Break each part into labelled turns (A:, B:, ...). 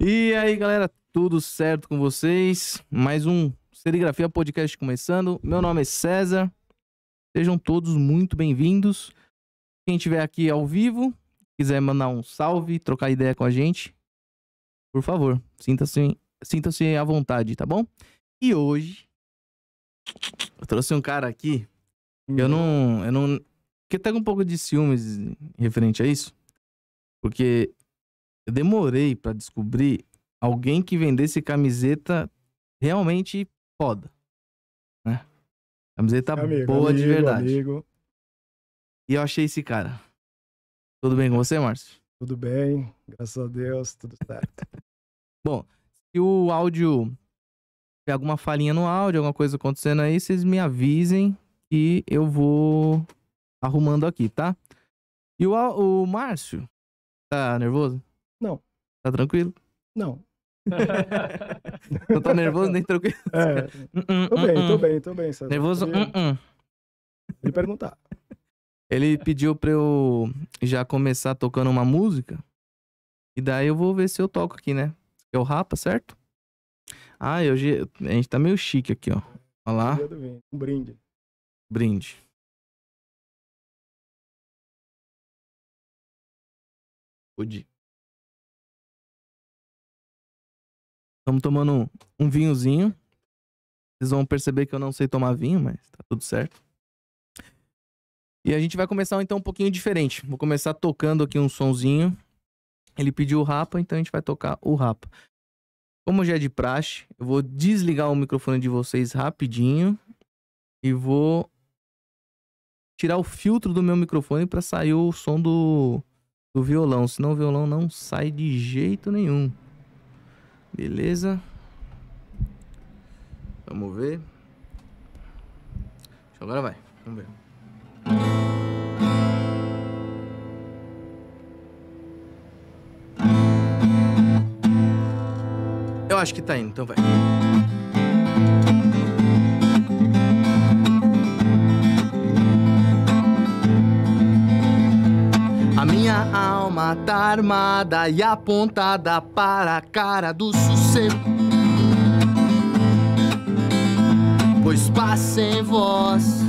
A: E aí, galera, tudo certo com vocês? Mais um Serigrafia Podcast começando. Meu nome é César. Sejam todos muito bem-vindos. Quem estiver aqui ao vivo, quiser mandar um salve, trocar ideia com a gente, por favor, sinta-se sinta à vontade, tá bom? E hoje, eu trouxe um cara aqui. Eu não. Eu não. Fiquei até tá com um pouco de ciúmes referente a isso. Porque eu demorei para descobrir alguém que vendesse camiseta realmente foda. Né? Camiseta amigo, boa amigo, de verdade. Amigo. E eu achei esse cara. Tudo bem com você, Márcio?
B: Tudo bem, graças a Deus, tudo certo.
A: Bom, se o áudio tiver alguma falinha no áudio, alguma coisa acontecendo aí, vocês me avisem que eu vou arrumando aqui, tá? E o, o Márcio, tá nervoso? Tá
B: tranquilo? Não. não tá nervoso nem tranquilo? É. Hum, hum, hum, tô bem, tô bem, tô bem. César. Nervoso? Queria... Ele perguntar.
A: Ele pediu pra eu já começar tocando uma música. E daí eu vou ver se eu toco aqui, né? é o rapa, certo? Ah, eu, a gente tá meio chique aqui, ó.
B: Olha lá. Um brinde.
A: Brinde.
C: Pude. Estamos tomando um vinhozinho.
A: Vocês vão perceber que eu não sei tomar vinho, mas tá tudo certo. E a gente vai começar então um pouquinho diferente. Vou começar tocando aqui um sonzinho. Ele pediu o rapa, então a gente vai tocar o rapa. Como já é de praxe, eu vou desligar o microfone de vocês rapidinho e vou tirar o filtro do meu microfone para sair o som do, do violão, senão o violão não sai de jeito nenhum. Beleza? Vamos ver. Agora vai. Vamos ver. Eu acho que tá indo, então vai. minha alma tá armada e apontada para a cara do sossego. Pois paz sem voz,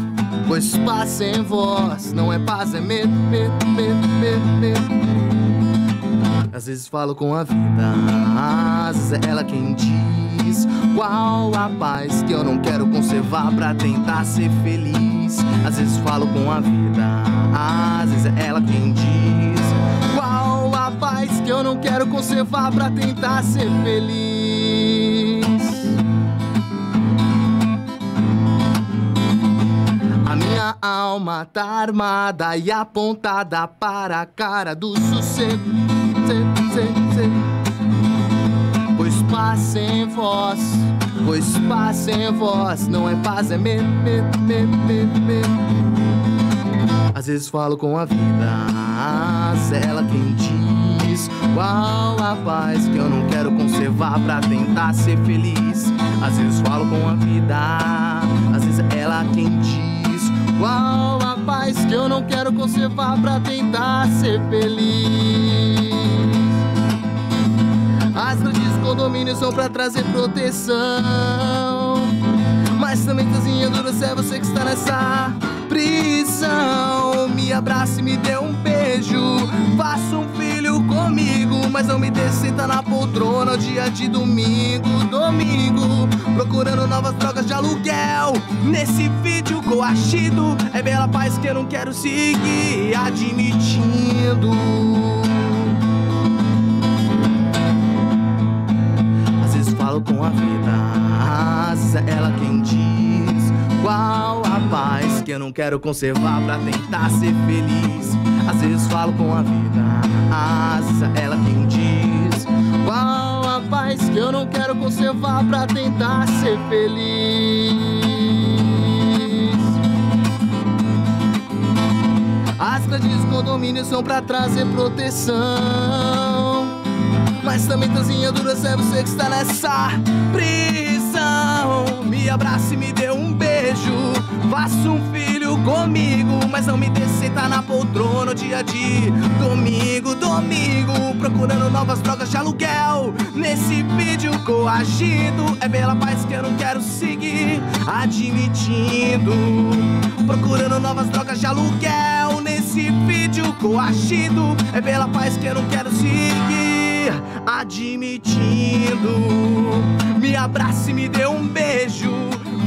A: pois paz sem voz, não é paz, é medo, medo, medo, medo, medo. Às vezes falo com a vida, às vezes é ela quem diz qual a paz que eu não quero conservar para tentar ser feliz. Às vezes falo com a vida, às vezes é ela quem diz paz que eu não quero conservar pra tentar ser feliz. A minha alma tá armada e apontada para a cara do sossego. Cê, cê, cê. Pois paz sem voz, pois paz sem voz não é paz, é medo, medo, medo, medo, medo. Às vezes falo com a vida, mas ela quentinha igual a paz que eu não quero conservar pra tentar ser feliz. Às vezes falo com a vida, às vezes ela quem diz. Qual a paz que eu não quero conservar pra tentar ser feliz. As grandes condomínios são pra trazer proteção. Mas também cozinha dura céu é você que está nessa prisão. Me abraça e me dê um beijo desejo. Faça um filho comigo, mas não me deixe na poltrona dia de domingo, domingo. Procurando novas drogas de aluguel. Nesse vídeo coachido, é bela paz que eu não quero seguir admitindo. Às vezes falo com a vida, às vezes é ela quem diz qual a paz que eu não quero conservar pra tentar ser feliz. Às vezes falo com a vida, às vezes ela quem me diz Qual a paz que eu não quero conservar pra tentar ser feliz As grandes condomínios são pra trazer proteção Mas também tãozinha dura serve é você que está nessa prisão Me abraça e me dê um desejo. Faça um filho comigo, mas não me deceita na poltrona o dia de domingo, domingo. Procurando novas drogas de aluguel. Nesse vídeo coagido, é pela paz que eu não quero seguir. Admitindo, procurando novas drogas de aluguel. Nesse vídeo coagido, é pela paz que eu não quero seguir. Admitindo, me abrace e me dê um beijo.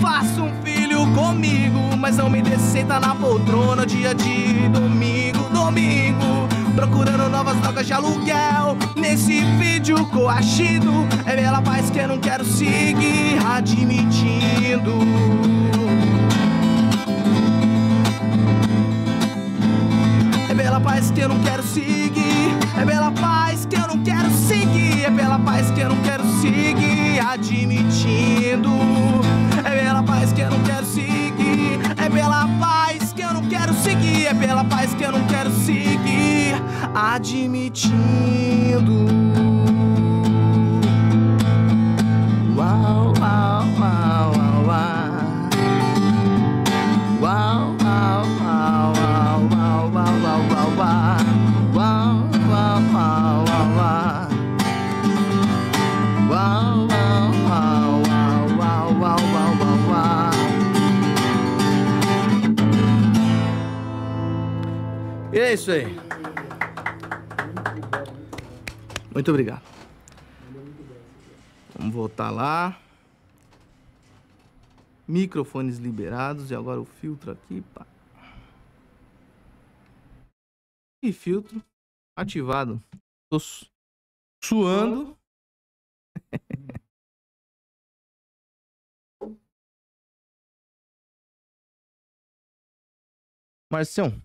A: Faça um filho comigo, mas não me desceita na poltrona dia de domingo, domingo. Procurando novas drogas de aluguel Nesse vídeo coaxido É bela é é é paz que eu não quero seguir admitindo É bela paz que eu não quero seguir É bela paz que eu não quero seguir É bela paz que eu não quero seguir admitindo que eu não quero seguir. É pela paz que eu não quero seguir. É pela paz que eu não quero seguir. Admitindo. E é isso aí. Muito obrigado. Vamos voltar lá. Microfones liberados e agora o filtro aqui. Pá. E filtro ativado. Tô
C: suando. Marcião,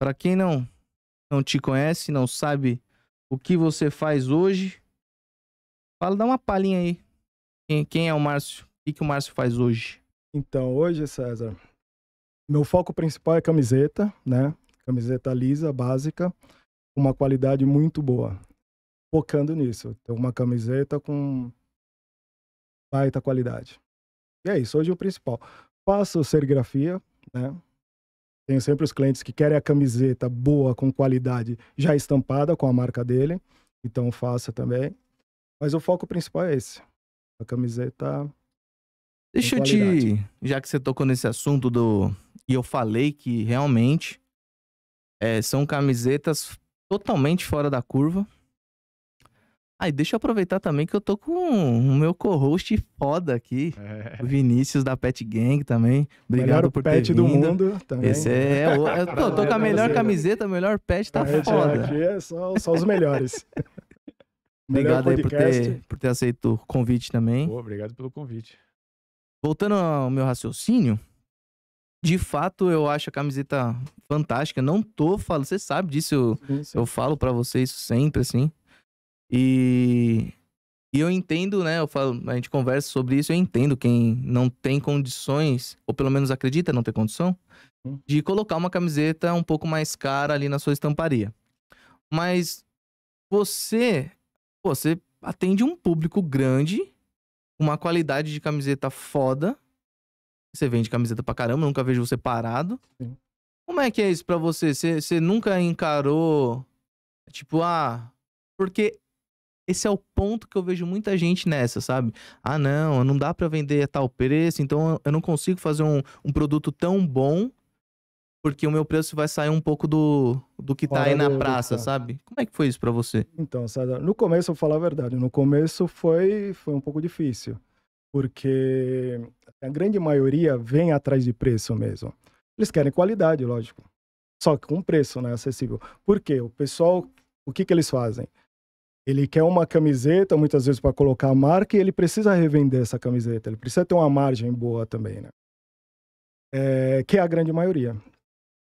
A: para quem não não te conhece, não sabe o que você faz hoje, fala, dá uma palhinha aí. Quem, quem é o Márcio? O que, que o Márcio faz hoje?
B: Então, hoje, César, meu foco principal é camiseta, né? Camiseta lisa, básica, uma qualidade muito boa. Focando nisso, ter uma camiseta com baita qualidade. E é isso, hoje é o principal. Faço serigrafia, né? Tenho sempre os clientes que querem a camiseta boa, com qualidade, já estampada com a marca dele. Então faça também. Mas o foco principal é esse. A camiseta. Deixa eu te.
A: Já que você tocou nesse assunto do. E eu falei que realmente é, são camisetas totalmente fora da curva. Aí, e deixa eu aproveitar também que eu tô com o meu co-host foda aqui, é. o Vinícius da Pet Gang também. Obrigado melhor por pet ter vindo. do mundo também. Esse é, o, eu é, tô, tô, com a melhor camiseta, o
B: melhor pet, tá foda. Aqui é só, só os
A: melhores. obrigado aí por ter, por ter aceito o convite também.
B: Pô, obrigado pelo convite.
A: Voltando ao meu raciocínio, de fato eu acho a camiseta fantástica. Não tô falando, você sabe disso, eu, sim, sim. eu falo para vocês sempre assim. E, e eu entendo, né? Eu falo, a gente conversa sobre isso, eu entendo quem não tem condições, ou pelo menos acredita não ter condição, uhum. de colocar uma camiseta um pouco mais cara ali na sua estamparia. Mas você, você atende um público grande, uma qualidade de camiseta foda. Você vende camiseta pra caramba, nunca vejo você parado. Sim. Como é que é isso pra você? Você, você nunca encarou, tipo, ah, porque esse é o ponto que eu vejo muita gente nessa, sabe? Ah, não, não dá para vender a tal preço, então eu não consigo fazer um, um, produto tão bom, porque o meu preço vai sair um pouco do, do que tá Fora aí na praça, cara. sabe? Como é que foi isso para você?
B: Então, César, no começo, eu vou falar a verdade, no começo foi, foi um pouco difícil, porque a grande maioria vem atrás de preço mesmo. Eles querem qualidade, lógico. Só que com preço, né? Acessível. Por quê? O pessoal, o que, que eles fazem? Ele quer uma camiseta, muitas vezes, para colocar a marca, e ele precisa revender essa camiseta. Ele precisa ter uma margem boa também, né? É, que é a grande maioria.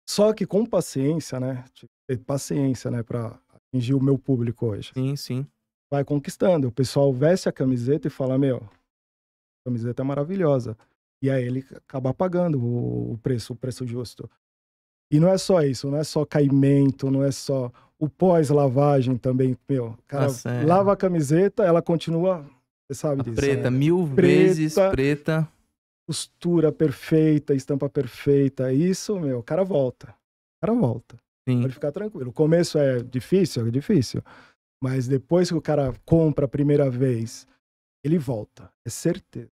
B: Só que com paciência, né? Ter paciência, né? Para atingir o meu público hoje. Sim, sim. Vai conquistando. O pessoal veste a camiseta e fala: Meu, a camiseta é maravilhosa. E aí ele acaba pagando o preço, o preço justo. E não é só isso, não é só caimento, não é só o pós-lavagem também, meu. Cara, é. lava a camiseta, ela continua, você sabe a disso. Preta, né? mil preta, vezes preta. Costura perfeita, estampa perfeita. Isso, meu, o cara volta. O cara volta. Sim. Pode ficar tranquilo. O começo é difícil, é difícil. Mas depois que o cara compra a primeira vez, ele volta. É certeza.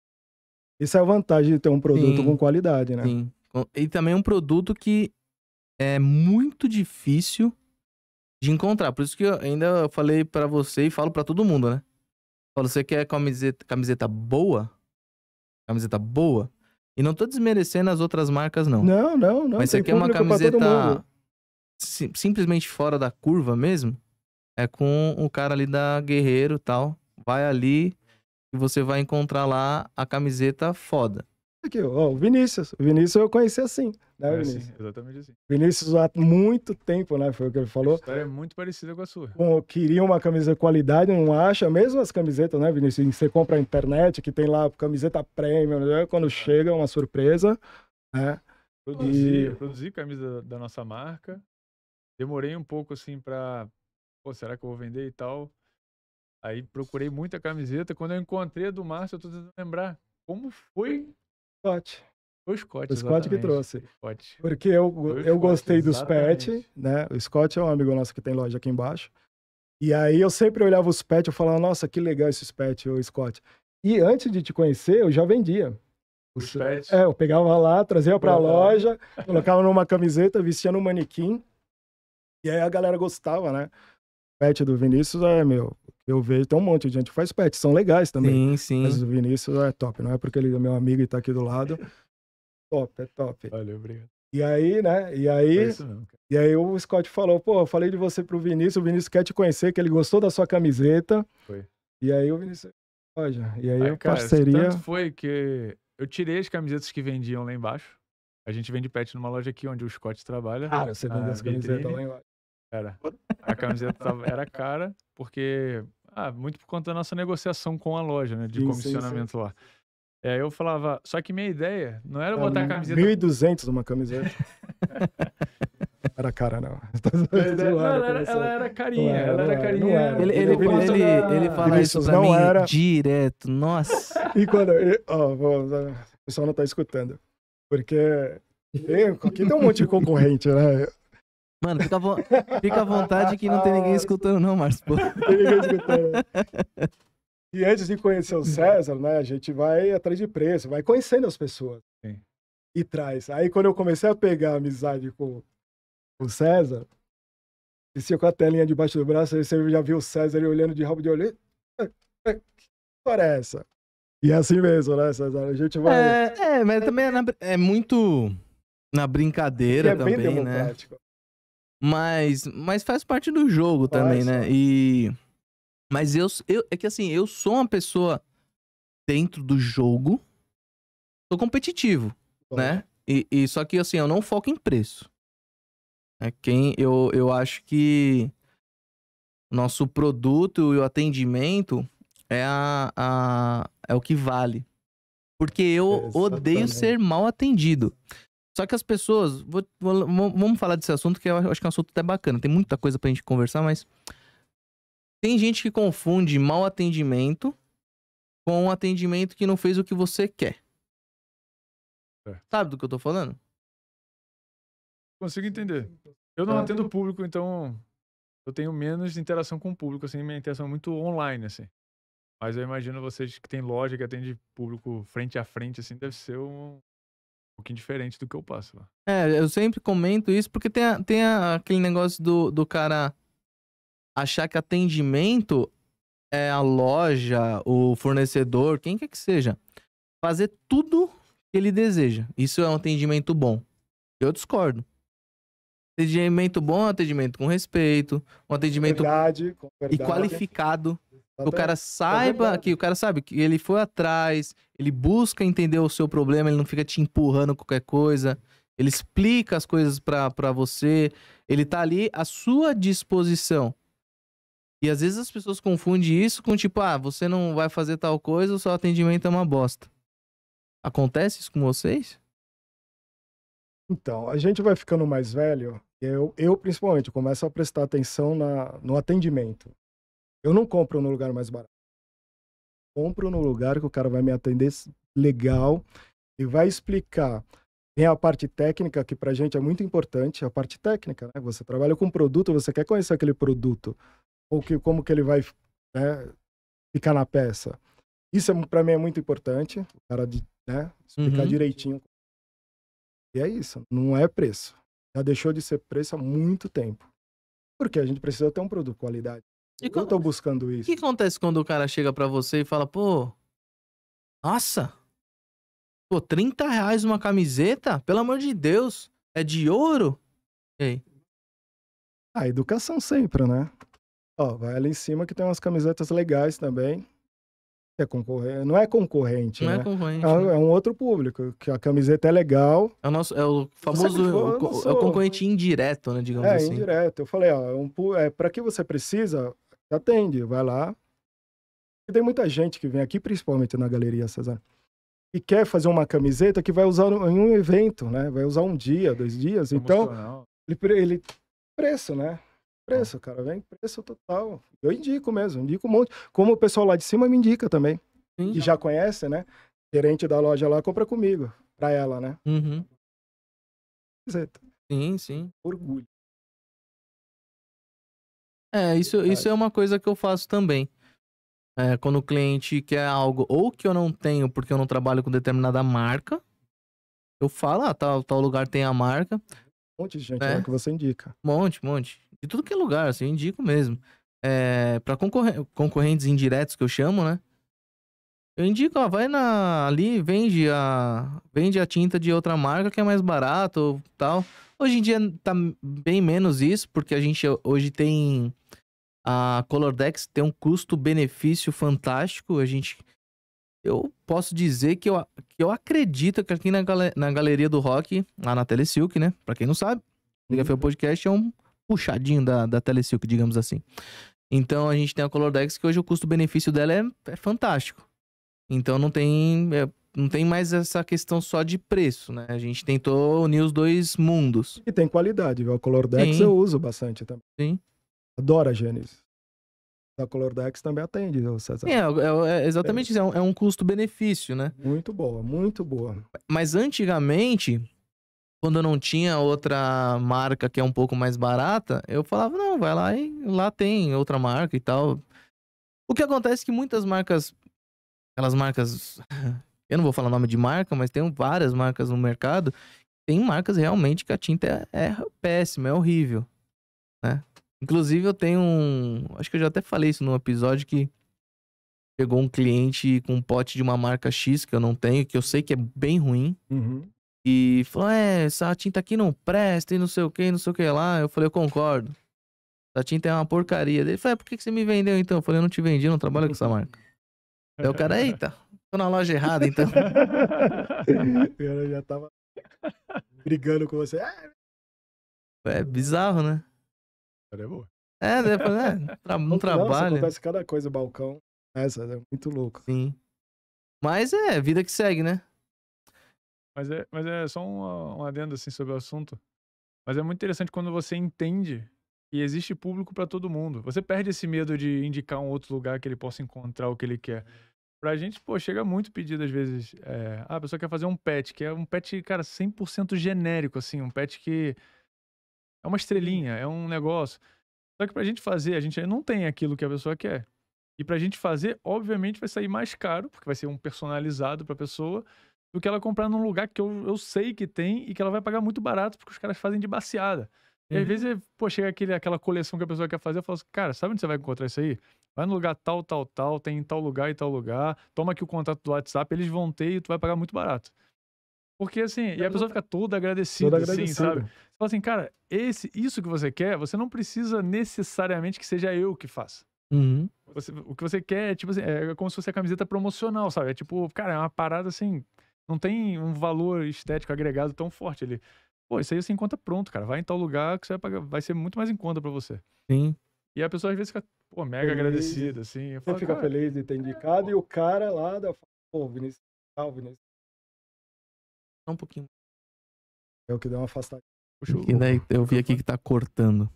B: Essa é a vantagem de ter um produto Sim. com qualidade, né? Sim.
A: E também um produto que é muito difícil de encontrar. Por isso que eu ainda falei para você e falo para todo mundo, né? Falo, você quer camiseta, camiseta boa? Camiseta boa? E não tô desmerecendo as outras marcas, não. Não,
B: não, não. Mas você quer uma camiseta
A: sim, simplesmente fora da curva mesmo? É com o cara ali da Guerreiro tal. Vai ali e você vai encontrar lá a camiseta foda
B: aqui, ó, o Vinícius. O Vinícius eu conheci assim, né, é Vinícius? Assim, exatamente assim. Vinícius há muito tempo, né? Foi o que ele falou. A
D: história é muito parecida com a sua.
B: Bom, queria uma camisa de qualidade, não acha? Mesmo as camisetas, né, Vinícius? Você compra na internet, que tem lá camiseta premium, né? Quando é. chega, é uma surpresa, né? Produzi, e...
D: produzi camisa da nossa marca. Demorei um pouco, assim, pra... Pô, será que eu vou vender e tal? Aí procurei muita camiseta. Quando eu encontrei a do Márcio, eu tô tentando lembrar como foi Scott. O Scott, o Scott que trouxe. Scott. Porque
B: eu, eu Scott, gostei dos pets, né? O Scott é um amigo nosso que tem loja aqui embaixo. E aí eu sempre olhava os pets, eu falava, nossa, que legal esses pets, o Scott. E antes de te conhecer, eu já vendia. Os pets? É, eu pegava lá, trazia pra Boa, loja, colocava numa camiseta, vestia num manequim. E aí a galera gostava, né? pet do Vinícius é, meu, eu vejo, tem um monte de gente que faz pet, são legais também. Sim, sim. Mas o Vinícius é top, não é porque ele é meu amigo e tá aqui do lado. top, é top. Valeu, obrigado. E aí, né? E aí, e aí o Scott falou, pô, eu falei de você pro Vinícius, o Vinícius quer te conhecer, que ele gostou da sua camiseta. Foi. E aí o Vinícius, olha, e aí, aí a cara, parceria... Tanto
D: foi que eu tirei as camisetas que vendiam lá embaixo. A gente vende pet numa loja aqui onde o Scott trabalha. Cara, você vende ah, as camisetas lá embaixo. Era. A camiseta era cara, porque. Ah, muito por conta da nossa negociação com a loja, né? De sim, comissionamento sim, sim. lá. É, eu falava, só que minha ideia não era, era botar a camiseta.
B: 1.200 uma camiseta. era cara, não. É, não era, ela, era, carinha, era, ela era carinha. Era, ele, ele, ele, ele fala isso pra mim era... direto, nossa. E quando. Ó, o pessoal não tá escutando. Porque aqui tem um monte de concorrente, né?
A: Mano, fica, vo... fica à vontade que não tem ninguém escutando, não, Márcio. ninguém escutando. Né?
B: E antes de conhecer o César, né, a gente vai atrás de preço, vai conhecendo as pessoas. Sim. E traz. Aí quando eu comecei a pegar amizade com, com o César, descia com a telinha debaixo do braço, aí você já viu o César olhando de rabo de olho.
A: Que história é essa?
B: E é assim mesmo, né, César? A gente vai. É,
A: é mas também é, na... é muito na brincadeira é também, bem né? democrático. Mas, mas faz parte do jogo faz, também, né? E. Mas eu, eu. É que assim, eu sou uma pessoa dentro do jogo. Sou competitivo, Bom. né? E, e só que assim, eu não foco em preço. É quem eu, eu acho que nosso produto e o atendimento é, a, a, é o que vale. Porque eu odeio ser mal atendido. Só que as pessoas. Vou, vou, vamos falar desse assunto, que eu acho que é um assunto até bacana. Tem muita coisa pra gente conversar, mas. Tem gente que confunde mau atendimento com um atendimento que não fez o que você quer. É. Sabe do que eu tô falando?
C: Consigo entender.
A: Eu
E: não é. atendo
D: público, então eu tenho menos interação com o público, assim, minha interação é muito online, assim. Mas eu imagino vocês que tem loja que atende público frente a frente, assim, deve ser um, pouquinho diferente do que eu passo lá.
A: É, eu sempre comento isso porque tem, a, tem a, aquele negócio do, do cara achar que atendimento é a loja, o fornecedor, quem quer que seja, fazer tudo que ele deseja. Isso é um atendimento bom. Eu discordo. Atendimento bom é um atendimento com respeito, um atendimento
B: verdade, verdade. e qualificado
A: o cara saiba que o cara sabe que ele foi atrás, ele busca entender o seu problema, ele não fica te empurrando qualquer coisa, ele explica as coisas para você, ele tá ali à sua disposição. E às vezes as pessoas confundem isso com tipo, ah, você não vai fazer tal coisa, o seu atendimento é uma bosta. Acontece isso com vocês?
B: Então, a gente vai ficando mais velho, eu, eu principalmente, começo a prestar atenção na, no atendimento. Eu não compro no lugar mais barato. Compro no lugar que o cara vai me atender legal e vai explicar. Tem a parte técnica, que pra gente é muito importante, a parte técnica, né? Você trabalha com um produto, você quer conhecer aquele produto, ou que, como que ele vai né, ficar na peça. Isso é, para mim é muito importante, o cara de, né, explicar uhum. direitinho. E é isso, não é preço. Já deixou de ser preço há muito tempo. Porque a gente precisa ter um produto de qualidade. E Eu tô buscando
A: isso. O que acontece quando o cara chega para você e fala, pô, nossa, pô, 30 reais uma camiseta? Pelo amor de Deus, é de ouro? E aí?
B: A ah, educação sempre, né? Ó, vai ali em cima que tem umas camisetas legais também. É concorrente, não é concorrente, não é né? é concorrente. É, né? é, um outro público, que a camiseta é legal.
A: É o nosso, é o famoso, o, sou... é o concorrente indireto, né, digamos é, assim. É indireto. Eu falei,
B: ó, é um, é para que você precisa, atende, vai lá. E tem muita gente que vem aqui, principalmente na Galeria Cesar, e quer fazer uma camiseta que vai usar em um evento, né? Vai usar um dia, dois dias. então, ele, ele, preço, né? Preço, ah. cara, vem preço total. Eu indico mesmo, indico um monte. Como o pessoal lá de cima me indica também, Sim. que já conhece, né? Gerente da loja lá compra comigo, pra ela, né? Uhum. Camiseta.
C: Sim, sim. Orgulho.
A: É, isso, isso é uma coisa que eu faço também. É, quando o cliente quer algo ou que eu não tenho porque eu não trabalho com determinada marca, eu falo, ah, tal, tal lugar tem a marca.
B: Um monte de gente é. Né? o né, que
A: você indica. Um monte, um monte. De tudo que é lugar, assim, eu indico mesmo. É, para concorren concorrentes indiretos que eu chamo, né? Eu indico, ó, ah, vai na, ali, vende a, vende a tinta de outra marca que é mais barato tal. Hoje em dia tá bem menos isso, porque a gente hoje tem a Colordex tem um custo-benefício fantástico. A gente eu posso dizer que eu, que eu acredito que aqui na, na Galeria do Rock, lá na Telesilk, né? Pra quem não sabe, Liga Feio uhum. Podcast é um puxadinho da, da Telesilk, digamos assim. Então a gente tem a Colordex que hoje o custo-benefício dela é, é fantástico. Então não tem. É, não tem mais essa questão só de preço, né? A gente tentou unir os dois mundos.
B: E tem qualidade, viu? A Colordex Sim. eu uso bastante também. Sim. Adoro a Gênesis.
A: A Colordex também atende, viu, César? É, é, é, é exatamente é. isso. É um, é um custo-benefício, né? Muito boa, muito boa. Mas antigamente, quando não tinha outra marca que é um pouco mais barata, eu falava, não, vai lá e lá tem outra marca e tal. O que acontece é que muitas marcas, aquelas marcas eu não vou falar nome de marca, mas tem várias marcas no mercado. Tem marcas realmente que a tinta é, é péssima, é horrível. Né? Inclusive, eu tenho um. Acho que eu já até falei isso num episódio que pegou um cliente com um pote de uma marca X que eu não tenho, que eu sei que é bem ruim. Uhum. E falou: é, essa tinta aqui não presta e não sei o que, não sei o que lá. Eu falei: eu concordo. Essa tinta é uma porcaria. Ele falou: é, por que, que você me vendeu então? Eu falei: eu não te vendi, eu não trabalho com essa marca. Aí o cara, eita, tô na loja errada, então.
B: eu já tava brigando com você. Ah,
A: é bizarro, né? É boa. É, depois, né? Tra né? não, não trabalha. Acontece
B: cada coisa, balcão.
A: Essa é muito louco. Sim. Mas é, vida que segue, né?
D: Mas é, mas é só um, um adendo assim sobre o assunto. Mas é muito interessante quando você entende que existe público para todo mundo. Você perde esse medo de indicar um outro lugar que ele possa encontrar o que ele quer. Pra gente, pô, chega muito pedido às vezes. É, ah, a pessoa quer fazer um pet, que é um pet, cara, 100% genérico, assim, um pet que é uma estrelinha, é um negócio. Só que pra gente fazer, a gente não tem aquilo que a pessoa quer. E pra gente fazer, obviamente vai sair mais caro, porque vai ser um personalizado pra pessoa, do que ela comprar num lugar que eu, eu sei que tem e que ela vai pagar muito barato, porque os caras fazem de baseada. E às uhum. vezes, pô, chega aquele, aquela coleção que a pessoa quer fazer, eu falo assim, cara, sabe onde você vai encontrar isso aí? Vai no lugar tal, tal, tal, tem em tal lugar e tal lugar, toma aqui o contato do WhatsApp, eles vão ter e tu vai pagar muito barato. Porque assim, e a pessoa fica toda agradecida, toda assim, sabe? Você fala assim, cara, esse, isso que você quer, você não precisa necessariamente que seja eu que faça. Uhum. Você, o que você quer é tipo assim, é como se fosse a camiseta promocional, sabe? É tipo, cara, é uma parada assim, não tem um valor estético agregado tão forte ali. Pô, isso aí você encontra pronto, cara. Vai em tal lugar que você vai pagar, vai ser muito mais em conta para você. Sim. E a pessoa às vezes fica, pô, mega feliz. agradecida, assim. eu né, falo, fica
B: feliz de ter é, indicado é, e o cara lá da. Pô, Vinícius, ah, Vinícius. Um pouquinho. É o que deu uma afastada.
A: E daí eu vi aqui que tá cortando.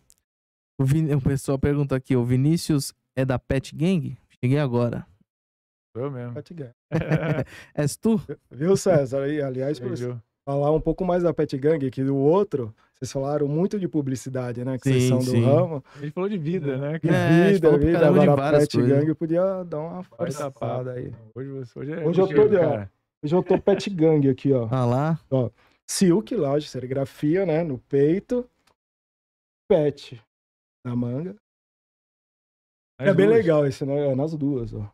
A: O, Vin... o pessoal pergunta aqui, o Vinícius é da Pet Gang? Cheguei agora.
B: Eu mesmo. Pet Gang. És tu? Viu, César? aí aliás, por isso, falar um pouco mais da Pet Gang, que do outro, vocês falaram muito de publicidade, né? Que sim, vocês são sim. do ramo.
D: A gente falou de vida, é, né? Que é, vida, vida. Agora a Pet coisas. Gang podia dar uma forçada aí. Hoje, hoje, é hoje eu é tô, de, ó,
B: hoje eu tô Pet Gang aqui, ó. Ah lá. Ó, Silk Lounge, serigrafia, né? No peito. Pet na manga. As é duas. bem legal esse, né? É, nas duas, ó.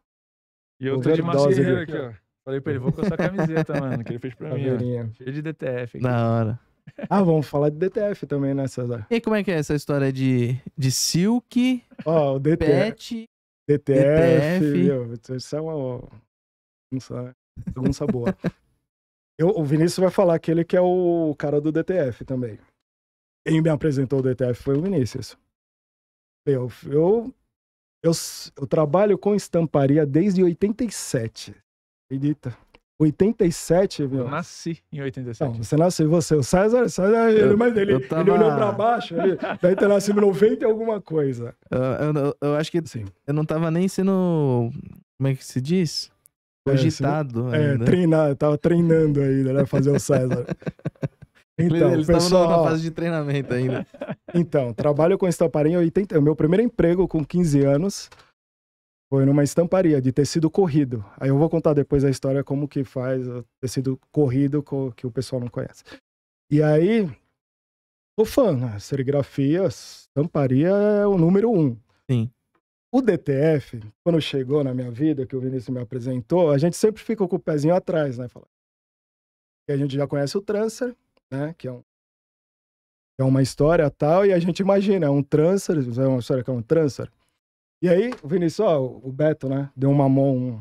B: E eu tô de Massa aqui, aqui, ó.
A: Falei pra ele, vou com a sua camiseta, mano, que ele fez pra mim. cheio de DTF. Aqui. Da
B: hora. Ah, vamos falar de DTF também, né, César?
A: E como é que é essa história de, de Silk, oh, DTF, Pet, DTF, DTF.
B: Meu, isso é uma né? bagunça boa. Eu, o Vinícius vai falar que ele que é o cara do DTF também. Quem me apresentou o DTF foi o Vinícius. Eu, eu, eu, eu trabalho com estamparia desde 87. Edita, 87, meu. Eu nasci em 87. Não, você nasceu, você. O César, César é eu, ele, mas ele, tava... ele olhou pra baixo, ele deve ter nascido em 90 e alguma coisa.
A: Eu, eu, eu, acho que Sim. eu não tava nem sendo. Como é que se diz? Agitado. É, é, ainda. é
B: treinar, eu tava treinando ainda, né? Fazer o César. Então, Eles pessoal, estavam fase de
A: treinamento ainda. Então,
B: trabalho com Estamparim em 80. É o meu primeiro emprego com 15 anos foi numa estamparia de tecido corrido. Aí eu vou contar depois a história como que faz o tecido corrido que o pessoal não conhece. E aí, sou fã, né? Serigrafia, estamparia é o número um. Sim. O DTF, quando chegou na minha vida, que o Vinícius me apresentou, a gente sempre ficou com o pezinho atrás, né? Fala. E a gente já conhece o Trancer, né? Que é um é uma história tal, e a gente imagina, é um trancer, é uma história que é um trancer, e aí, Vinícius, ó, o Beto, né? Deu uma mão um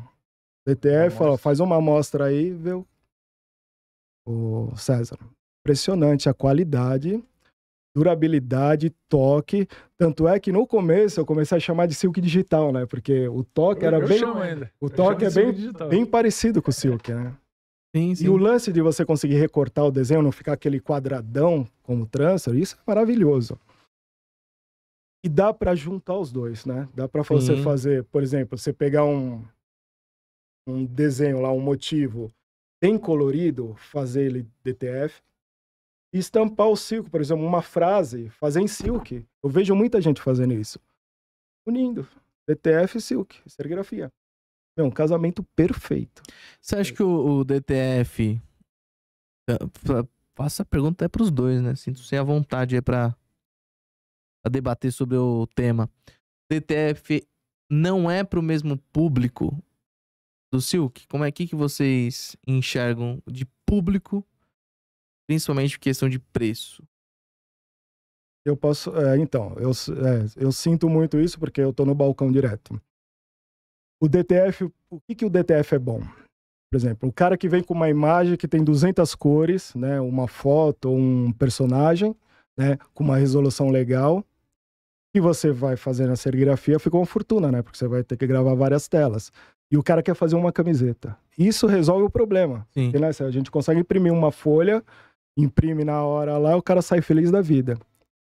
B: DTF, falou, faz uma amostra aí, viu? O César. Impressionante a qualidade, durabilidade, toque. Tanto é que no começo eu comecei a chamar de silk digital, né? Porque o toque eu, era eu bem. O eu toque é bem, bem parecido com o silk, né? Sim, sim. E o lance de você conseguir recortar o desenho, não ficar aquele quadradão como trança, isso é maravilhoso. E dá para juntar os dois, né? Dá para você fazer, por exemplo, você pegar um, um desenho lá, um motivo bem colorido, fazer ele DTF, e estampar o silk, por exemplo, uma frase, fazer em silk. Eu vejo muita gente fazendo isso. Unindo DTF e silk, serigrafia. É um casamento perfeito.
A: Você acha que o, o DTF. Eh, Faça a pergunta até para os dois, né? Sinto-se à vontade é para a debater sobre o tema. DTF não é para o mesmo público do Silk? Como é que, que vocês enxergam de público, principalmente questão de preço?
B: Eu posso. É, então, eu, é, eu sinto muito isso porque eu estou no balcão direto. O DTF, o que, que o DTF é bom? Por exemplo, o cara que vem com uma imagem que tem 200 cores, né, uma foto, um personagem, né, com uma resolução legal, que você vai fazer na serigrafia ficou uma fortuna, né? Porque você vai ter que gravar várias telas. E o cara quer fazer uma camiseta. Isso resolve o problema. Né? A gente consegue imprimir uma folha, imprime na hora lá, o cara sai feliz da vida.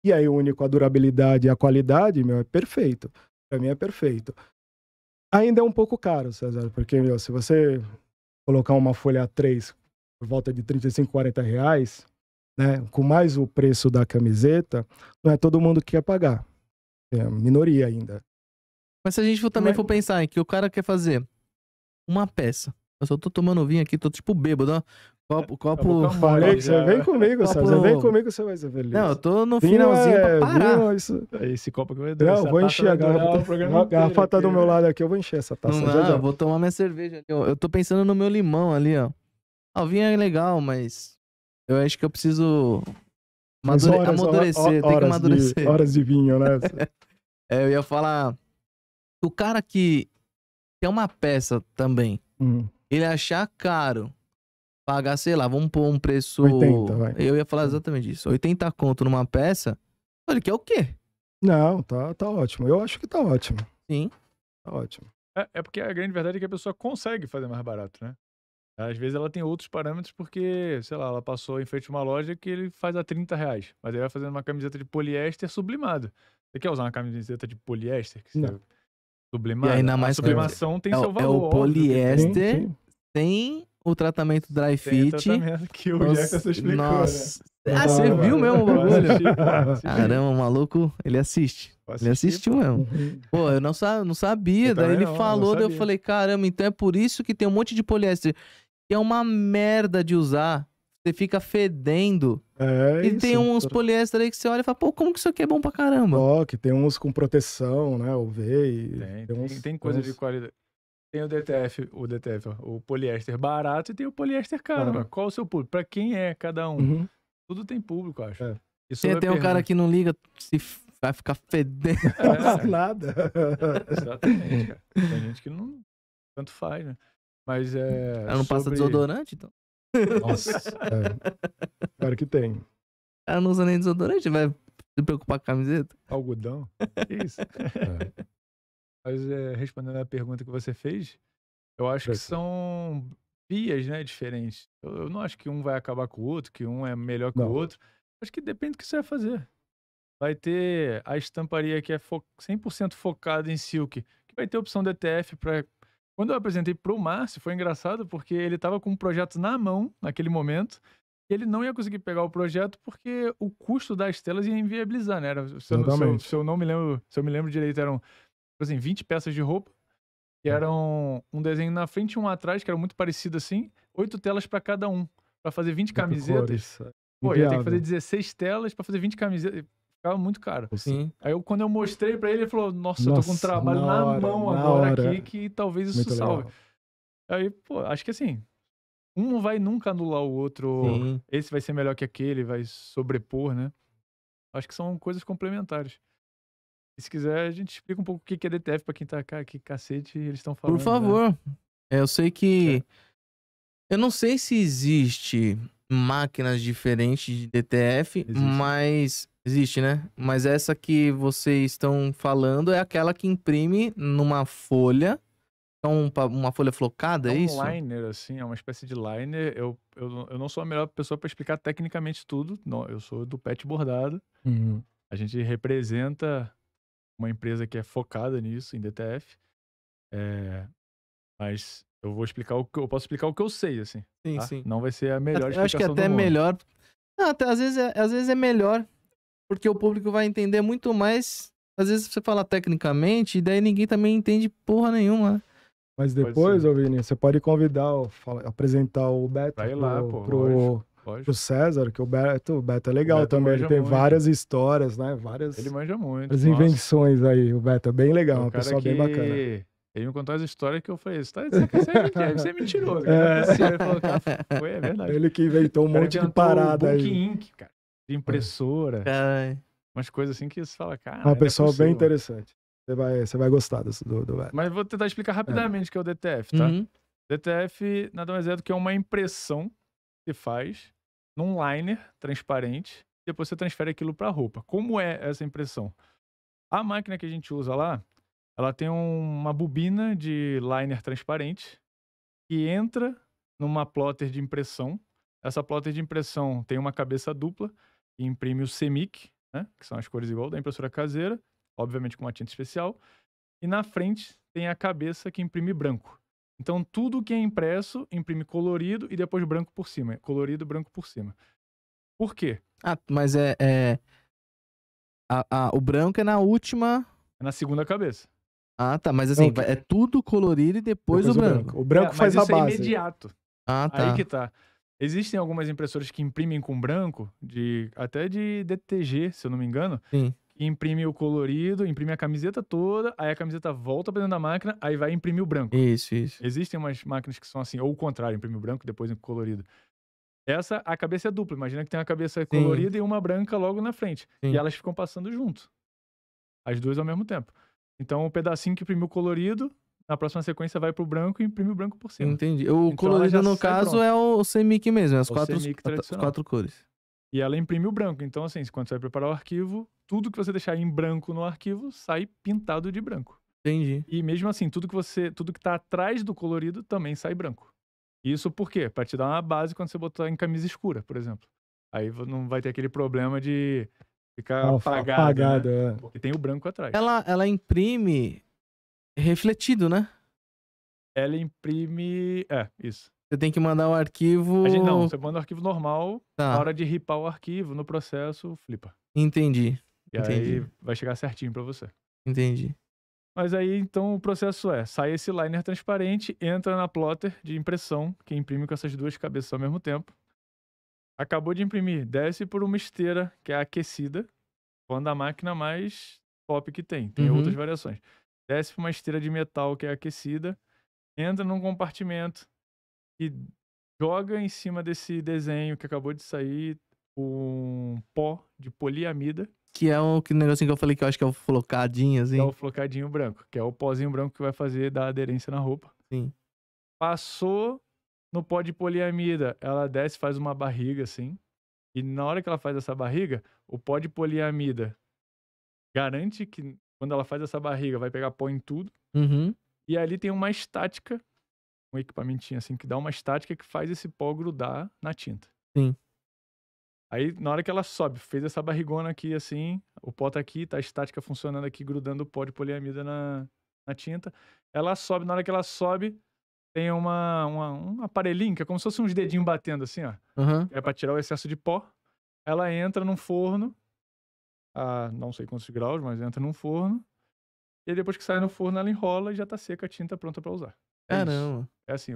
B: E aí, o único, a durabilidade e a qualidade, meu, é perfeito. Pra mim é perfeito. Ainda é um pouco caro, César, porque, meu, se você colocar uma folha A3 por volta de 35, 40 reais, né, com mais o preço da camiseta, não é todo mundo que quer pagar. É, minoria ainda.
A: Mas se a gente for, também é... for pensar em que o cara quer fazer uma peça. Eu só tô tomando vinho aqui, tô tipo bêbado, ó. Copo, é, copo. Falei que você né? vem comigo, copo... Você vem
B: comigo, você vai ser feliz. Não, eu tô no finalzinho é, pra parar. Vinho, é
A: isso... É esse copo que eu vou Não, vou encher a garrafa. A garrafa tá do meu
B: né? lado aqui, eu vou encher essa taça. Não, já, já.
A: vou tomar minha cerveja. Eu, eu tô pensando no meu limão ali, ó. Ah, o vinho é legal, mas eu acho que eu preciso madure... horas, amadurecer. Horas, tem que amadurecer. De, horas de vinho, né? É, eu ia falar. O cara que, é uma peça também, uhum. ele achar caro, pagar, sei lá, vamos pôr um preço. 80, vai. Eu ia falar exatamente isso. 80 conto numa peça, ele quer é o quê?
B: Não, tá, tá ótimo. Eu acho que tá ótimo.
A: Sim. Tá ótimo. É, é porque
D: a grande verdade é que a pessoa consegue fazer mais barato, né? Às vezes ela tem outros parâmetros porque, sei lá, ela passou em frente a uma loja que ele faz a 30 reais, mas aí vai fazendo uma camiseta de poliéster sublimado. Você quer usar uma camiseta de poliéster? Que Não. Sublimada? E ainda mais a sublimação tem é, seu valor. É o né? poliéster
A: tem o tratamento dry fit. Tratamento que o explicou. Né? Nossa. Né? Ah, você viu mesmo o bagulho? Caramba, o maluco, ele assiste. Ele assistiu mesmo. Uhum. Pô, eu não, sa não sabia. Eu daí ele não, falou, não daí eu falei, caramba, então é por isso que tem um monte de poliéster. Que é uma merda de usar. Você fica fedendo. É e isso, tem uns poliéster aí que você olha e fala, pô, como que isso aqui é bom pra
B: caramba? Ó, que tem uns com proteção, né? O e... Tem, tem, uns, tem, coisa uns... de
A: qualidade.
D: Tem o DTF, o DTF, ó, o poliéster barato e tem o poliéster caro. Ah. Qual o seu público? Pra quem é cada um? Uhum. Tudo tem público, acho. É.
A: Isso tem é até um cara que não liga se vai ficar fedendo. É, nada. Exatamente, cara.
D: Tem gente que não tanto faz, né? Mas é. Ela não sobre... passa desodorante, então? Nossa.
A: é. Claro que tem. Ela não usa nem desodorante, vai se preocupar com a camiseta?
D: Algodão? Que isso? é. Mas é, respondendo a pergunta que você fez, eu acho que são vias né, diferentes. Eu, eu, não acho que um vai acabar com o outro, que um é melhor que não. o outro. Acho que depende do que você vai fazer. Vai ter a estamparia que é fo 100% focada em silk, que vai ter opção DTF para quando eu apresentei pro Márcio, foi engraçado porque ele estava com um projeto na mão naquele momento. E ele não ia conseguir pegar o projeto porque o custo das telas ia inviabilizar, né? Era, se, eu, se, eu, se, eu, não me lembro, se eu me lembro direito, eram tipo assim, 20 peças de roupa, que é. eram um desenho na frente e um atrás, que era muito parecido assim, oito telas para cada um, para fazer 20 camisetas. É. Pô, ia ter que fazer 16 telas para fazer 20 camisetas. Ficava muito caro. Sim. Aí eu, quando eu mostrei para ele, ele falou: Nossa, Nossa eu tô com um trabalho na, hora, na mão na agora hora. aqui que talvez isso muito salve. Legal. Aí, pô, acho que assim, um não vai nunca anular o outro, Sim. esse vai ser melhor que aquele, vai sobrepor, né? Acho que são coisas complementares. E se quiser, a gente explica um pouco o que é DTF pra quem tá cá, que cacete eles estão falando. Por né? favor.
A: Né? É, eu sei que. É. Eu não sei se existe máquinas diferentes de DTF, existe. mas existe, né? Mas essa que vocês estão falando é aquela que imprime numa folha, então uma folha flocada, é, é, um isso?
D: liner, assim, é uma espécie de liner. Eu, eu, eu não sou a melhor pessoa para explicar tecnicamente tudo, não, eu sou do pet bordado. Uhum. A gente representa uma empresa que é focada nisso, em DTF. É, mas eu vou explicar o que eu posso explicar o que eu sei, assim. Sim, tá? sim. Não vai ser a melhor eu acho que é até é melhor.
A: Não, até, às, vezes é, às vezes é melhor, porque o público vai entender muito mais. Às vezes você fala tecnicamente, e daí ninguém também entende porra nenhuma. Né?
B: Mas depois, é. ô Vini, você pode convidar, fala, apresentar o Beto vai pro, lá, pô, pro, pro, César, que o Beto, o Beto é legal Beto também. Ele tem muito. várias histórias, né? Várias. Ele manja muito. As invenções aí, o Beto é bem legal, é, é um pessoal pessoa que... bem
D: bacana. Ele me contou as histórias que eu falei, você, tá, você, é, você é, é mentiroso. Cara. É. Ele falou, cara, ah, foi, é verdade. Ele que inventou um monte de parada aí. Ink, cara, de impressora. Umas coisas assim que você fala, cara.
B: Ah, é pessoal bem interessante. Você vai, você vai gostar desse, do, do Mas
D: vou tentar explicar é. rapidamente o é. que é o DTF, tá? Uhum. DTF nada mais é do que uma impressão que faz num liner transparente. Depois você transfere aquilo para roupa. Como é essa impressão? A máquina que a gente usa lá, ela tem um, uma bobina de liner transparente que entra numa plotter de impressão. Essa plotter de impressão tem uma cabeça dupla que imprime o CMYK, né, que são as cores igual da impressora caseira, obviamente com uma tinta especial. E na frente tem a cabeça que imprime branco. Então tudo que é impresso imprime colorido e depois branco por cima. Colorido, branco por cima.
A: Por quê? Ah, mas é. é... A, a, o branco é na última.
D: É na segunda cabeça.
A: Ah, tá, mas assim, okay. é tudo colorido e depois, depois o, branco. o branco. O branco é, faz mas a isso é base. É imediato.
D: Ah, tá. Aí que tá. Existem algumas impressoras que imprimem com branco, de até de DTG, se eu não me engano. Sim. Que imprime o colorido, imprime a camiseta toda, aí a camiseta volta pra dentro da máquina, aí vai imprimir o branco. Isso, isso. Existem umas máquinas que são assim, ou o contrário, imprime o branco, depois o colorido. Essa, a cabeça é dupla. Imagina que tem uma cabeça Sim. colorida e uma branca logo na frente. Sim. E elas ficam passando junto. As duas ao mesmo tempo. Então, o pedacinho que imprimiu colorido, na próxima sequência vai pro branco e imprime o branco por cima. Entendi. O então, colorido, no caso, é o
A: CMYK mesmo, é as o quatro, as quatro cores.
D: E ela imprime o branco. Então, assim, quando você vai preparar o arquivo, tudo que você deixar em branco no arquivo sai pintado de branco. Entendi. E mesmo assim, tudo que você, tudo que tá atrás do colorido também sai branco. Isso por quê? Para te dar uma base quando você botar em camisa escura, por exemplo. Aí não vai ter aquele problema de Fica apagado. apagado né? é. Porque tem o branco atrás.
A: Ela, ela imprime refletido, né?
D: Ela imprime. É, isso.
A: Você tem que mandar o arquivo. Gente, não, você
D: manda o arquivo normal. Tá. Na hora de ripar o arquivo, no processo, flipa.
A: Entendi. E Entendi. aí
D: vai chegar certinho para você. Entendi. Mas aí, então, o processo é, sai esse liner transparente, entra na plotter de impressão, que imprime com essas duas cabeças ao mesmo tempo. Acabou de imprimir, desce por uma esteira que é aquecida, quando a máquina mais top que tem, tem uhum. outras variações. Desce por uma esteira de metal que é aquecida, entra num compartimento e joga em cima desse desenho que acabou de sair um pó de poliamida.
A: Que é o que negocinho que eu falei que eu acho que é o flocadinho, é assim. É o
D: flocadinho branco, que é o pozinho branco que vai fazer da aderência na roupa. Sim. Passou no pó de poliamida, ela desce, faz uma barriga assim. E na hora que ela faz essa barriga, o pó de poliamida garante que quando ela faz essa barriga vai pegar pó em tudo. Uhum. E ali tem uma estática, um equipamentinho assim que dá uma estática que faz esse pó grudar na tinta. Sim. Aí, na hora que ela sobe, fez essa barrigona aqui, assim, o pó tá aqui, tá a estática funcionando aqui, grudando o pó de poliamida na, na tinta. Ela sobe, na hora que ela sobe, tem uma, uma, um aparelhinho que é como se fosse uns dedinhos batendo assim, ó. Uhum. É para tirar o excesso de pó. Ela entra num forno a não sei quantos graus, mas entra num forno. E depois que sai no forno, ela enrola e já tá seca a tinta pronta para usar. É não É assim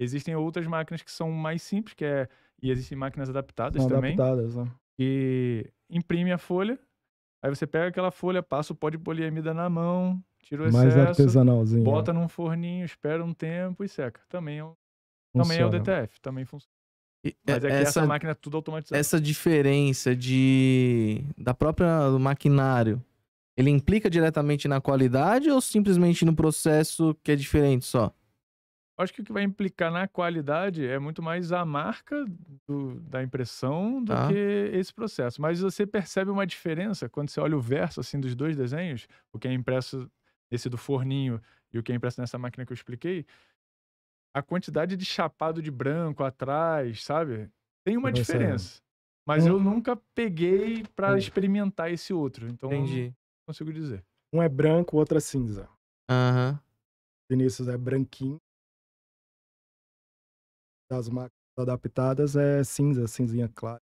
D: Existem outras máquinas que são mais simples, que é e existem máquinas adaptadas são também. Adaptadas, né? E imprime a folha, aí você pega aquela folha, passa o pó de poliamida na mão, Tira o excesso, mais artesanalzinho. Né? bota num forninho, espera um tempo e seca. Também é, também é o DTF, também funciona.
A: É, mas é essa, essa, máquina é tudo automatizado. Essa diferença de da própria do maquinário, ele implica diretamente na qualidade ou simplesmente no processo que é diferente só?
D: Acho que o que vai implicar na qualidade é muito mais a marca do, da impressão do tá. que esse processo. Mas você percebe uma diferença quando você olha o verso assim dos dois desenhos, o que é impresso esse do forninho e o que é impresso nessa máquina que eu expliquei, a quantidade de chapado de branco atrás, sabe? Tem uma é. diferença. Mas eu nunca peguei para hum. experimentar esse outro. Então,
B: Entendi. não consigo dizer. Um é branco, o outro é cinza. Aham. Uhum. Vinícius é branquinho. Das máquinas adaptadas é cinza, cinzinha clara.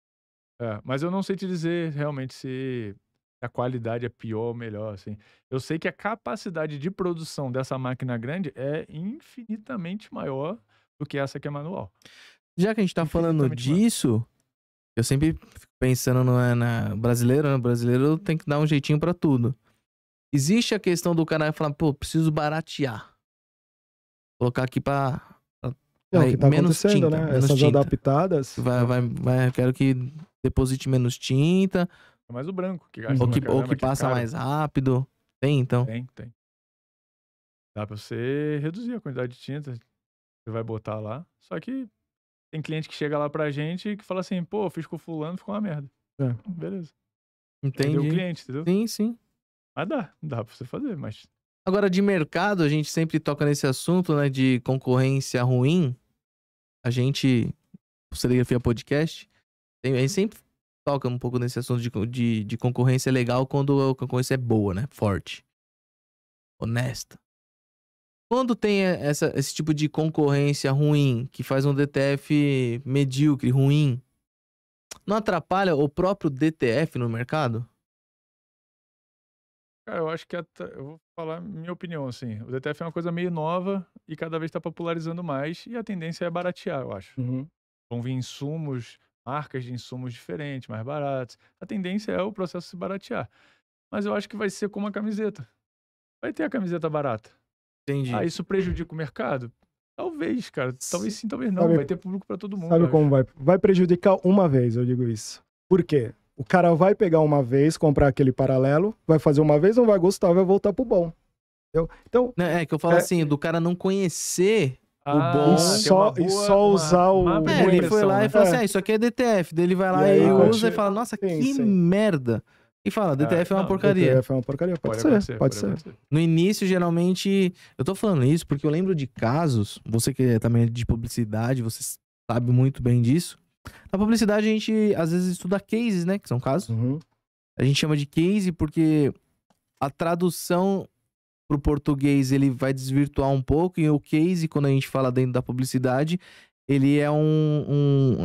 D: É, mas eu não sei te dizer realmente se a qualidade é pior ou melhor, assim. Eu sei que a capacidade de produção dessa máquina grande é infinitamente maior do que essa que é manual.
A: Já que a gente tá falando disso, maior. eu sempre fico pensando no, na brasileiro, né? Brasileiro tem que dar um jeitinho para tudo. Existe a questão do cara falar, pô, preciso baratear. Colocar aqui pra. pra
B: Não, é aí, tá menos tinta, né? Menos Essas tinta.
A: adaptadas. Vai, vai, vai, quero que deposite menos tinta é mais o branco que gasta. Ou que, ou que é passa que mais rápido. Tem, então? Tem,
D: tem. Dá pra você reduzir a quantidade de tinta que você vai botar lá. Só que tem cliente que chega lá pra gente e que fala assim, pô, fiz com fulano, ficou uma merda. É. Beleza.
A: Entendi. o cliente,
D: entendeu? Sim, sim. Mas dá, dá pra você fazer, mas...
A: Agora, de mercado, a gente sempre toca nesse assunto, né, de concorrência ruim. A gente, o Serigrafia Podcast, a gente sempre toca um pouco nesse assunto de, de, de concorrência é legal quando a concorrência é boa, né? Forte. Honesta. Quando tem essa, esse tipo de concorrência ruim, que faz um DTF medíocre, ruim, não atrapalha o próprio DTF no mercado?
D: Cara, eu acho que até, eu vou falar minha opinião assim. O DTF é uma coisa meio nova e cada vez está popularizando mais e a tendência é baratear, eu acho. Uhum. Vão vir insumos marcas de insumos diferentes, mais baratos. A tendência é o processo se baratear. Mas eu acho que vai ser como a camiseta. Vai ter a camiseta barata. Entendi. Ah, isso prejudica o mercado? Talvez, cara. Talvez sim, talvez não. Sabe, vai ter público para todo mundo. Sabe
B: como vai? Vai prejudicar uma vez, eu digo isso. Por quê? O cara vai pegar uma vez, comprar aquele paralelo, vai fazer uma vez, não vai gostar, vai voltar pro bom.
A: Entendeu? Então. É, é que eu falo é... assim, do cara não conhecer o ah, bom ah, só, boa, e só usar o. Uma é, ele foi lá e né? falou assim: é. ah, isso aqui é DTF. Daí ele vai lá e, aí, e usa e fala: nossa, sim, que sim. merda. E fala: é, DTF é uma não, porcaria. DTF é uma porcaria, pode, pode ser, pode, ser. ser. No início, geralmente. Eu tô falando isso porque eu lembro de casos, você que é também de publicidade, você sabe muito bem disso. Na publicidade, a gente às vezes estuda cases, né? Que são casos. Uhum. A gente chama de case porque a tradução para o português ele vai desvirtuar um pouco, e o case, quando a gente fala dentro da publicidade, ele é um, um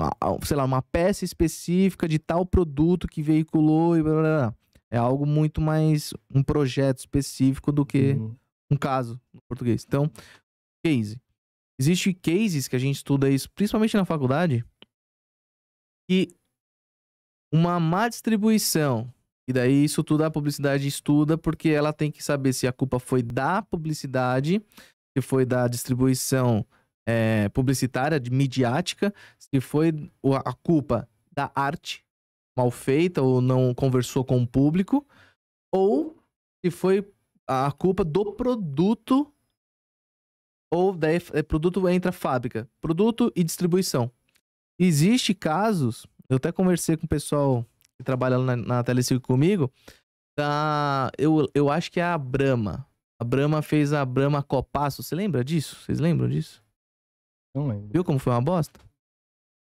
A: sei lá, uma peça específica de tal produto que veiculou e blá, blá, blá. É algo muito mais um projeto específico do que uhum. um caso no português. Então, case. Existem cases que a gente estuda isso, principalmente na faculdade, que uma má distribuição e daí isso tudo a publicidade estuda, porque ela tem que saber se a culpa foi da publicidade, se foi da distribuição é, publicitária, de, midiática, se foi a culpa da arte mal feita ou não conversou com o público, ou se foi a culpa do produto ou daí é, eh, produto entra fábrica, produto e distribuição. Existem casos, eu até conversei com o pessoal que trabalha na, na Telecirco comigo, tá, eu, eu acho que é a Brama. A Brama fez a Brama Copasso. Você lembra disso? Vocês lembram disso? Não lembro. Viu como foi uma bosta?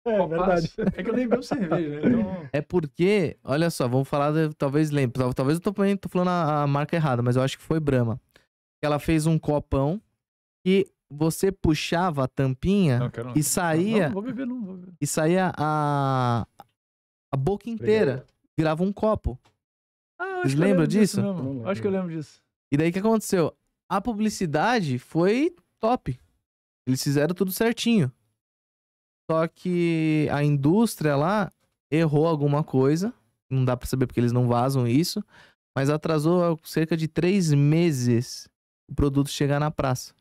E: É, é Copasso. verdade. É que eu nem o cerveja, né? Então...
A: É porque, olha só, vamos falar, talvez lembre, talvez eu tô, tô falando a, a, marca errada, mas eu acho que foi Brama. Ela fez um copão que você puxava a tampinha não, e saía não, não, beber, e saía a, a boca inteira Obrigado. virava um copo. Ah, Vocês lembram disso? disso acho que eu lembro disso. E daí o que aconteceu? A publicidade foi top. Eles fizeram tudo certinho. Só que a indústria lá errou alguma coisa. Não dá para saber porque eles não vazam isso. Mas atrasou cerca de três meses o produto chegar na praça.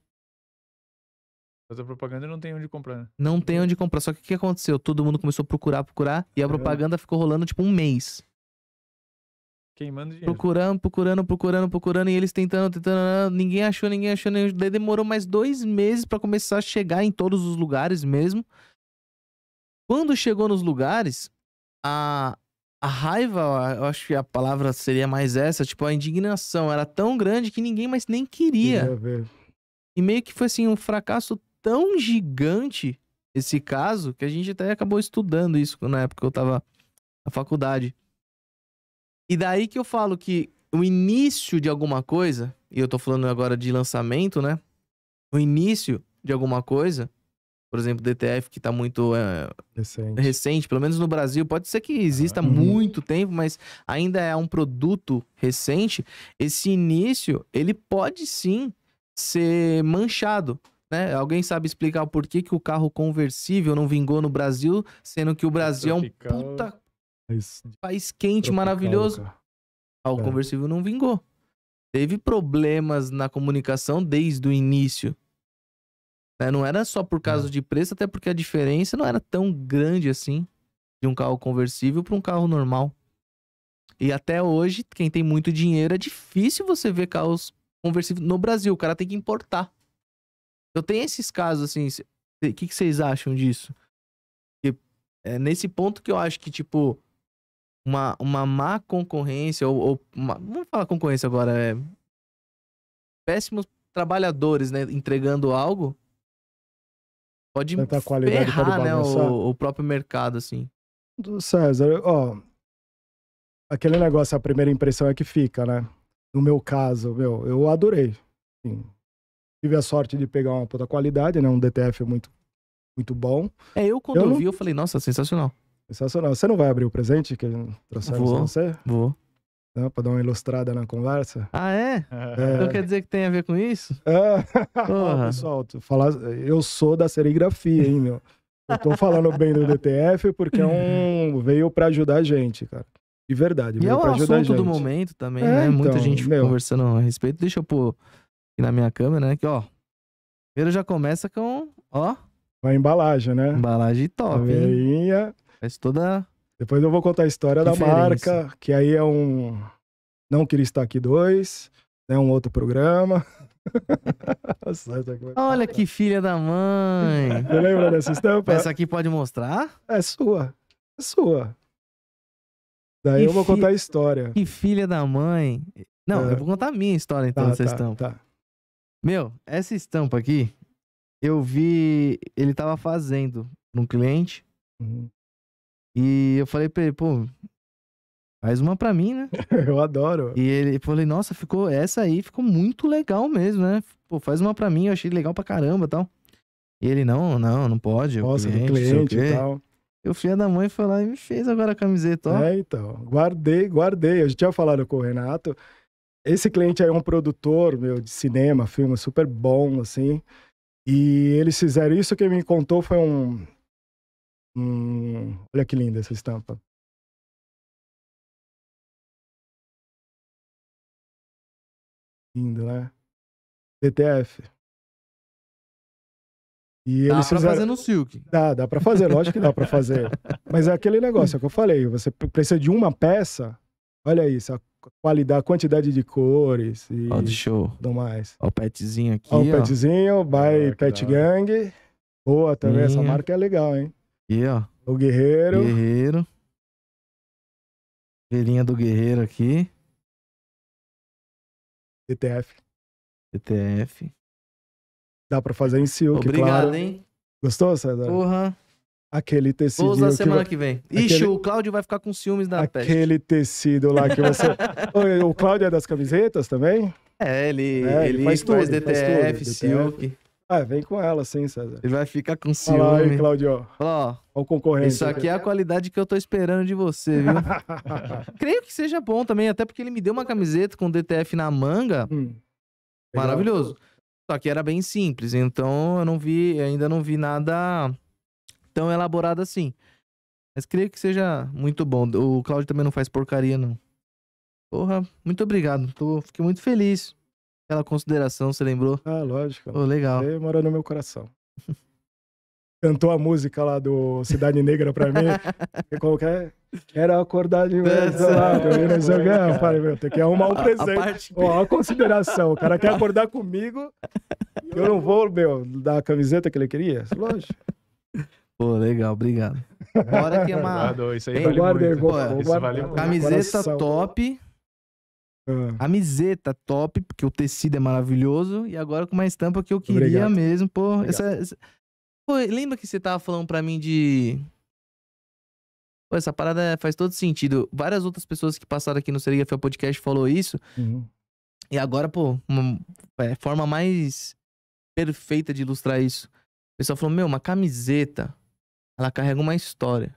D: Mas a propaganda não tem onde comprar, né?
A: Não tem onde comprar. Só que o que aconteceu? Todo mundo começou a procurar, procurar, e a uhum. propaganda ficou rolando tipo um mês.
D: Queimando dinheiro. Procurando,
A: procurando, procurando, procurando, e eles tentando, tentando. Ninguém achou, ninguém achou, ninguém... Daí demorou mais dois meses para começar a chegar em todos os lugares mesmo. Quando chegou nos lugares, a, a raiva, eu acho que a palavra seria mais essa, tipo, a indignação era tão grande que ninguém mais nem queria. E meio que foi assim, um fracasso tão gigante esse caso que a gente até acabou estudando isso na época que eu tava na faculdade. E daí que eu falo que o início de alguma coisa, e eu tô falando agora de lançamento, né? O início de alguma coisa, por exemplo, DTF, que tá muito é, recente. recente. pelo menos no Brasil, pode ser que exista ah, muito tempo, mas ainda é um produto recente. Esse início, ele pode sim ser manchado né? Alguém sabe explicar por que, que o carro conversível não vingou no Brasil, sendo que o Brasil é um puta país, país quente, Tropical, maravilhoso. Ah, o é. conversível não vingou. Teve problemas na comunicação desde o início. Né? Não era só por causa é. de preço, até porque a diferença não era tão grande assim de um carro conversível para um carro normal. E até hoje, quem tem muito dinheiro, é difícil você ver carros conversíveis no Brasil. O cara tem que importar. Então tem esses casos assim. O que, que vocês acham disso? Porque é nesse ponto que eu acho que, tipo, uma, uma má concorrência, ou, ou uma, vamos falar concorrência agora, é, péssimos trabalhadores, né, entregando algo, pode Tanta qualidade ferrar, né, o, o, próprio mercado, assim.
B: Do César, ó, aquele negócio, a primeira impressão é que fica, né? No meu caso, meu, eu adorei. Sim, tive a sorte de pegar uma puta qualidade, né? Um DTF muito, muito bom.
A: É, eu quando eu, eu vi, não... eu falei, nossa, sensacional.
B: Sensacional. Você não vai abrir o presente que trouxemos vou, pra você? Vou. Não, pra dar uma ilustrada na conversa.
A: Ah, é? é... Então quer dizer que tem a ver com isso? É. Porra. Pessoal,
B: falar... eu sou da serigrafia, hein, meu? Eu tô falando bem do DTF porque é um... veio pra ajudar a gente, cara. De verdade. E é o assunto do
A: momento também, é, né? Então, Muita gente meu... conversando a respeito. Deixa eu pôr aqui na minha câmera, né? Que, ó. Primeiro já começa com, ó.
B: A embalagem, né? Embalagem top. Aveinha. Tá
A: Faz toda.
B: Depois eu vou contar a história da marca, que aí é um. Não queria estar aqui dois, né? Um outro programa. Olha
A: que filha da mãe. Você lembra dessa estampa? Essa aqui pode mostrar?
B: É sua. É sua.
A: Daí que eu vou contar a história. Que filha da mãe. Não, é. eu vou contar a minha história então tá, estão. tá, estampa. Tá. Meu, essa estampa aqui, eu vi. Ele tava fazendo num cliente. Uhum. E eu falei pra ele, pô, faz uma pra mim, né? eu adoro. E ele falou, falei, nossa, ficou. Essa aí ficou muito legal mesmo, né? Pô, faz uma pra mim, eu achei legal pra caramba e tal. E ele, não, não, não pode. Nossa, o cliente, cliente e tal. E o filho da mãe
B: foi lá e me fez agora a camiseta, ó. É, então. Guardei, guardei. Eu já tinha falado com o Renato. Esse cliente aí é um produtor, meu, de cinema, filme super bom, assim. E eles fizeram isso. que me contou foi um. um olha
C: que linda essa estampa. Lindo, né? DTF. E dá eles pra fizeram... fazer no
B: Silk. Dá, dá pra fazer, lógico que dá pra fazer. Mas é aquele negócio é que eu falei: você precisa de uma peça Olha isso, a qualidade, a quantidade de cores e ó,
A: show. tudo mais. Olha o petzinho aqui, Olha o ó.
B: petzinho, by Pet Gang. Boa também, essa uhum. marca é legal, hein? E ó. O Guerreiro.
C: Guerreiro. Velhinha do Guerreiro aqui.
B: ETF. ETF. Dá pra fazer em silk, Obrigado, claro. hein? Gostou, César? Porra. Aquele tecido. Vou usar semana que, que
A: vem. Aquele... Ixi, o Cláudio vai ficar com ciúmes da Aquele
B: tecido lá que você.
A: o Cláudio
B: é das camisetas também? É, ele, é, ele, ele faz, tudo, DTF, faz tudo, Silk. Ah, vem
A: com ela, sim, César. Ele vai ficar com ciúme. Olha aí, Claudio. Ó, olha o concorrente. Isso né? aqui é a qualidade que eu tô esperando de você, viu? Creio que seja bom também, até porque ele me deu uma camiseta com DTF na manga. Hum. Maravilhoso. Só que era bem simples, então eu não vi, ainda não vi nada tão elaborado assim. Mas creio que seja muito bom. O Claudio também não faz porcaria, não. Porra, muito obrigado. Tô, fiquei muito feliz pela consideração, você lembrou? Ah, lógico. Oh, legal. Você mora no meu coração.
B: Cantou a música lá do Cidade Negra pra mim. qualquer. É? Era acordar de lado, não sei o Falei, meu, tem que arrumar um presente. A, Ó, a consideração. O cara quer acordar comigo. Eu não vou, meu, dar a camiseta que ele queria. Lógico. Pô, legal, obrigado.
A: Bora que é uma. Camiseta top. Ah. Camiseta top, porque o tecido é maravilhoso. E agora com uma estampa que eu queria obrigado. mesmo. Pô, essa, essa... Pô, lembra que você tava falando pra mim de. Pô, essa parada faz todo sentido. Várias outras pessoas que passaram aqui no Serigrafia Podcast falou isso. Uhum. E agora, pô, uma é, forma mais perfeita de ilustrar isso. O pessoal falou, meu, uma camiseta ela carrega uma história.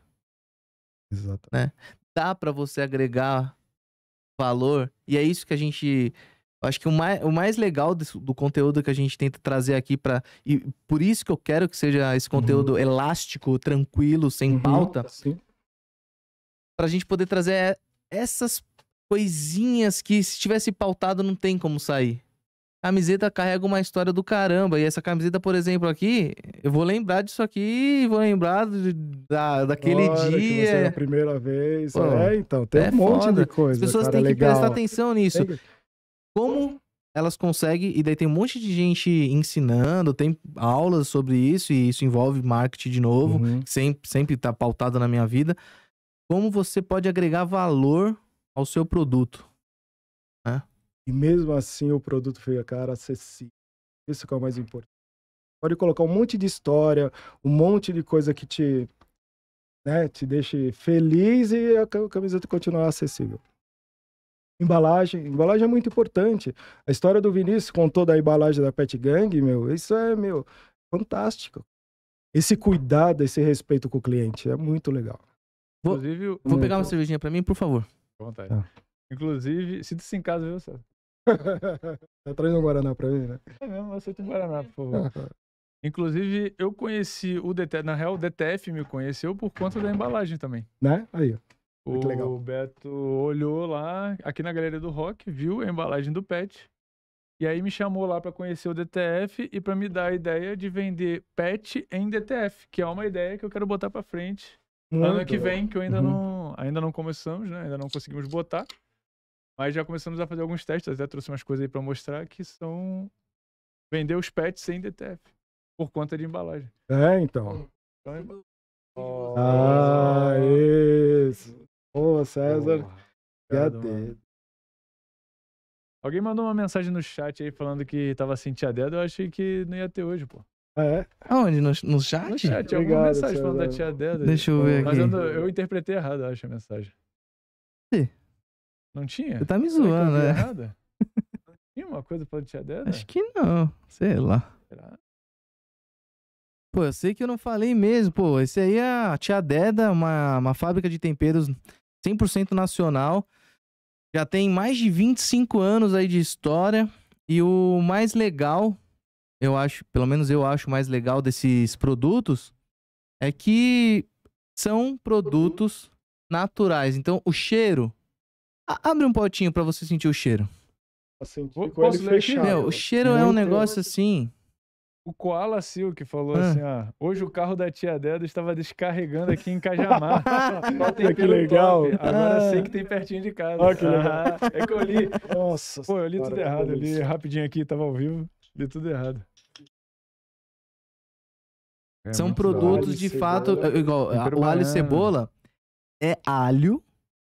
A: Exato. Né? Dá para você agregar valor, e é isso que a gente. acho que o mais, o mais legal do, do conteúdo que a gente tenta trazer aqui para E por isso que eu quero que seja esse uhum. conteúdo uhum. elástico, tranquilo, sem uhum, pauta. Sim. Pra gente poder trazer essas coisinhas que se tivesse pautado não tem como sair camiseta carrega uma história do caramba. E essa camiseta, por exemplo, aqui, eu vou lembrar disso aqui, vou lembrar de, da, daquele Olha, dia. Que você é a
B: primeira vez. Pô, é, então, tem é um monte foda. de coisa. As pessoas cara, têm que prestar atenção nisso.
A: Como elas conseguem, e daí tem um monte de gente ensinando, tem aulas sobre isso, e isso envolve marketing de novo, uhum. sempre, sempre tá pautado na minha vida. Como você pode agregar valor ao seu produto?
B: Né? E mesmo assim o produto fica cara acessível. Isso que é o mais importante. Pode colocar um monte de história, um monte de coisa que te, né, te deixe feliz e a camiseta continuar acessível. Embalagem, embalagem é muito importante. A história do Vinícius com toda a embalagem da Pet Gang, meu, isso é, meu, fantástico. Esse cuidado, esse respeito com o cliente é muito legal.
D: Vou,
A: Inclusive, vou pegar uma cervejinha para mim, por favor.
D: Vontade. Tá. Inclusive, sinta-se em casa, viu, César? tá
A: trazendo um Guaraná pra mim, né?
D: É mesmo, aceito um Guaraná, por favor. Inclusive, eu conheci o DTF, na real, o DTF me conheceu por conta da embalagem também.
B: Né? Aí, ó. O legal.
D: Beto olhou lá, aqui na Galeria do Rock, viu a embalagem do PET. E aí me chamou lá para conhecer o DTF e para me dar a ideia de vender PET em DTF, que é uma ideia que eu quero botar para frente Muito ano que vem, que eu ainda uhum. não ainda não começamos, né? Ainda não conseguimos botar. Mas já começamos a fazer alguns testes, até trouxe umas coisas aí para mostrar que são vender os pets sem DTF por conta de embalagem.
B: É, então. Hum. então é... Oh, ah, isso. Ô, oh, César, cadê?
D: Alguém mandou uma mensagem no chat aí falando que tava sem tia Deda, eu achei que não ia ter hoje, pô.
A: é? Aonde? No, no chat? No chat, Obrigado, alguma mensagem falando da tia Deda. Deixa eu ver mas aqui. Mas eu,
D: eu interpretei errado, eu acho, a mensagem. Sim. Não tinha? Você tá me zoando, né? Nada? tinha uma coisa planteada? Acho que
A: não. Sei lá. Será? Pô, eu sei que eu não falei mesmo, pô. Esse aí é a Tia Deda, uma, uma fábrica de temperos 100% nacional. Já tem mais de 25 anos aí de história. E o mais legal, eu acho, pelo menos eu acho mais legal desses produtos, é que são produtos naturais. Então, o cheiro Abre um potinho para você sentir o cheiro.
B: Assim, Vou, posso ele fechado. Meu, o cheiro Muito é um negócio assim. O Koala
D: Sil que falou ah. assim: ó, hoje o carro da tia Deda estava descarregando aqui em Cajamar. Olha que legal. Top. Agora ah. sei que tem pertinho de casa. Olha que legal. Ah, é que eu li. Nossa. Pô, eu li cara, tudo errado. Eu li rapidinho aqui, tava ao vivo. Li tudo errado.
B: É São produtos de cebola. fato. Igual, o alho e cebola
A: é alho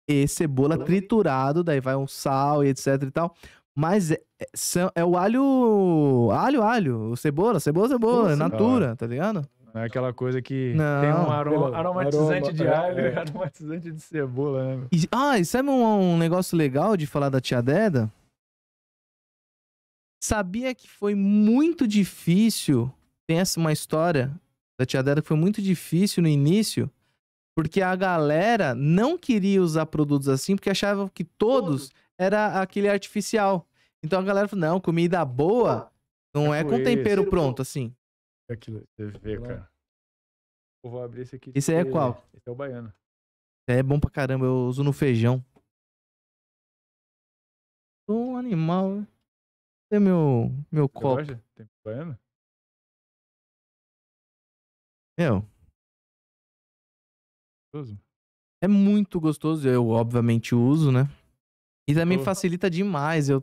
A: e cebola uhum. triturado, daí vai um sal e etc e tal. Mas é, é, é o alho. Alho, alho. Cebola, cebola, cebola. Nossa, assim? natura, cara.
D: tá ligado? Não é aquela coisa que Não. tem um aroma, aromatizante aroma, de é, alho é. aromatizante de cebola, né?
A: E, ah, e sabe um, um negócio legal de falar da tia Deda? Sabia que foi muito difícil. Tem essa uma história da tia Deda que foi muito difícil no início porque a galera não queria usar produtos assim porque achava que todos, todos. era aquele artificial. Então a galera falou: não, comida boa não é, é com esse, tempero pronto, assim.
C: Aquilo, você vê, cara. Eu vou abrir esse aqui. Esse aí é qual? Esse é o baiano. É bom pra caramba, eu uso no feijão. Sou um animal, né? Cadê meu, meu copo? Tem baiano? Meu, gostoso?
A: É muito gostoso. Eu, obviamente, uso, né? E também oh. facilita demais. Eu,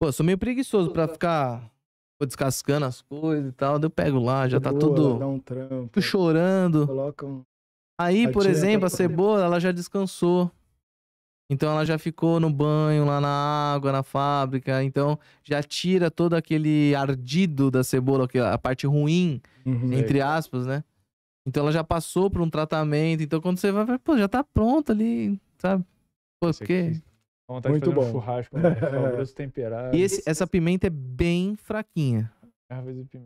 A: pô, eu sou meio preguiçoso pra ficar pô, descascando as coisas e tal. Eu pego lá, já tá tudo. Dá um chorando. Aí, por exemplo, a cebola, ela já descansou. Então ela já ficou no banho, lá na água, na fábrica. Então já tira todo aquele ardido da cebola, é a parte ruim, uhum, entre é. aspas, né? Então ela já passou por um tratamento. Então quando você vai, pô, já tá pronto ali, sabe? Pô, porque. Muito bom. Um churrasco, né?
D: temperado. E esse,
A: essa pimenta é bem fraquinha.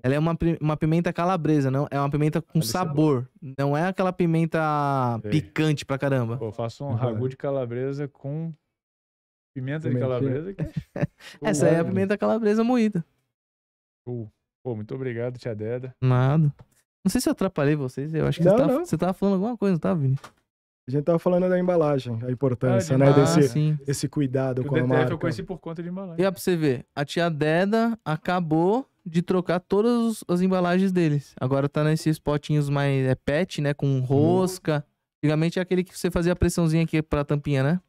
A: Ela é uma, uma pimenta calabresa, não? É uma pimenta com sabor. Não é aquela pimenta Sei. picante
D: pra caramba. Pô, eu faço um é. ragu de calabresa com pimenta, pimenta. de calabresa. Que... É
A: essa é a pimenta calabresa moída.
D: Pô, muito obrigado, tia Deda.
A: Nada. Não sei se eu atrapalhei vocês, eu acho que não, você, tava, você tava falando alguma coisa, não tava, Vini?
B: A gente tava falando da embalagem, a importância, ah, né? desse, ah, sim. desse cuidado com a marca. Eu conheci
D: por conta de embalagem.
A: E ó, pra você ver, a tia Deda acabou de trocar todas as embalagens deles. Agora tá nesses potinhos mais é pet, né? Com uhum. rosca. Hum. Antigamente é aquele que você fazia a pressãozinha aqui pra tampinha, né?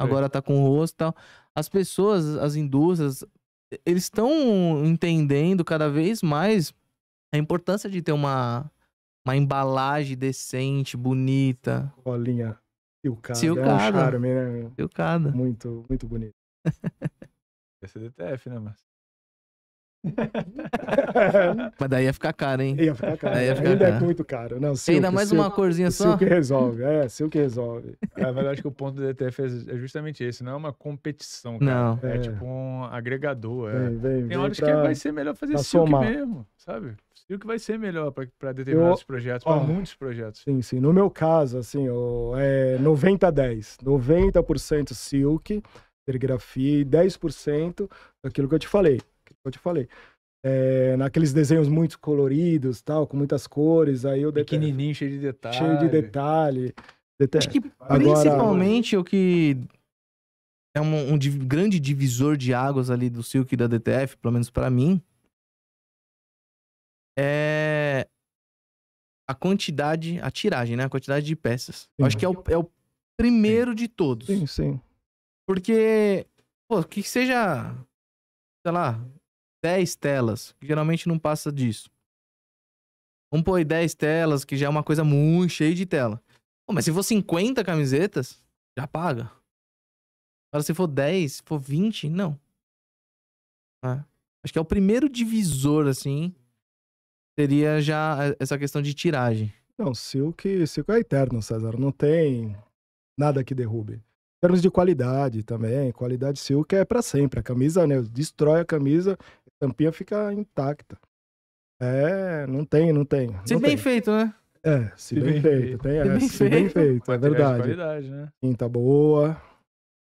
A: É. Agora é. tá com rosca e tal. As pessoas, as indústrias, eles estão entendendo cada vez mais a importância de ter uma, uma embalagem decente, bonita. Colinha silcada. silcada. É um charme,
B: né? Silcada. Muito, muito bonito.
D: Esse é DTF, né, Márcio? Mas daí ia ficar
C: caro, hein? Ia ficar
A: caro. Ia ficar Ainda é caro. é muito caro. Não, silk, Ainda mais silk, uma corzinha silk só? que resolve.
B: É, que
D: resolve. É, mas eu acho que o ponto do DTF é, é justamente esse. Não é uma competição, cara. Não. É, é tipo um agregador. É. Vem, vem, Tem horas pra... que vai ser melhor fazer pra silk somar. mesmo, sabe? e o que vai ser melhor para determinados eu... projetos, para muitos projetos.
B: Sim, sim. No meu caso, assim, eu, é 90-10. 90%, silk, serigrafia e 10% daquilo que eu te falei. Que eu te falei. É, naqueles desenhos muito coloridos, tal, com muitas cores, aí eu Pequenininho, cheio de detalhe. Cheio de detalhe. Detesto. Acho que principalmente
A: Agora... o que é um, um, grande divisor de águas ali do Silk e da DTF, pelo menos para mim, é a quantidade, a tiragem, né? A quantidade de peças. Sim. acho que é o, é o primeiro sim. de todos. Sim, sim. Porque, pô, que seja, sei lá, 10 telas, que geralmente não passa disso. Vamos pôr 10 telas, que já é uma coisa muito cheia de tela. Pô, mas se for 50 camisetas, já paga. Agora, se for 10, se for 20, não. É. acho que é o primeiro divisor, assim, seria já eh, essa questão de tiragem.
B: Não, Silk, Silk é eterno, César. Não tem nada que derrube. Em termos de qualidade também, qualidade Silk é para sempre. A camisa, né, destrói a camisa, a tampinha fica intacta. É, não tem, não tem. Se não bem tem. feito, né? É, se, se bem, bem, feito, feito. Tem, se, é, bem, se feito. bem feito, é verdade. Qualidade, né?
A: boa.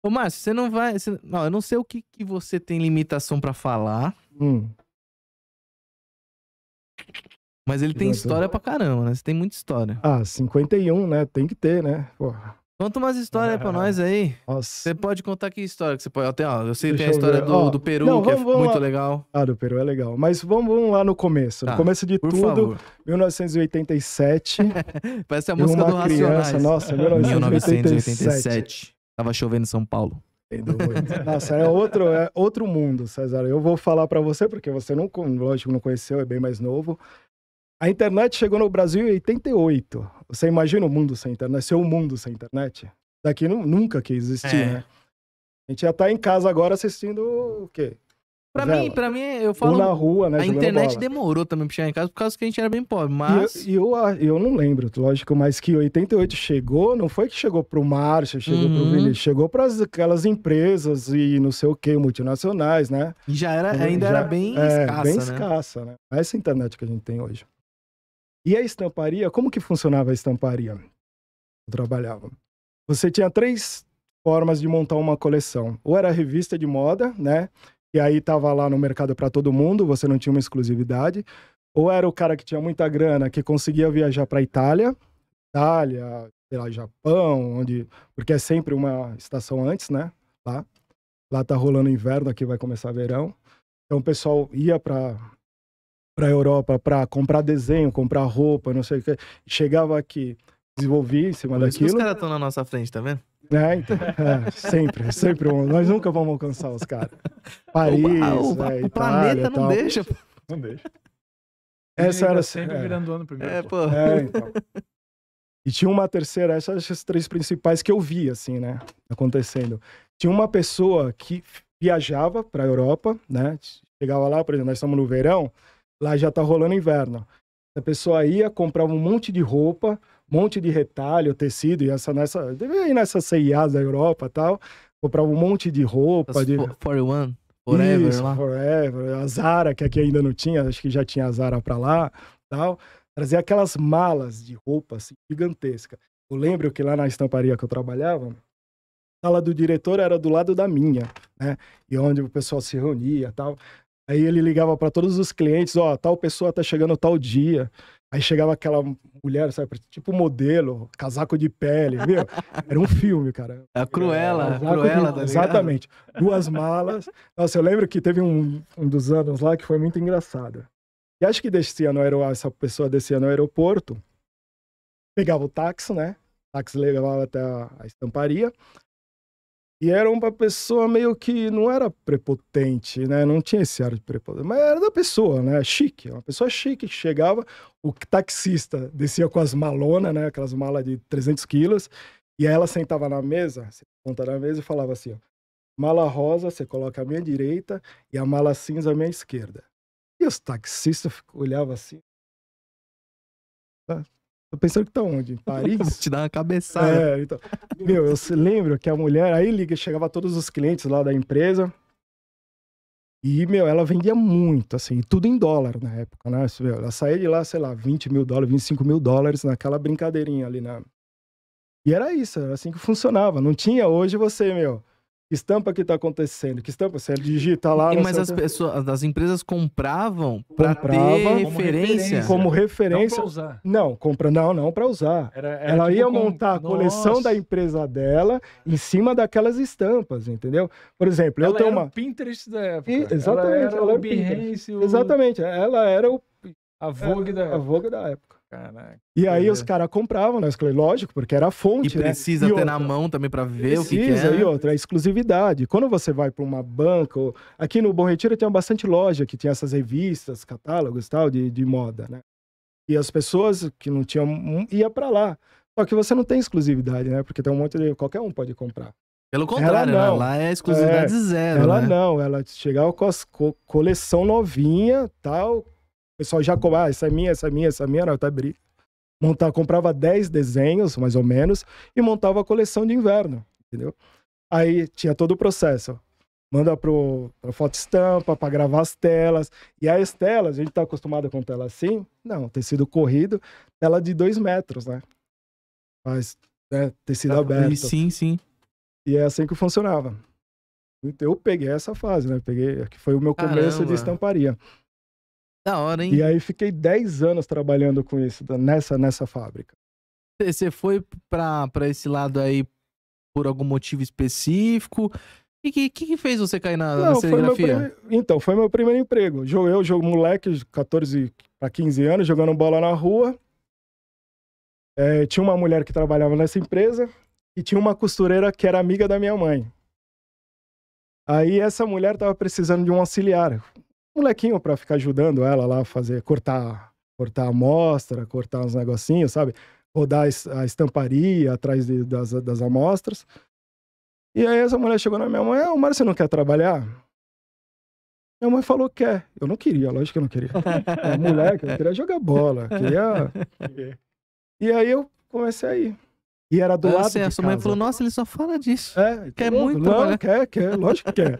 A: Ô, Márcio, você não vai. Você, não, eu não sei o que, que você tem limitação para falar. Hum. Mas ele tem história
B: pra caramba, né? Você tem muita história. Ah, 51, né? Tem que ter, né? Porra.
A: Conta umas histórias ah, pra nós aí. Nossa. Você pode contar que história que você pode. Até, ó, eu sei que tem a história do, do, Peru, não, vamos, que é muito lá.
B: legal. Ah, do Peru é legal. Mas vamos, vamos lá no começo. Tá, no começo de tudo, favor. 1987. Parece a música do Racionais. Criança, nossa, 1987.
A: 1987. Tava chovendo em São Paulo. Entendo
B: muito. Nossa, é outro, é outro mundo, César. Eu vou falar para você, porque você, não, lógico, não conheceu, é bem mais novo. A internet chegou no Brasil em 88. Você imagina o mundo sem internet? Seu mundo sem internet? Daqui nunca que existia, é. né? A gente já tá em casa agora assistindo
A: o quê? Pra mim, pra mim, eu falo. na rua, né? A internet bola. demorou também pra chegar em casa por causa que a gente era bem pobre, mas.
B: E eu, eu, ah, eu não lembro, lógico, mas que 88 chegou, não foi que chegou pro Márcio, chegou uhum. pro Vinícius, chegou pras aquelas empresas e não sei o que, multinacionais, né? E já era, então, ainda já, era bem é, escassa. Bem né? escassa, né? Essa internet que a gente tem hoje. E a estamparia, como que funcionava a estamparia? Eu trabalhava. Você tinha três formas de montar uma coleção. Ou era revista de moda, né? E aí tava lá no mercado para todo mundo, você não tinha uma exclusividade. Ou era o cara que tinha muita grana, que conseguia viajar para Itália, Itália, sei lá, Japão, onde porque é sempre uma estação antes, né? Lá, lá tá rolando inverno, aqui vai começar verão. Então o pessoal ia para para Europa para comprar desenho, comprar roupa, não sei o que. Chegava aqui, desenvolvia em cima Por daquilo. Os caras
A: estão na nossa frente, tá vendo?
B: Né? Então, é, sempre, sempre. Nós nunca vamos alcançar os caras.
A: Paris, o, o, é, o Itália, planeta não tal. deixa. Não deixa.
B: Essa era tá sempre é, virando ano primeiro. É, pô. É, então. E tinha uma terceira, essas as três principais que eu vi, assim, né? Acontecendo. Tinha uma pessoa que viajava para a Europa, né? Chegava lá, por exemplo, nós estamos no verão, lá já tá rolando inverno. A pessoa ia, comprava um monte de roupa, monte de retalho, tecido, e essa nessa. Deve ir nessa CIA da Europa tal. Comprar um monte de roupa. de... 41. Forever, Isso, lá. Forever, a Zara, que aqui ainda não tinha, acho que já tinha a Zara pra lá, tal. Trazer aquelas malas de roupa, assim, gigantesca. Eu lembro que lá na estamparia que eu trabalhava, a sala do diretor era do lado da minha, né? E onde o pessoal se reunia, tal. Aí ele ligava para todos os clientes, ó, oh, tal pessoa tá chegando tal dia. Aí chegava aquela mulher, sabe, tipo modelo, casaco de pele, viu? Era um filme, cara. É a Cruella, a Cruella, de... tá Exatamente. Duas malas. Nossa, eu lembro que teve um, um dos anos lá que foi muito engraçado. E acho que descia no era, essa pessoa descia no aeroporto, pegava o táxi, né? O táxi levava até a estamparia. E era uma pessoa meio que não era prepotente, né? Não tinha esse ar de prepotente, mas era da pessoa, né? Chique, uma pessoa chique que chegava, o taxista descia com as malonas, né? Aquelas malas de 300 quilos, e ela sentava na mesa, sentava na mesa e falava assim, ó, mala rosa você coloca à minha direita e a mala cinza à minha esquerda. E os taxistas olhavam assim, tá? Tô pensando que tá onde? Em Paris?
A: te dá uma cabeçada. É,
B: então. Meu, eu lembro que a mulher, aí liga, chegava todos os clientes lá da empresa. E, meu, ela vendia muito, assim, tudo em dólar na época, né? Ela saía de lá, sei lá, 20 mil dólares, 25 mil dólares naquela brincadeirinha ali né E era isso, era assim que funcionava. Não tinha hoje você, meu que estampa que está acontecendo? Que estampa? Você digita tá lá. Mas as
A: pessoas, as empresas compravam para ter referência. Como referência. Como
B: referência. Não, usar. não compra não, não para usar. Era, era Ela tipo ia montar a coleção Nossa. da empresa dela em cima daquelas estampas, entendeu? Por exemplo, ela eu tenho uma. Pinterest da época. E, exatamente. Ela era, ela era o O... Exatamente. Ela era o a Vogue,
A: é, a Vogue da época. Caraca.
B: E aí os caras compravam né? Esclair, lógico, porque era a fonte. E né? precisa né? e ter outra, na
A: mão também para ver precisa, o que, que é. Precisa, e
B: outra, a é exclusividade. Quando você vai para uma banca, ou... aqui no Bom Retiro tem bastante loja que tinha essas revistas, catálogos tal, de, de moda, né? E as pessoas que não tinham, um, ia para lá. Só que você não tem exclusividade, né? Porque tem um monte de. qualquer um pode comprar.
A: Pelo contrário, ela né? não. lá é exclusividade é, zero. Ela né?
B: não, ela chegava com as co coleção novinha, tal, o pessoal já cobrava, ah, essa é minha, essa é minha, essa é minha, né? eu até abri. Montar, comprava 10 desenhos, mais ou menos, e montava a coleção de inverno, entendeu? Aí tinha todo o processo. Manda pro, pra foto estampa, pra gravar as telas. E aí as telas, a gente tá acostumado com tela assim? Não, tecido corrido, tela de 2 metros, né? Mas, né, tecido ah, aberto. Sim, sim. E é assim que funcionava. Então Eu peguei essa fase, né? Peguei, que foi o meu começo de
A: estamparia. Da hora, hein? E aí
B: fiquei 10 anos trabalhando com isso, nessa, nessa fábrica.
A: Você foi para esse lado aí por algum motivo específico? O que, que, fez você cair na, Não, na serigrafia? Foi prime...
B: Então, foi meu primeiro emprego. Eu, jogo moleque, 14 a 15 anos, jogando bola na rua. É, tinha uma mulher que trabalhava nessa empresa e tinha uma costureira que era amiga da minha mãe. Aí essa mulher tava precisando de um auxiliar molequinho para ficar ajudando ela lá a fazer, cortar, cortar a amostra, cortar uns negocinhos, sabe? Rodar a estamparia atrás de, das, das amostras. E aí essa mulher chegou na minha mãe, ah, Mário, você não quer trabalhar? Minha mãe falou que quer. Eu não queria, lógico que eu não queria. É moleque, eu queria jogar bola, queria... E aí eu comecei a ir. E era do ah, lado sei, de a sua mãe falou,
A: nossa, ele só fala disso. É, quer muito não, quer, quer, lógico que quer.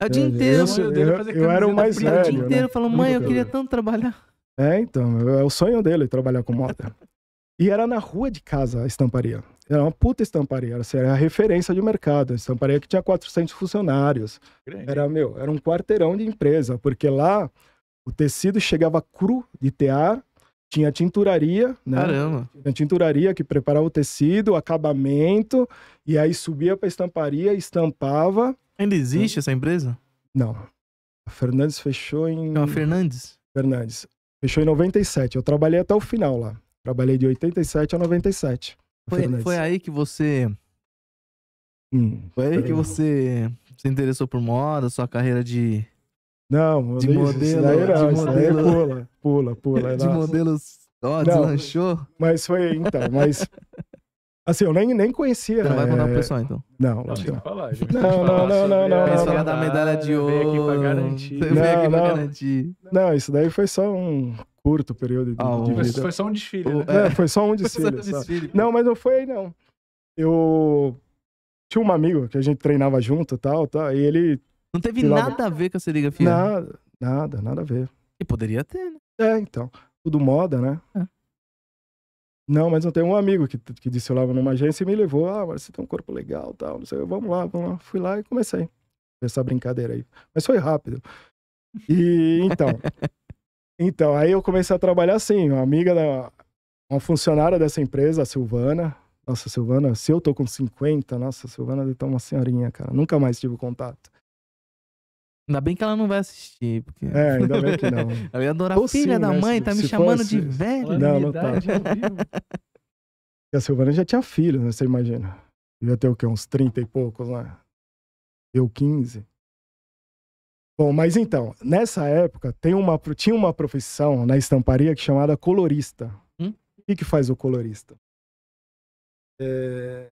A: É o dia inteiro. Eu, eu, eu, era o mais velho. O dia né? inteiro né? mãe, eu queria tanto trabalhar.
B: É, então, é o sonho dele trabalhar com moto. e era na rua de casa a estamparia. Era uma puta estamparia, era assim, a referência de mercado. A estamparia que tinha 400 funcionários. Grande. Era, meu, era um quarteirão de empresa, porque lá o tecido chegava cru de tear, tinha tinturaria, né? Caramba. Tinha tinturaria que preparava o tecido, o acabamento, e aí subia para estamparia, estampava
A: Ainda existe essa empresa?
B: Não. A Fernandes fechou em. Não, a Fernandes? Fernandes. Fechou em 97. Eu trabalhei até o final lá. Trabalhei de 87 a 97.
A: A foi, foi aí que você. Hum, foi aí que você se interessou por moda, sua carreira de.
B: Não, de modelo. Daí não, de modelo. Daí pula,
A: pula, pula. de nossa.
B: modelos. Ó, deslanchou? Mas foi, então, mas Assim, eu nem, nem conhecia. Você não vai mandar pro é, pessoal, então? Não, não. Tem
A: falar, não, não, não, não, não. Eles falaram da medalha de ouro. Veio aqui pra garantir. Veio aqui pra garantir.
B: Não, isso daí foi só um curto período de, ah, vida. Foi só um desfile, né? É, foi só um desfile. Não, mas não foi aí, não. Eu tinha um amigo que a gente treinava junto e tal, tá, e ele... Não teve nada
A: a ver com a serigrafia?
B: Nada, nada, nada a ver.
A: E poderia ter, né?
B: É, então. Tudo moda, né? É. Não, mas eu tenho um amigo que, que desfilava numa agência e me levou. Ah, mas você tem um corpo legal tal. Não sei, eu, vamos lá, vamos lá. Fui lá e comecei essa brincadeira aí. Mas foi rápido. E então. então, aí eu comecei a trabalhar assim. Uma amiga, da, uma funcionária dessa empresa, a Silvana. Nossa, Silvana, se eu tô com 50, nossa, Silvana deve então, tá uma senhorinha, cara. Nunca mais tive contato.
A: Ainda bem que ela não vai assistir. Porque... É, ainda bem que não. A ia adorar. Ou filha sim, da né? mãe, se, tá me chamando de velho. Não, não tá.
B: e a Silvana já tinha filho, né? Você imagina. Devia ter o quê? Uns 30 e poucos lá. Né? Eu 15. Bom, mas então, nessa época, tem uma, tinha uma profissão na estamparia é chamada colorista. Hum? O que, que faz o colorista?
C: É...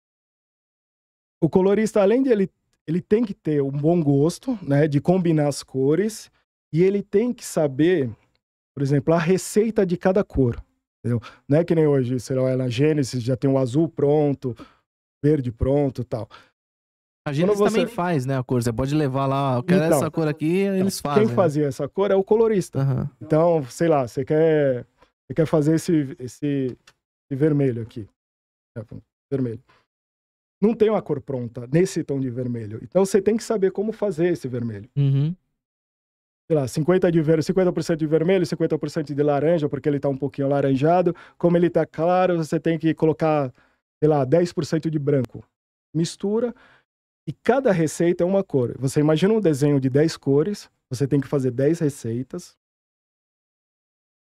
B: O colorista, além de ele ele tem que ter um bom gosto, né, de combinar as cores e ele tem que saber, por exemplo, a receita de cada cor. Entendeu? Não é que nem hoje, sei lá, é na Gênesis já tem o azul pronto, verde pronto, tal.
A: A Gênesis você... também faz, né, a cor. Você pode levar lá, eu quero então, essa cor aqui, então, eles fazem. Quem né? fazia essa cor é o colorista. Uhum.
B: Então, sei lá, você quer, você quer fazer esse, esse, esse vermelho aqui. Né, vermelho não tem uma cor pronta nesse tom de vermelho. Então você tem que saber como fazer esse vermelho. Uhum. Sei lá, 50% de, ver... 50 de vermelho, 50% de laranja, porque ele está um pouquinho alaranjado. Como ele está claro, você tem que colocar, sei lá, 10% de branco. Mistura. E cada receita é uma cor. Você imagina um desenho de 10 cores, você tem que fazer 10 receitas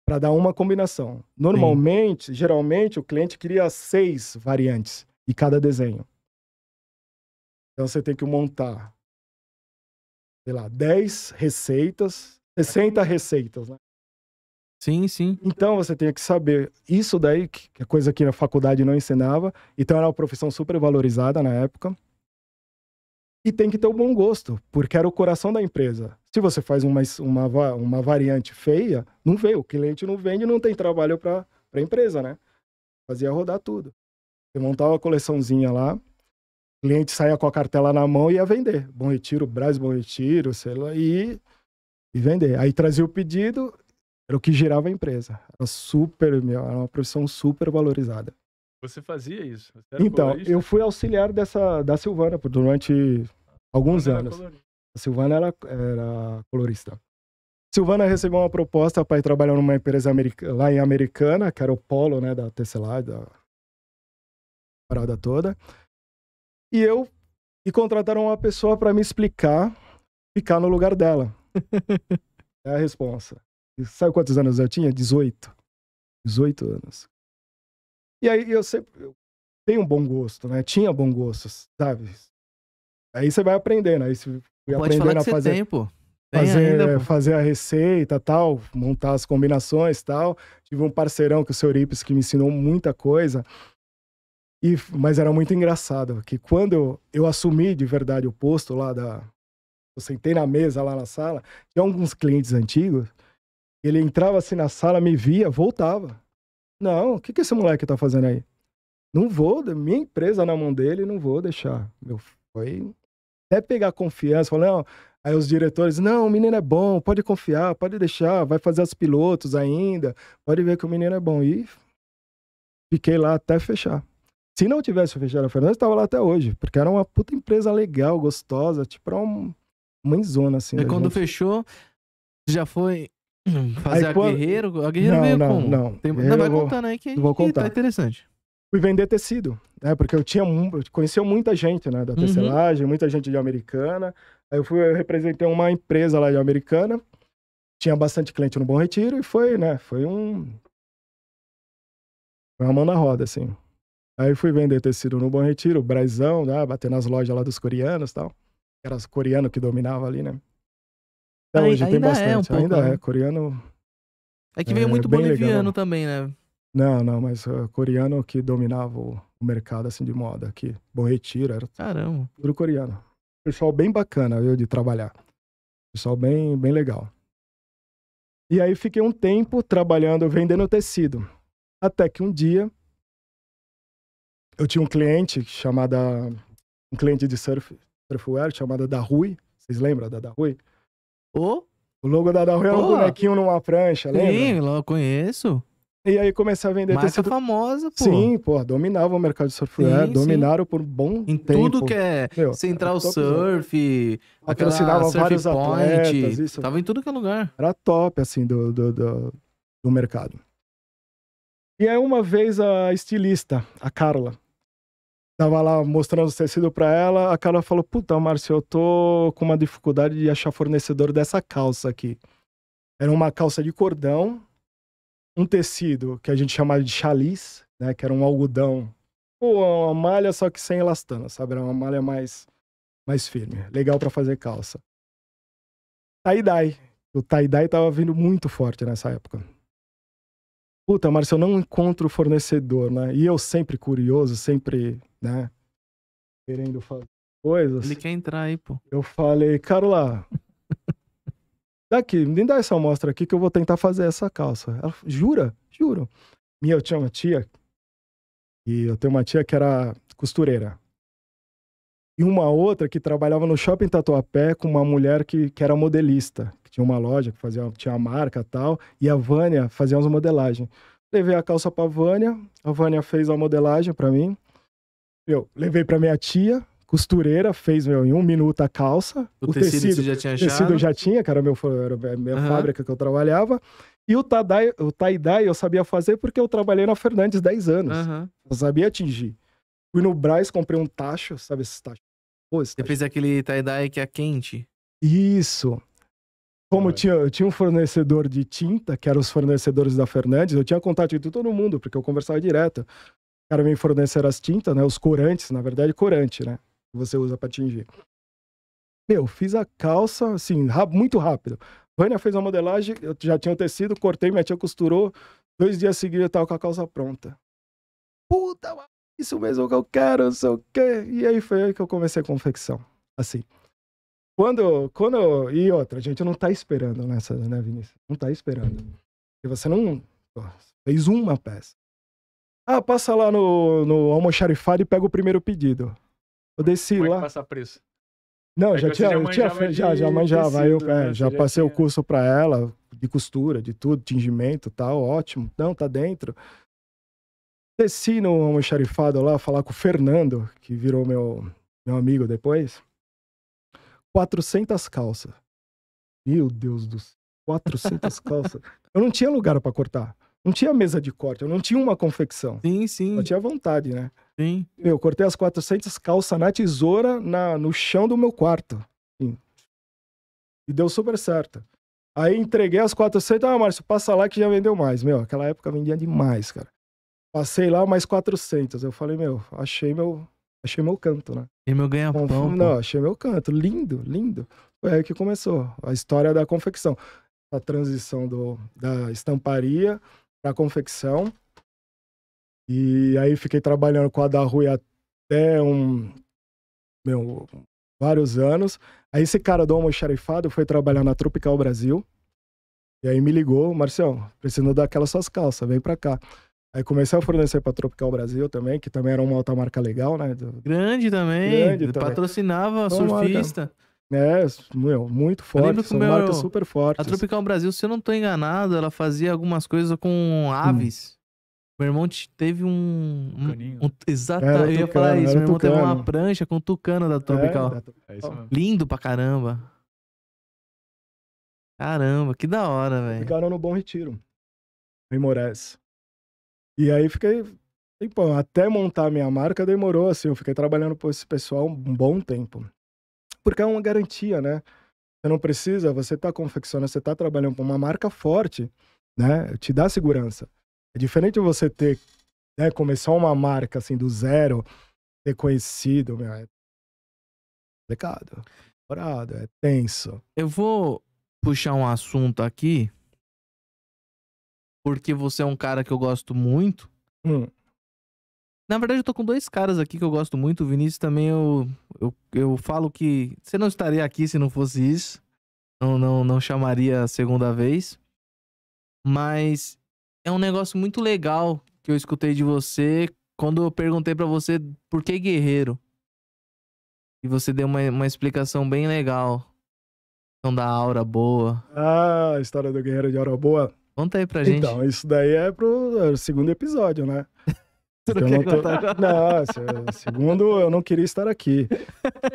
B: para dar uma combinação. Normalmente, Sim. geralmente, o cliente cria seis variantes de cada desenho. Então você tem que montar, sei lá, 10 receitas, 60 uhum. receitas, né? Sim, sim. Então você tem que saber isso daí, que é coisa que na faculdade não ensinava. Então era uma profissão super valorizada na época. E tem que ter o um bom gosto, porque era o coração da empresa. Se você faz uma, uma, uma variante feia, não vê. O cliente não vende, não tem trabalho para a empresa, né? Fazia rodar tudo. Você montava a coleçãozinha lá, cliente saía com a cartela na mão e ia vender. Bom Retiro, Braz Bom Retiro, sei lá, e, e vender. Aí trazia o pedido, era o que girava a empresa. Era super, meu, era uma profissão super valorizada.
D: Você fazia isso? Você então, colorista? eu fui
B: auxiliar dessa, da Silvana durante alguns anos. A Silvana era, era colorista. Silvana recebeu uma proposta para ir trabalhar numa empresa americana, lá em Americana, que era o polo né, da Tesla, da parada toda. E eu e contrataram uma pessoa para me explicar ficar no lugar dela. é a resposta. sabe quantos anos eu tinha? 18. 18 anos. E aí eu sempre eu tenho um bom gosto, né? Tinha bom gosto, sabe? Aí você vai aprendendo, aí você fui aprendendo a fazer tempo.
A: Fazer, ainda, é,
B: fazer a receita tal, montar as combinações tal. Tive um parceirão que o seu Rips que me ensinou muita coisa. E, mas era muito engraçado que quando eu, eu assumi de verdade o posto lá da. Eu sentei na mesa lá na sala, tinha alguns clientes antigos. Ele entrava assim na sala, me via, voltava. Não, o que, que esse moleque tá fazendo aí? Não vou, minha empresa na mão dele, não vou deixar. Meu, foi até pegar confiança, falando Aí os diretores, não, o menino é bom, pode confiar, pode deixar, vai fazer os pilotos ainda, pode ver que o menino é bom. E fiquei lá até fechar. Se não tivesse o Teixeira Fernandes, estava lá até hoje, porque era uma puta empresa legal, gostosa, tipo, era uma mãezona, assim. E quando gente.
A: fechou, já foi fazer aí, a quando... Guerreiro? A Guerreiro não, veio não, como? Não, Tem... não. Vai vou... contando aí que, vou tá contar. tá interessante. Fui vender tecido,
B: né, porque eu tinha, conheceu muita gente, né, da uhum. tecelagem, uhum. muita gente de americana. Aí eu fui, eu representei uma empresa lá de americana, tinha bastante cliente no Bom Retiro e foi, né, foi um... Foi uma mão na roda, assim. Aí fui vender tecido no Bom Retiro, Brasão, né? bater nas lojas lá dos coreanos e tal. Era os coreanos que dominavam ali, né?
A: Até hoje tem é bastante. É um pouco, ainda é né? é,
B: coreano.
A: É que veio é, muito boliviano legal. também, né?
B: Não, não, mas uh, coreano que dominava o, mercado assim de moda aqui. Bom Retiro, era Caramba. tudo coreano. Pessoal bem bacana, viu, de trabalhar. Pessoal bem, bem legal. E aí fiquei um tempo trabalhando, vendendo tecido. Até que um dia eu tinha um cliente chamada. Um cliente de surf, surfwear chamada Rui, Vocês lembram da Rui? O? O logo da Rui era é um bonequinho numa prancha, lembra?
A: Sim, eu conheço. E aí comecei a vender Marca famosa, pô. Sim,
B: pô, dominava o mercado de surfwear, dominaram por bom em tempo. tudo que é
A: Meu, Central né? Surf, patrocinava vários point, atletas, isso. Tava
B: em tudo que é lugar. Era top, assim, do, do, do, do mercado. E aí uma vez a estilista, a Carla, Tava lá mostrando o tecido para ela, a cara falou: Puta, Márcio, eu tô com uma dificuldade de achar fornecedor dessa calça aqui. Era uma calça de cordão, um tecido que a gente chamava de chalice, né? Que era um algodão. Ou uma malha, só que sem elastana sabe? Era uma malha mais, mais firme. Legal para fazer calça. Tie-dye. O tie-dye tava vindo muito forte nessa época. Puta, Márcio, eu não encontro fornecedor, né? E eu sempre curioso, sempre né? Querendo fazer coisas. Ele quer entrar aí, pô. Eu falei, Carola, daqui, me dá essa amostra aqui que eu vou tentar fazer essa calça. Ela, jura? Juro. Minha, eu tinha uma tia, e eu tenho uma tia que era costureira. E uma outra que trabalhava no shopping Tatuapé com uma mulher que, que era modelista, que tinha uma loja, que fazia, tinha uma marca e tal, e a Vânia fazia umas modelagens. Levei a calça pra Vânia, a Vânia fez a modelagem para mim, eu levei para minha tia, costureira, fez meu, em um minuto a calça. O, o tecido, tecido já tinha achado? O tecido já tinha, cara, meu, era a minha uhum. fábrica que eu trabalhava. E o tie-dye eu sabia fazer porque eu trabalhei na Fernandes 10 anos. Uhum. Eu sabia atingir. Fui no Braz, comprei
A: um tacho, sabe esse tacho? Pô, esse tacho. Você fez aquele tie-dye que é quente?
B: Isso. Como tinha, eu tinha um fornecedor de tinta, que eram os fornecedores da Fernandes, eu tinha contato de todo mundo, porque eu conversava direto cara me fornecer as tintas, né? Os corantes, na verdade, corante, né? Que você usa para tingir. Meu, fiz a calça, assim, muito rápido. Vânia fez a modelagem, eu já tinha o tecido, cortei, minha tia costurou. Dois dias seguidos eu tava com a calça pronta. Puta, isso mesmo que eu quero, não sei o quê. E aí foi aí que eu comecei a confecção. Assim. Quando, quando. E outra, a gente não tá esperando nessa, né, Vinícius? Não tá esperando. E você não. Fez uma peça. Ah, passa lá no, no almoxarifado e pega o primeiro pedido. Eu é
D: desci Como lá. É passar preço?
B: Não, é já tinha, já, manjava tinha, já, já manjava. Tecido, eu, é, né? já, já passei tinha... o curso para ela de costura, de tudo, tingimento tal, ótimo. Não, tá dentro. Desci no almoxarifado lá falar com o Fernando, que virou meu, meu amigo depois. 400 calças. Meu Deus do céu. 400 calças. Eu não tinha lugar para cortar. Não tinha mesa de corte, eu não tinha uma confecção. Sim, sim. Eu tinha vontade, né? Sim. Meu, eu cortei as 400 calças na tesoura na, no chão do meu quarto. Sim. E deu super certo. Aí entreguei as 400. Ah, Márcio, passa lá que já vendeu mais. Meu, aquela época vendia demais, cara. Passei lá mais 400. Eu falei, meu, achei meu, achei meu canto, né?
A: E meu ganha-pão. não,
B: achei meu canto. Lindo, lindo. Foi aí que começou a história da confecção. A transição do, da estamparia para confecção. E aí fiquei trabalhando com a da Rui até um. Meu, vários anos. Aí esse cara do Almoxarifado foi trabalhar na Tropical Brasil. E aí me ligou, Marcião, preciso daquelas suas calças, vem para cá. Aí comecei a fornecer para Tropical Brasil também, que também era uma outra marca legal, né?
A: Grande também. Grande também. Patrocinava surfista. Marca.
B: É, meu, muito forte, são meu, marcas super
A: fortes. A Tropical Brasil, se eu não tô enganado, ela fazia algumas coisas com aves. Hum. Meu irmão teve um. um, um exata, eu ia tucano, falar isso. Meu irmão tucano. teve uma prancha com tucano da Tropical. É, é Lindo pra caramba. Caramba, que da hora, velho.
B: Ficaram no Bom Retiro,
A: em Moraes.
B: E aí fiquei. Até montar minha marca demorou, assim. Eu fiquei trabalhando com esse pessoal um bom tempo porque é uma garantia, né? Você não precisa, você está confeccionando, você está trabalhando com uma marca forte, né? Te dá segurança. É diferente você ter, né, começar uma marca assim do zero, ter conhecido, meu, é complicado, parado, é tenso.
C: Eu vou
A: puxar um assunto aqui, porque você é um cara que eu gosto muito. Hum. Na verdade, eu tô com dois caras aqui que eu gosto muito. O Vinícius também, eu, eu, eu falo que você não estaria aqui se não fosse isso. Não, não, não chamaria a segunda vez. Mas é um negócio muito legal que eu escutei de você quando eu perguntei para você por que guerreiro. E você deu uma, uma explicação bem legal. Então, da aura boa.
B: Ah, a história do guerreiro de aura boa. Conta aí pra gente. Então, isso daí é pro segundo episódio, né? Você não, então, não, tô... não é segundo, eu não queria estar aqui.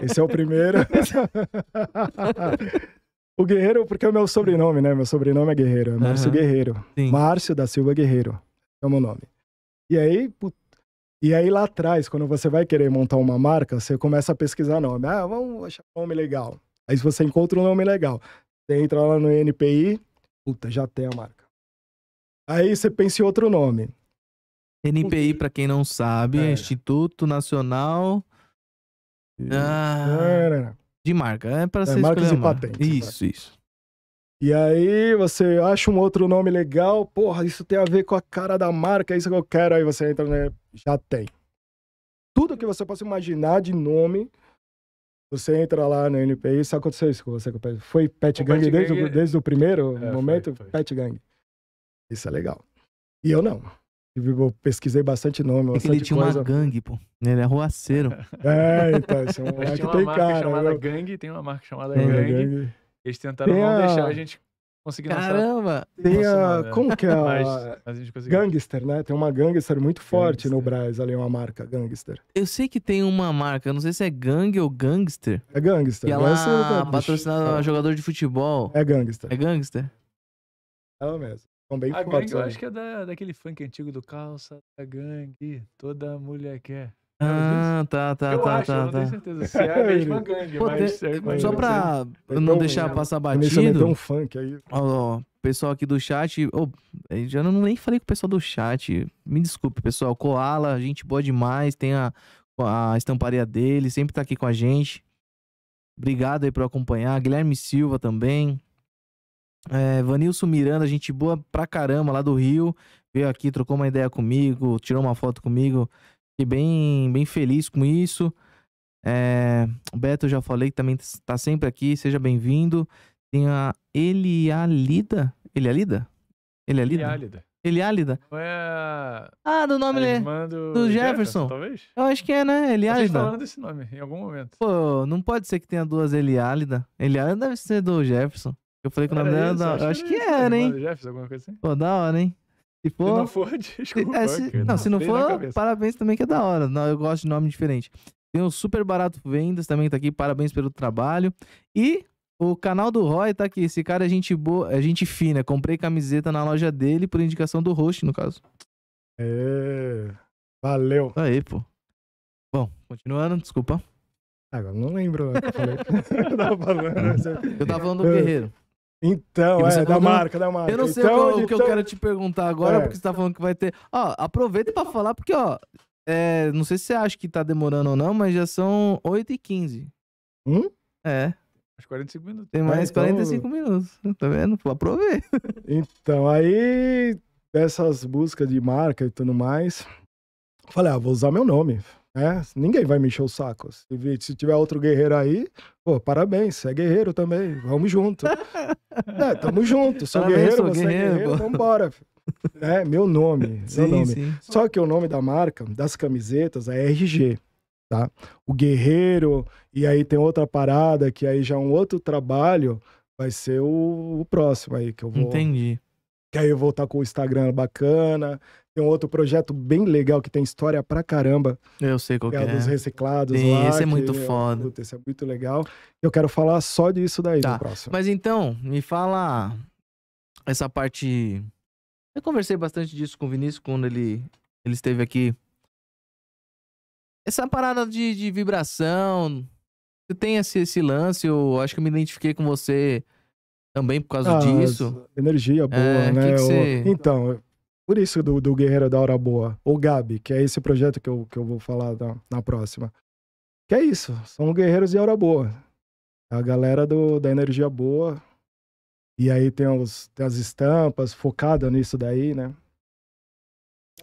B: Esse é o primeiro. o Guerreiro, porque é o meu sobrenome, né? Meu sobrenome é Guerreiro, é Márcio uhum. Guerreiro. Sim. Márcio da Silva Guerreiro é o meu nome. E aí, put... e aí lá atrás, quando você vai querer montar uma marca, você começa a pesquisar nome. Ah, vamos achar um nome legal. Aí se você encontra um nome legal, você entra lá no NPI, puta, já tem a marca. Aí você pensa em outro nome.
A: NPI, para quem não sabe, é. é. Instituto Nacional ah, de Marca. É para é, ser marcas e patentes. Né? Isso, isso.
B: E aí você acha um outro nome legal, porra, isso tem a ver com a cara da marca, é isso que eu quero, aí você entra, né? Já tem. Tudo que você possa imaginar de nome, você entra lá no NPI, isso aconteceu isso com você. Foi Pet o Gang Pet desde, Gang... O, desde o primeiro é, é momento? Foi, foi. Pet Gang. Isso é legal. E eu não. Eu pesquisei bastante nome. Bastante ele tinha coisa. uma gangue, pô.
A: Ele é ruaceiro.
B: É, então, esse é um moleque tem cara. Tem uma marca chamada eu...
D: Gangue, tem uma marca chamada gangue. gangue. Eles tentaram
B: tem não a... deixar a gente
A: conseguir Caramba! Tem Nossa, a... Mano, né? Como que é a... Mas, mas a
B: gangster, né? Tem uma gangster muito forte gangster. no Brasil ali, uma marca gangster.
A: Eu sei que tem uma marca, não sei se é gangue ou gangster. É gangster. E ela é assim, né? patrocinada é. jogador de futebol. É gangster. É gangster?
B: Ela mesmo. São bem
A: a fortes. eu né? acho que
D: é da, daquele funk antigo do calça da gangue, toda mulher quer. Ah,
A: tá, tá, eu tá, acho, tá. Eu não tenho tá. certeza se é a mesma gangue, Pô, mas... É, Só né? pra é não deixar né? passar batido... um funk aí. Ó, ó, pessoal aqui do chat... Oh, já não nem falei com o pessoal do chat. Me desculpe, pessoal. Koala, gente boa demais. Tem a, a estamparia dele, sempre tá aqui com a gente. Obrigado aí por acompanhar. Guilherme Silva também. É, Vanilson Miranda, gente boa pra caramba lá do Rio. Veio aqui, trocou uma ideia comigo, tirou uma foto comigo. Fiquei bem, bem feliz com isso. É, Beto, já falei que também está sempre aqui, seja bem-vindo. Tem a Elialida. Elialida? Elialida? Elialida. Elialida? É ah, do nome né? do, do Jefferson. Jefferson. Talvez? Eu acho que é, né? Tá Elialida. falando
D: desse nome em algum momento.
A: Pô, não pode ser que tenha duas Elialida. Elialida deve ser do Jefferson. Eu falei que o nome dela. acho, acho que, era, hein? Jeffs, alguma coisa assim. Pô, da hora, hein? Se, for... se não for, desculpa. É, se... Não, não, se não for, parabéns também, que é da hora. Não, eu gosto de nome diferente. Tem o Super Barato Vendas também tá aqui, parabéns pelo trabalho. E o canal do Roy tá aqui. Esse cara é gente boa, é gente fina. Comprei camiseta na loja dele por indicação do host, no caso. É. Valeu. Tá aí, pô. Bom, continuando, desculpa. Agora não lembro o que eu falei. eu tava falando. Eu tava falando do Guerreiro. Então, é, da marca, da marca. Eu não sei então, então... o que eu então- quero te perguntar agora, é. porque você tá falando que vai ter. Ó, aproveita para falar, porque, ó, é, não sei se você acha que tá demorando ou não, mas já são 8h15. Hum? É.
D: Acho 45 minutos. Tem mais é, então... 45
B: minutos.
A: Tá vendo? Aproveita. Então, aí, dessas buscas
B: de marca e tudo mais, falei, ah, vou usar meu nome. Né? Ninguém vai me encher o saco. Se, se tiver outro guerreiro aí, pô, parabéns, você é guerreiro também, vamos junto. é, tamo junto, sou parabéns, guerreiro, sou você guerreiro, é guerreiro, vambora. É Meu nome, sim, meu nome. Sim. Só que o nome da marca, das camisetas, é RG. Tá? O guerreiro, e aí tem outra parada, que aí já é um outro trabalho, vai ser o, o próximo aí que eu vou... Entendi que aí eu voltar com o Instagram bacana. Tem um outro projeto bem legal que tem história pra caramba.
A: Eu sei qual que é. Que é dos
B: reciclados Sim, lá. Esse é muito que, é foda. Puta, esse é muito legal. Eu quero falar só disso daí tá. no próximo.
A: Mas então, me fala essa parte... Eu conversei bastante disso com o Vinícius quando ele, ele esteve aqui. Essa parada de, de vibração... Você tem esse, esse lance, eu acho que eu me identifiquei com você... Também por causa ah, disso?
B: Energia boa, é, né? Que que Então, por isso do, do Guerreiro da Hora Boa, ou Gabi, que é esse projeto que eu, que eu vou falar na, na próxima. Que é isso, são guerreiros de Hora Boa. A galera do, da energia boa. E aí tem, os, tem as estampas focadas nisso daí, né?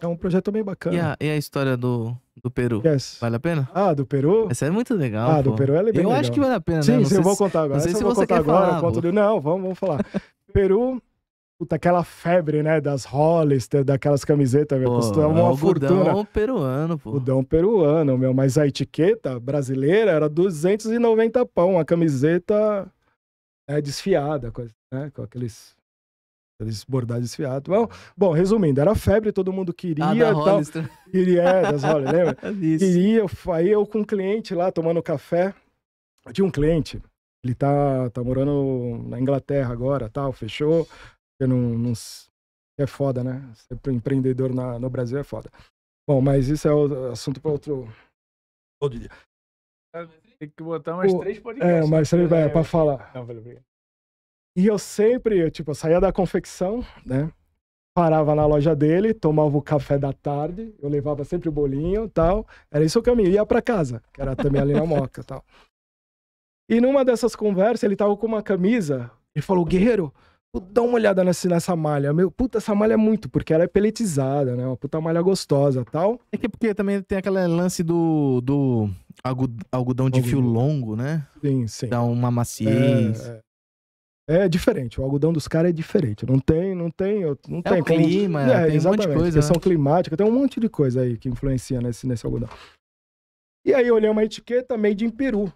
A: É um projeto bem bacana. E a, e a história do, do Peru? Yes. Vale a pena? Ah, do Peru? Essa é muito legal. Ah, pô. do Peru é bem eu legal. Eu acho que vale a pena, Sim, né? sim, eu vou contar agora. Não sei Essa se eu vou você contar agora. Falar, conto... Não,
B: vamos, vamos falar. Peru, puta, aquela febre, né? Das Hollister, daquelas camisetas, meu. Custava uma o fortuna.
A: peruano,
B: pô. Fudão peruano, meu. Mas a etiqueta brasileira era 290 pão. A camiseta é, desfiada, coisa, né? Com aqueles eles bordaram esse fiato. Bom, bom, resumindo, era febre, todo mundo queria. Ah, da tal. Queria, é, das Hollister, lembra? É isso. Queria, aí eu com um cliente lá, tomando café. Eu tinha um cliente, ele tá, tá morando na Inglaterra agora, tal, fechou. não, não, é foda, né? Ser empreendedor na, no Brasil é foda. Bom, mas isso é o assunto para outro... outro dia.
D: Tem que botar mais o, três é, podcasts. Né? É, mais três, é, para falar. Não, pelo obrigado.
B: E eu sempre, eu, tipo, eu saía da confecção, né? Parava na loja dele, tomava o café da tarde, eu levava sempre o bolinho tal. Era isso o caminho, ia para casa, que era também ali na Moca tal. E numa dessas conversas, ele tava com uma camisa e falou: Guerreiro, dá uma olhada nessa, nessa malha. Meu, puta, essa malha é muito, porque ela é peletizada,
A: né? Uma puta malha gostosa tal. É que porque também tem aquele lance do, do algodão de fio longo, né? Sim, sim. Dá uma maciez. É,
B: é é diferente. O algodão dos caras é diferente. Não tem, não tem, não é tem. O clima, é, tem um monte de é, coisa. Né? Questão né? climática, tem um monte de coisa aí que influencia nesse, nesse algodão. E aí eu olhei uma etiqueta made in Peru.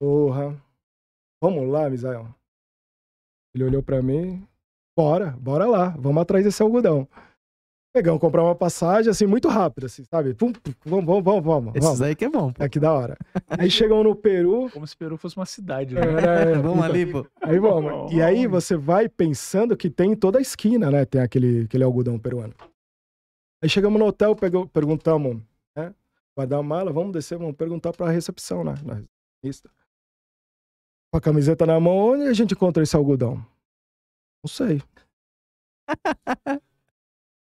B: Porra. Vamos lá, Misael. Ele olhou para mim. Bora, bora lá. Vamos atrás desse algodão. Pegamos, comprar uma passagem, assim, muito rápido, assim, sabe? Pum, pum, vamos, vamos, vamos, vamos. Esses vamos. aí que é bom. Pô. É que da hora. Aí chegam no Peru. Como se o Peru fosse uma cidade, né? É, é, vamos ali, pô. Aí vamos. E aí você vai pensando que tem toda a esquina, né? Tem aquele, aquele algodão peruano. Aí chegamos no hotel, pegou, perguntamos, né? Guardar a mala, vamos descer, vamos perguntar pra recepção, né? Na recepcionista. Com a camiseta na mão, onde a gente encontra esse algodão? Não sei.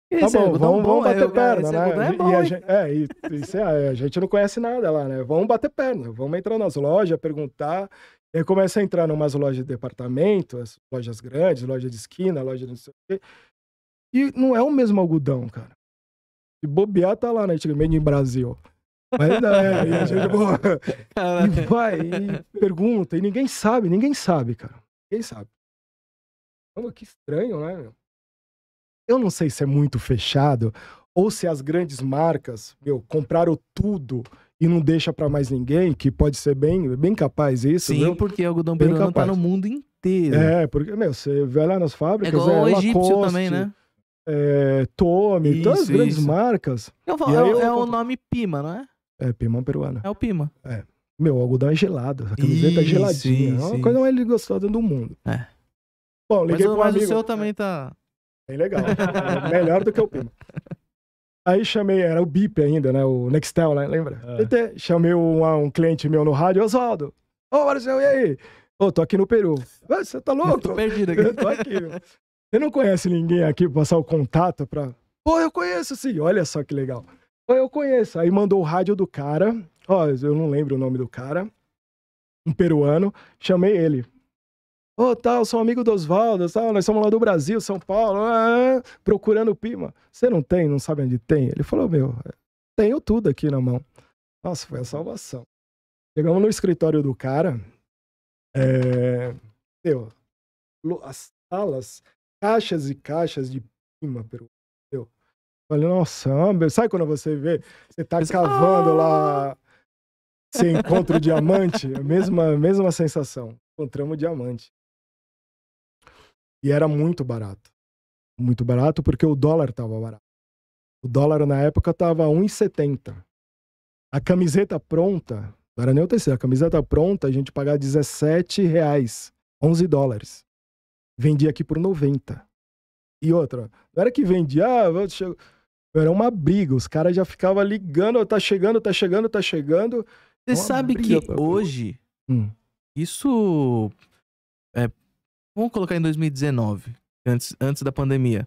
C: Tá bom, é, vamos, vamos bater perna, né? É, bom, e a
B: gente, é, e, é, é, a gente não conhece nada lá, né? Vamos bater perna, vamos entrar nas lojas, perguntar. aí começa a entrar em umas lojas de departamento, as lojas grandes, loja de esquina, loja de não sei o quê. E não é o mesmo algodão, cara. Se bobear, tá lá, né? Antigamente em Brasil. Mas não é, e a gente e vai, e pergunta, e ninguém sabe, ninguém sabe, cara. Ninguém sabe. Mano, que estranho, né, meu? eu não sei se é muito fechado ou se as grandes marcas, meu, compraram tudo e não deixa para mais ninguém, que pode ser bem, bem capaz isso, Sim, viu?
A: porque o algodão bem peruano tá capaz. tá no
B: mundo inteiro. É, porque, meu, você vai lá nas fábricas, é, igual é o egípcio também, né? É, Tome, então todas as grandes isso. marcas. Eu falo, é, eu... é o
A: nome Pima, não é?
B: É, Pima peruano. É o Pima. É. Meu, o algodão é gelado, a camiseta isso, é geladinha, isso, é uma coisa
A: mais gostosa do mundo. É. Bom, liguei Mas, pro mas amigo. o seu também tá... Bem legal. melhor do que o Pima.
B: Aí chamei, era o Bip ainda, né? O Nextel, né? Lembra? Até Chamei um, um, cliente meu no rádio, Oswaldo. Ô, oh, Marcelo, e aí? Ô, oh, tô aqui no Peru. Você tá louco? Eu tô perdido aqui. Eu tô aqui. Você não conhece ninguém aqui pra passar o contato pra. Pô, eu conheço sim. Olha só que legal. Pô, eu conheço. Aí mandou o rádio do cara. Ó, oh, eu não lembro o nome do cara. Um peruano. Chamei ele. Ô, oh, tal, sou amigo do Oswaldo, nós somos lá do Brasil, São Paulo, ah, ah procurando Pima. Você não tem, não sabe onde tem? Ele falou, meu, tenho tudo aqui na mão. Nossa, foi a salvação. Chegamos no escritório do cara, é, meu, as salas, caixas e caixas de Pima, peru. Eu falei, nossa, sabe quando você vê, você tá cavando lá, você ah! encontra o diamante? É mesma, mesma sensação, encontramos o diamante. E era muito barato. Muito barato porque o dólar estava barato. O dólar na época estava 1,70. A camiseta pronta, não era nem o tecido, a camiseta pronta a gente pagava 17 reais, 11 dólares. Vendia aqui por 90. E outra, não era que vendia, ah, era uma briga, os caras já ficavam ligando, tá chegando, tá chegando, tá chegando. Você sabe briga,
A: que hoje hum. isso é, Vamos colocar em 2019, antes, antes da pandemia.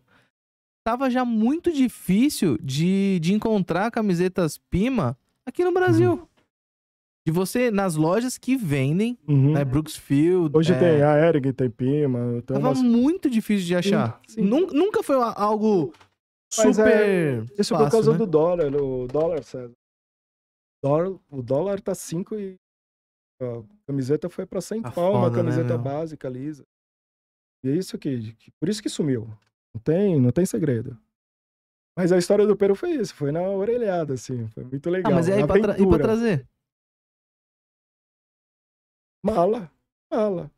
A: Tava já muito difícil de, de encontrar camisetas Pima aqui no Brasil. Uhum. De você, nas lojas que vendem, uhum. né, Brooksfield... Hoje é... tem
B: a Eric, tem Pima... Tem Tava umas...
A: muito difícil de achar. Sim, sim. Nunca, nunca foi algo Mas é, super
B: é... Isso fácil, por causa né? do dólar, o dólar, César. Dólar, o dólar tá 5 e a camiseta foi para 100 tá pau, uma né, camiseta né, básica, lisa. E é isso que, que, por isso que sumiu. Não tem, não tem segredo. Mas a história do Peru foi isso, foi na orelhada, assim, foi muito legal. Ah, mas e aí, pra, tra e pra trazer? Mala, mala.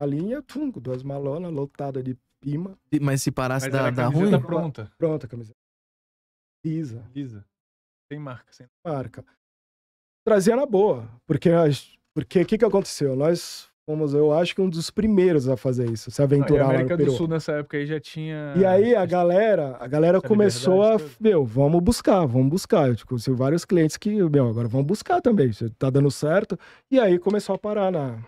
B: A linha, é tum, duas malonas lotadas de pima.
A: E, mas se parasse mas da, da ruim? pronta.
B: Pronta a camiseta. Lisa. Lisa. Sem marca, sem marca. Trazia na boa, porque o porque, que, que aconteceu? Nós fomos, eu acho que um dos primeiros a fazer isso, se aventurar Não, e a lá no Peru. do Sul
D: nessa época aí já tinha. E aí
B: a galera, a galera começou a, meu, vamos buscar, vamos buscar. Eu conheci tipo, vários clientes que, meu, agora vamos buscar também, tá dando certo. E aí começou a parar na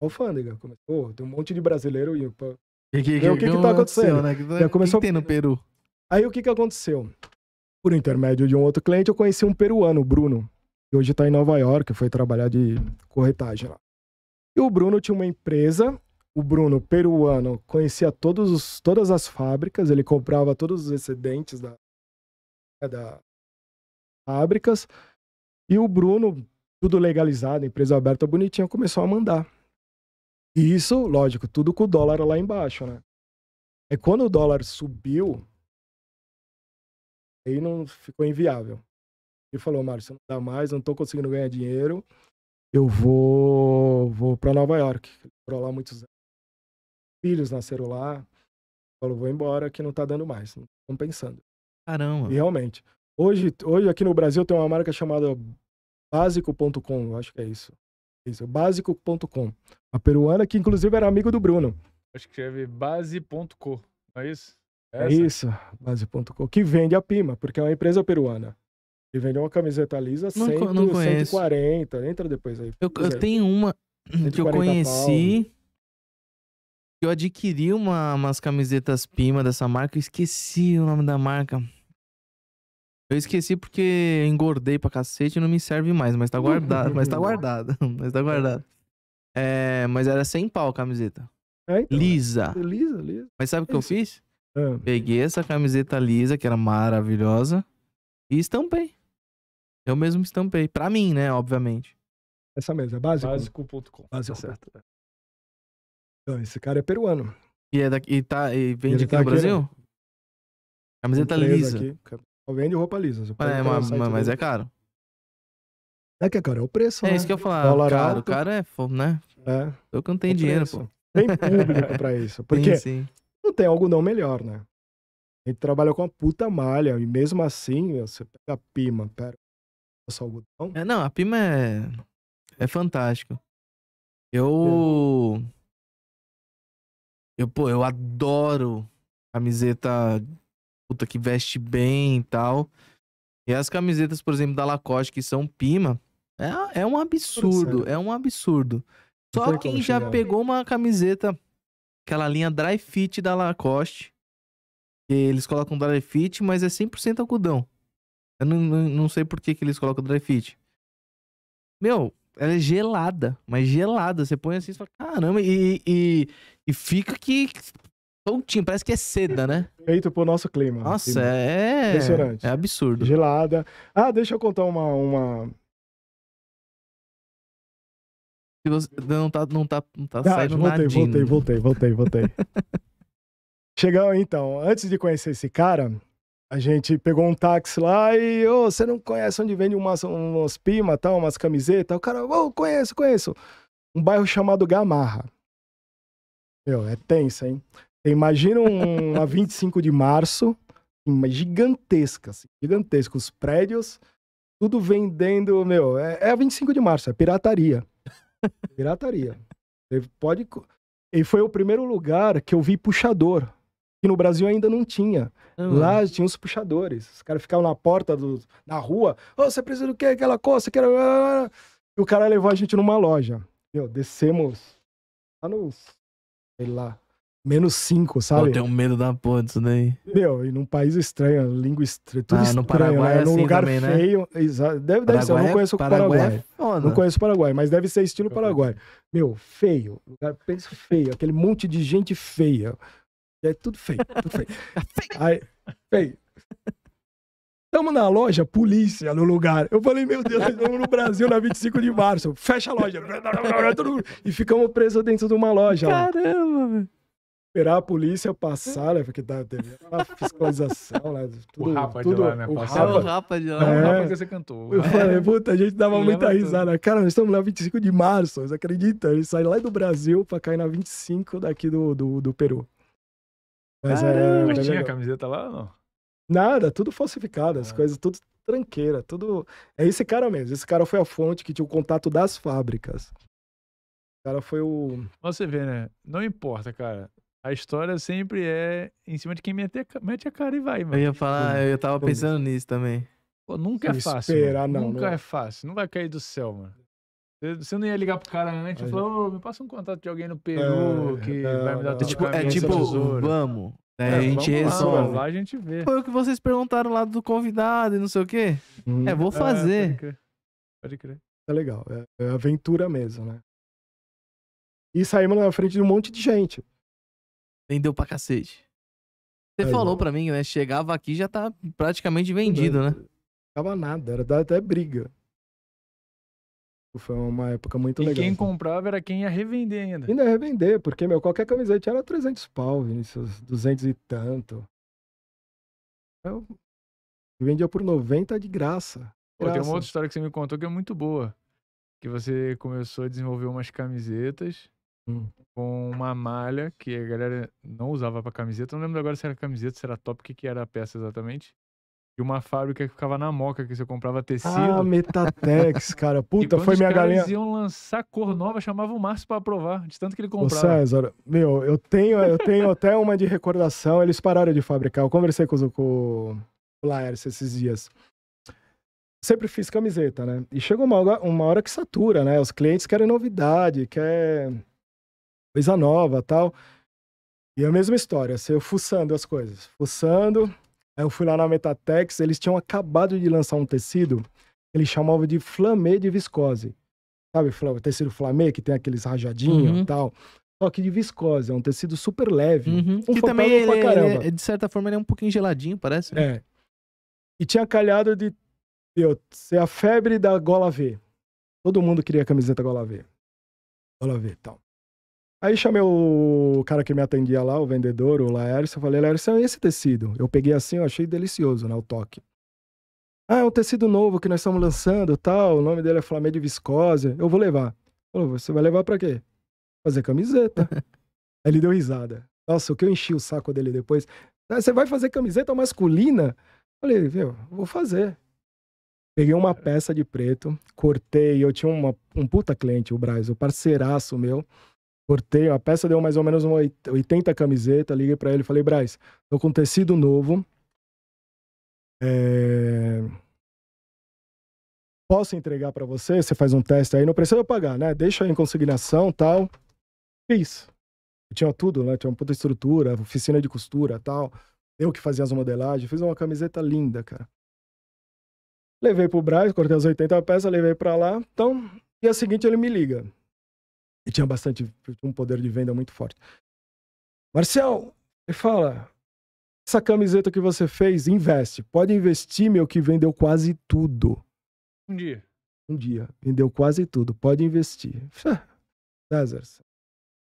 B: alfândega, começou, tem um monte de brasileiro e
A: que, que, o que, que, que tá acontecendo? Né? Que, começou... tem no Peru?
B: Aí o que que aconteceu? Por intermédio de um outro cliente, eu conheci um peruano, o Bruno, que hoje tá em Nova York, foi trabalhar de corretagem lá. E o Bruno tinha uma empresa, o Bruno, peruano, conhecia todos os, todas as fábricas, ele comprava todos os excedentes da, da fábricas. E o Bruno, tudo legalizado, empresa aberta bonitinha, começou a mandar. E isso, lógico, tudo com o dólar lá embaixo, né? É quando o dólar subiu, aí não ficou inviável. Ele falou, Márcio, não dá mais, não tô conseguindo ganhar dinheiro eu vou vou para Nova York, para lá muitos anos. Filhos nasceram lá. Falou, vou embora que não tá dando mais, não compensando. Caramba. E realmente. Hoje, hoje aqui no Brasil tem uma marca chamada básico.com, eu acho que é isso. Isso, básico.com. A peruana que inclusive era amigo do Bruno.
D: Acho que escreve base.co, não é isso? É Essa? É isso,
B: base.co, que vende a Pima, porque é uma empresa peruana. Ele vendeu uma camiseta lisa não, 100, não 140. Entra depois aí. Eu, eu tenho uma
A: que eu conheci. Pau. Eu adquiri uma, umas camisetas Pima dessa marca. Eu esqueci o nome da marca. Eu esqueci porque engordei pra cacete e não me serve mais, mas tá guardado. mas tá guardado. mas tá guardado. É, mas era 100 pau a camiseta. É, então, né? lisa. É
B: lisa, lisa. Mas sabe o que eu
A: fiz? Ah. Peguei essa camiseta lisa, que era maravilhosa, e estampei. Eu mesmo estampei. Pra mim, né? Obviamente. Essa mesa é básico?
B: Básico.com. Básico. Tá certo. Então, esse cara é peruano. E, é daqui, e, tá, e vende aqui tá no aqui, né? Brasil? Né? Camiseta lisa. Aqui. Vende roupa lisa. É, mas, mas é caro.
A: É que, é caro é o preço, É né? isso que
B: eu falar. Dólar cara, alto. O cara
A: é fome, né? É. Eu que não tenho dinheiro, pô. Tem público pra isso. Porque sim, sim.
B: não tem algodão melhor, né? A gente trabalha com uma puta malha e mesmo assim, você pega a pima, pera, algodão.
A: É, não, a Pima é, é fantástico. Eu. Eu, pô, eu adoro camiseta puta que veste bem e tal. E as camisetas, por exemplo, da Lacoste, que são Pima, é, é um absurdo. É um absurdo. Só quem já chegar. pegou uma camiseta, aquela linha dry fit da Lacoste, que eles colocam dry fit, mas é 100% algodão. Eu não, não, não sei por que, que eles colocam dry fit. Meu, ela é gelada, mas gelada. Você põe assim e fala, caramba, e, e, e fica que tontinho, parece que é seda, né? Feito pro nosso clima. Nossa, clima. é. Impressionante.
B: É absurdo. Gelada. Ah, deixa eu contar uma. uma...
A: Se você não tá, não tá, não tá ah, saindo voltei, voltei, voltei,
B: voltei, voltei. Chegou então. Antes de conhecer esse cara, a gente pegou um táxi lá e, ô, oh, você não conhece onde vende umas, umas pima, tal, umas camisetas? O cara, ô, oh, conheço, conheço. Um bairro chamado Gamarra. Meu, é tenso, hein? Imagina um, uma 25 de março, gigantesca, assim, gigantesca. Os prédios, tudo vendendo, meu, é, é a 25 de março, é pirataria. Pirataria. Você pode... E foi o primeiro lugar que eu vi puxador que no Brasil ainda não tinha. Uhum. Lá tinha os puxadores. Os caras ficavam na porta, do, na rua. Ô, oh, você precisa do quê? Aquela coisa, E o cara levou a gente numa loja. Meu, descemos lá nos... Sei lá. Menos cinco, sabe? Eu tenho medo da porra disso daí. Meu, e num país estranho, língua estranha, tudo ah, no Paraguai né? é assim lugar também, né? feio. Exato. Deve, deve ser, eu não é conheço o Paraguai. É Paraguai. É não conheço o Paraguai, mas deve ser estilo Paraguai. Meu, feio. Lugar, feio, aquele monte de gente feia. É tudo feio, tudo feio. aí, feio. Tamo na loja, polícia no lugar. Eu falei, meu Deus, nós estamos no Brasil na 25 de março. Fecha a loja. E ficamos presos dentro de uma loja. Caramba, velho. Esperar a polícia passar, né? Porque tá, teve uma fiscalização lá. Né? Tudo, o Rapa tudo, de lá, né? O Rapa, o de lá. É, o Rapa que você cantou. Eu falei, puta, a gente dava muita risada. Tudo. Cara, nós estamos lá 25 de março, você acredita? Ele sai lá do Brasil pra cair na 25 daqui do, do, do Peru. Mas, é, Caramba, mas é tinha legal.
D: camiseta lá ou não?
B: Nada, tudo falsificado, as ah. coisas, tudo tranqueira, tudo. É esse cara mesmo. Esse cara foi a fonte que tinha o contato das fábricas. O cara foi o.
D: Você vê, né? Não importa, cara. A história sempre é em cima de quem mete, mete a cara e vai, mano. Eu ia
A: falar, eu tava pensando nisso também. Pô, nunca Se é fácil. Esperar, não. Nunca não. é
D: fácil. Não vai cair do céu, mano. Você não ia ligar pro cara antes e falar, é. ô, me passa um contato de alguém no Peru é, que é, vai me dar tudo é. tipo, é tipo, tipo vamos.
A: Né, é, a gente resolve. Lá, lá, a gente vê. Foi o que vocês perguntaram lá do convidado e não sei o quê. Hum. É, vou fazer. Pode crer.
D: pode, crer.
B: É legal. É, aventura mesmo, né? E saímos na frente de um monte de gente.
A: Vendeu pra cacete. Você falou pra mim, né? Chegava aqui já tá praticamente vendido, né? Não
B: tava nada, era até briga. Tipo, foi uma época muito e legal. E quem assim.
D: comprava era quem ia revender ainda. Ainda
B: ia revender, porque, meu, qualquer camiseta era 300 pau, Vinícius, 200 e tanto. Eu vendia por 90 de graça. Pô, tem uma outra
D: história que você me contou que é muito boa. Que você começou a desenvolver umas camisetas hum. com uma malha que a galera não usava para camiseta. Não lembro agora se era camiseta, se era top, o que, que era a peça exatamente. E uma fábrica que ficava na Moca, que você comprava tecido. Ah, Metatex,
B: cara. Puta, foi minha galinha. Eles iam
D: lançar cor nova, chamavam o Márcio para provar, de tanto que ele comprava. Ô César,
B: meu, eu tenho, eu tenho até uma de recordação. Eles pararam de fabricar. Eu conversei com, o, com o Laércio esses dias sempre fiz camiseta, né? E chegou uma hora, uma hora que satura, né? Os clientes querem novidade, quer coisa nova tal. E é a mesma história, assim, eu fuçando as coisas, fuçando, Aí eu fui lá na Metatex, eles tinham acabado de lançar um tecido, eles chamavam de flamê de viscose. Sabe, o tecido flamê, que tem aqueles rajadinhos uhum. e tal. Só que de viscose, é um tecido super leve. Uhum. Um que também, ele, pra é, é, caramba. ele,
A: de certa forma, ele é um pouquinho geladinho, parece. Né? É.
B: E tinha calhado de eu ser a febre da gola V. Todo mundo queria a camiseta gola V. Gola V e tal. Aí chamei o cara que me atendia lá, o vendedor, o Laércio, eu falei, Laércio, é esse tecido. Eu peguei assim, eu achei delicioso, né, o toque. Ah, é um tecido novo que nós estamos lançando, tal, o nome dele é Flamengo de Viscose, eu vou levar. Falou, você vai levar para quê? Fazer camiseta. Aí ele deu risada. Nossa, o que eu enchi o saco dele depois. Ah, você vai fazer camiseta masculina? Falei, viu, vou fazer. Peguei uma peça de preto, cortei, eu tinha uma, um puta cliente, o Braz, o um parceiraço meu. Cortei, a peça deu mais ou menos 80 camiseta, liguei para ele e falei, Braz, tô com tecido novo. É... Posso entregar para você? Você faz um teste aí, não precisa pagar, né? Deixa em consignação tal. Fiz. Eu tinha tudo, né? Tinha uma puta estrutura, oficina de costura tal. Eu que fazia as modelagens, fiz uma camiseta linda, cara. Levei pro Braz, cortei as 80 peças, levei para lá. Então, dia seguinte ele me liga. E tinha bastante, um poder de venda muito forte. Marcel, ele fala, essa camiseta que você fez, investe. Pode investir, meu, que vendeu quase tudo. Um dia. Um dia. Vendeu quase tudo. Pode investir. César,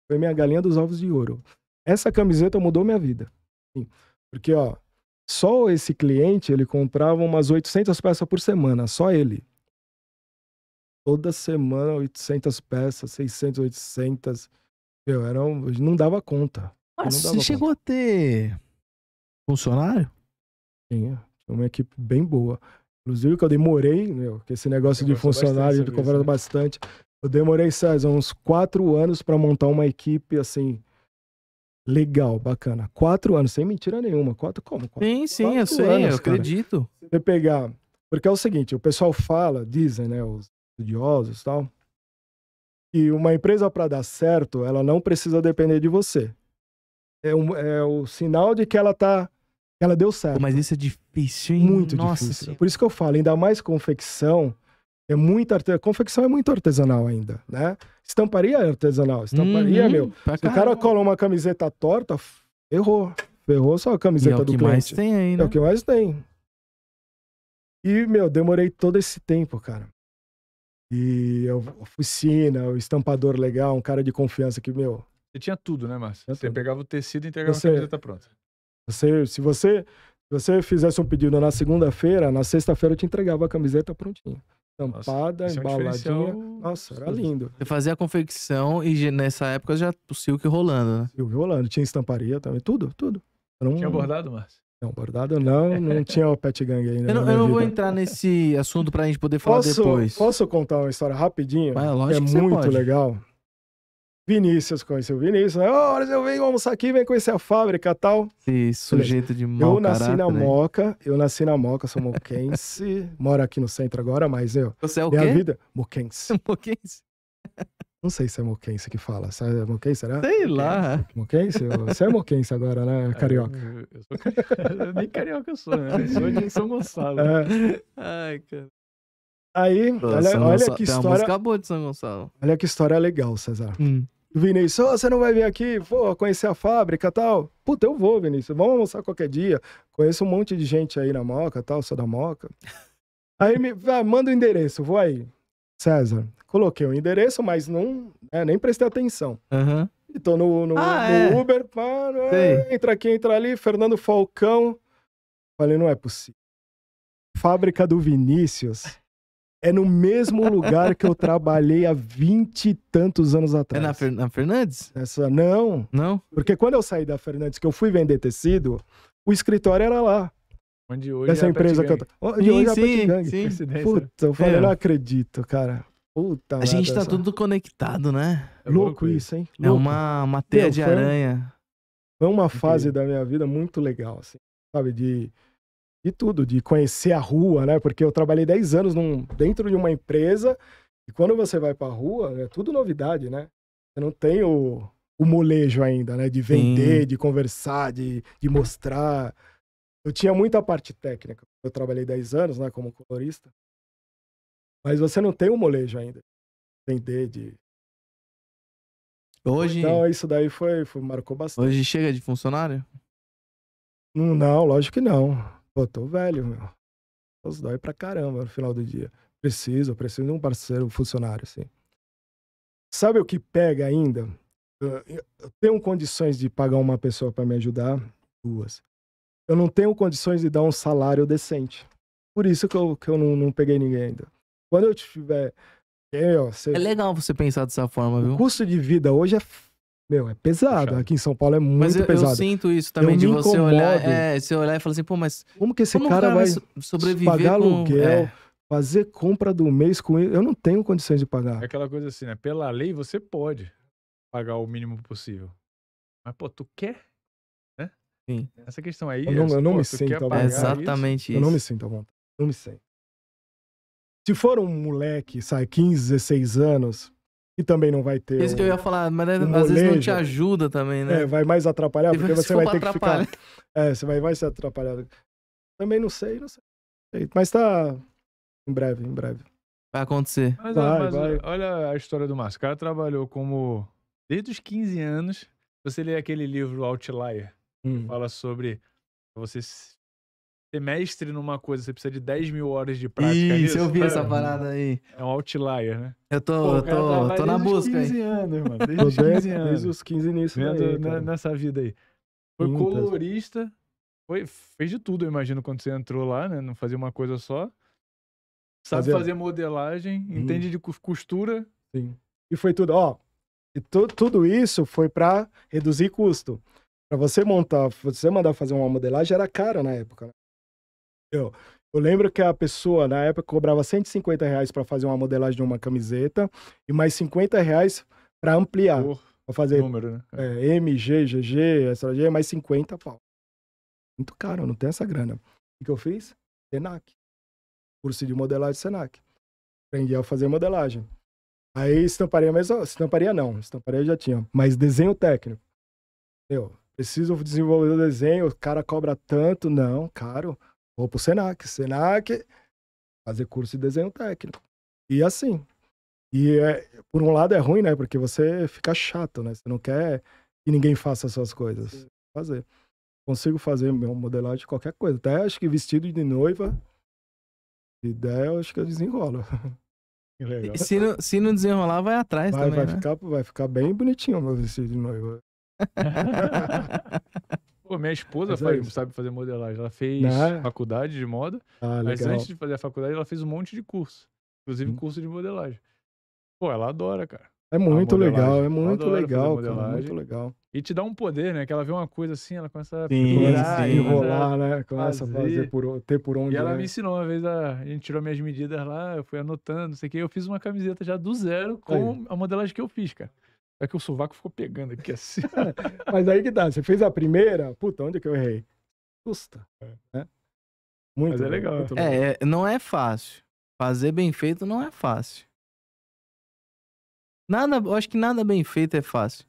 B: foi minha galinha dos ovos de ouro. Essa camiseta mudou minha vida. Sim. Porque, ó, só esse cliente, ele comprava umas 800 peças por semana, só ele toda semana 800 peças, 600, 800. Meu, era um, não dava conta. Mas você chegou
A: a ter funcionário? Tinha.
B: Tinha uma equipe bem boa. Inclusive, que eu demorei, meu, que esse negócio de funcionário, de conversa né? bastante. Eu demorei, César, uns quatro anos para montar uma equipe assim. Legal, bacana. Quatro anos, sem mentira nenhuma. Quatro, como? Quatro, sim, sim, quatro eu sei, eu cara. acredito. Você pegar. Porque é o seguinte, o pessoal fala, dizem, né, os estudiosos tal, e uma empresa para dar certo, ela não precisa depender de você. É, um, é o sinal de que ela tá ela deu certo. Mas isso é difícil, hein? Muito Nossa difícil. Por isso que eu falo, ainda mais confecção, é muita arte... confecção é muito artesanal ainda, né? Estamparia é artesanal, estamparia, uhum, meu. Se o cara cola uma camiseta torta, errou. Ferrou só a camiseta e é do cliente. É o que mais tem aí, né? É o né? que mais tem. E, meu, demorei todo esse tempo, cara. E oficina, o estampador legal, um cara de confiança que, meu.
D: Você tinha tudo, né, Márcio? Você tudo. pegava o tecido e entregava você, a camiseta pronta.
B: Você, se você você fizesse um pedido na segunda-feira, na sexta-feira eu te entregava a camiseta prontinha. Tampada, Nossa, embaladinha. É um Nossa, era lindo.
A: Você fazia a confecção e nessa época já o silk rolando, né? Silk rolando. Tinha estamparia também, tudo, tudo. Um... Tinha bordado, Márcio? Não, bordado não, não tinha
B: o Pet Gang ainda. Eu não, eu não vou
A: entrar nesse assunto pra gente poder falar posso, depois. Posso contar uma história
B: rapidinho? Mas, é muito pode. legal. Vinícius conheceu o Vinícius, né? Olha, eu venho almoçar aqui, vem conhecer a fábrica tal.
A: Sim, sujeito de mau Eu nasci caráter, na né? Moca,
B: né? eu nasci na Moca, sou moquense, moro aqui no centro agora, mas eu. Você é o quê? Minha vida. Moquense. moquense. Não sei se é moquense que fala. É moquense, será? Sei lá. Moquense? Você é moquense agora, né? Carioca. Eu, eu sou
D: carioca. Nem carioca eu sou, né? Eu sou
B: de São Gonçalo. É.
A: Ai, cara.
B: Aí, Pô, olha, olha Gonçalo. que história.
A: Acabou de São Gonçalo.
B: Olha que história legal, César. Hum. Vinícius, oh, você não vai vir aqui, pô, conhecer a fábrica e tal? Puta, eu vou, Vinícius, vamos almoçar qualquer dia. Conheço um monte de gente aí na Moca tal, sou da Moca. Aí me ah, manda o endereço, vou aí. César, coloquei o endereço, mas não é, nem prestei atenção. Uhum. E tô no, no, ah, no é. Uber, pá, é, entra aqui, entra ali, Fernando Falcão. Falei, não é possível. Fábrica do Vinícius é no mesmo lugar que eu trabalhei há vinte e tantos anos atrás. É na, Fer na Fernandes? Essa, não. Não? Porque quando eu saí da Fernandes, que eu fui vender tecido, o escritório era lá. Onde hoje Essa é empresa que eu... Onde sim, hoje é a sim, sim. Puta, eu falei, é. não acredito, cara.
A: Puta a gente tá só. tudo conectado, né? É louco isso, hein? É uma, uma teia Meu, de aranha.
B: Foi uma fase Entendi. da minha vida muito legal, assim, sabe? De, de tudo, de conhecer a rua, né? Porque eu trabalhei 10 anos num, dentro de uma empresa e quando você vai pra rua, é tudo novidade, né? Você não tem o, o molejo ainda, né? De vender, Sim. de conversar, de, de mostrar. Eu tinha muita parte técnica. Eu trabalhei 10 anos, né? Como colorista. Mas você não tem o um molejo ainda. entender de. Hoje. Então isso daí foi, foi marcou
A: bastante. Hoje chega de funcionário?
B: Não, não, lógico que não. Pô, tô velho, meu. Isso dói pra caramba no final do dia. Preciso, preciso de um parceiro, um funcionário, assim. Sabe o que pega ainda? Eu tenho condições de pagar uma pessoa para me ajudar, duas. Eu não tenho condições de dar um salário decente. Por isso que eu, que eu não, não peguei ninguém ainda. Quando eu tiver. Eu, você... É legal você pensar dessa forma, viu? O custo de vida hoje é. Meu, é pesado. Puxa. Aqui em São Paulo é muito mas eu, pesado. Eu sinto isso também eu de você olhar. É,
A: você olhar e falar assim, pô, mas. Como que esse como cara, vai sobreviver? Pagar com... aluguel. É
B: fazer compra do mês com ele, eu não tenho condições de pagar.
D: É aquela coisa assim, né? Pela lei você pode pagar o mínimo possível. Mas, pô, tu quer? Né? Sim. Essa questão aí. Eu não, é eu não assim, pô, me sinto à vontade. É exatamente
B: isso. Eu não me sinto à vontade. Não me sinto. Se for um moleque, sai 15, 16 anos, e também não vai ter. Isso um, que eu ia falar, mas um às molejo, vezes não te
A: ajuda também, né? É, vai
B: mais atrapalhar, porque você vai ter que ficar. É, você vai, vai ser atrapalhado. Também não sei, não sei. Mas tá. Em breve, em breve.
A: Vai acontecer. Mas, vai, mas
B: vai.
D: olha a história do Márcio. O cara trabalhou como. Desde os 15 anos. Você lê aquele livro Outlier, hum. que fala sobre você semestre numa coisa, você precisa de 10 mil horas de prática. Isso, nisso, eu vi cara. essa parada aí. É um outlier, né?
A: Eu
B: tô, Pô, eu tô, tô na busca hein? Desde os 15 anos, irmão. Desde os 15 anos. Desde os 15 nisso. Né,
D: nessa vida aí. Foi Muitas. colorista. Foi, fez de tudo, eu imagino, quando você entrou
B: lá, né? Não fazia uma coisa só.
D: Sabe fazer modelagem, hum. entende de costura.
B: Sim. E foi tudo, ó. E tu, tudo isso foi para reduzir custo. Para você montar, você mandar fazer uma modelagem era cara na época. Né? Eu, eu lembro que a pessoa, na época, cobrava 150 reais para fazer uma modelagem de uma camiseta e mais 50 reais para ampliar. para fazer número, né? é, é MG, GG, SLG, mais 50 pau. Muito caro, não tem essa grana. O que eu fiz? Senac. Curso de modelagem Senac. Aprendi a fazer modelagem. Aí estamparia, mas estamparia não, estamparia já tinha, mas desenho técnico. Eu preciso desenvolver o desenho, o cara cobra tanto, não, caro. Vou pro Senac. Senac, fazer curso de desenho técnico. E assim. E é, por um lado é ruim, né? Porque você fica chato, né? Você não quer que ninguém faça suas coisas. Sim. Fazer. Consigo fazer meu modelagem de qualquer coisa. Até acho que vestido de noiva, de eu acho que eu desenrolo. Legal. Se não, se não desenrolar, vai atrás vai, também, vai né? Ficar, vai ficar bem bonitinho o meu vestido de noiva.
D: Pô, minha esposa é faz, é sabe fazer modelagem. Ela fez né? faculdade de moda. Ah, mas antes de fazer a faculdade, ela fez um monte de curso. Inclusive hum. curso de modelagem. Pô, ela adora, cara. É muito legal, é muito legal, cara, muito legal. E te dá um poder, né? Que ela vê uma coisa assim, ela começa sim, a enrolar, né? Começa fazer. a fazer
B: por, ter por onde. E ela né? me
D: ensinou uma vez, a, a gente tirou minhas medidas lá, eu fui anotando, não sei o que. Eu fiz uma camiseta já do zero com Aí.
B: a modelagem que eu fiz,
D: cara. É que o sovaco ficou pegando aqui assim.
B: Mas aí que dá, tá, você fez a primeira, puta, onde é que eu errei? Custa. É. Né? Muito Mas é legal. é,
A: é, não é fácil. Fazer bem feito não é fácil. Nada, eu acho que nada bem feito é fácil.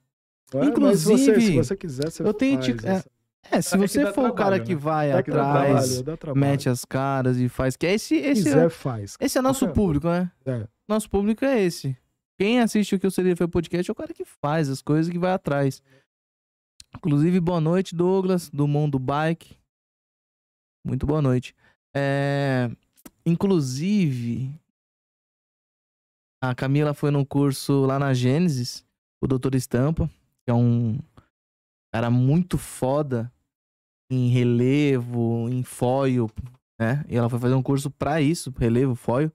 A: É, Inclusive, você, se você quiser, você eu tenho faz, essa... É, né? é, se você for trabalho, o cara né? que vai atrás, trabalho, mete as caras e faz, que é esse, esse, quiser, é faz. esse é nosso público, né? Nosso público é esse. Quem assiste o que o Seria Foi é Podcast é o cara que faz as coisas que vai atrás. Inclusive, boa noite, Douglas, do Mundo Bike. Muito boa noite. É... Inclusive, a Camila foi num curso lá na Gênesis, o Doutor Estampa, que é um cara muito foda em relevo, em foil, né? E ela foi fazer um curso para isso, relevo, foil.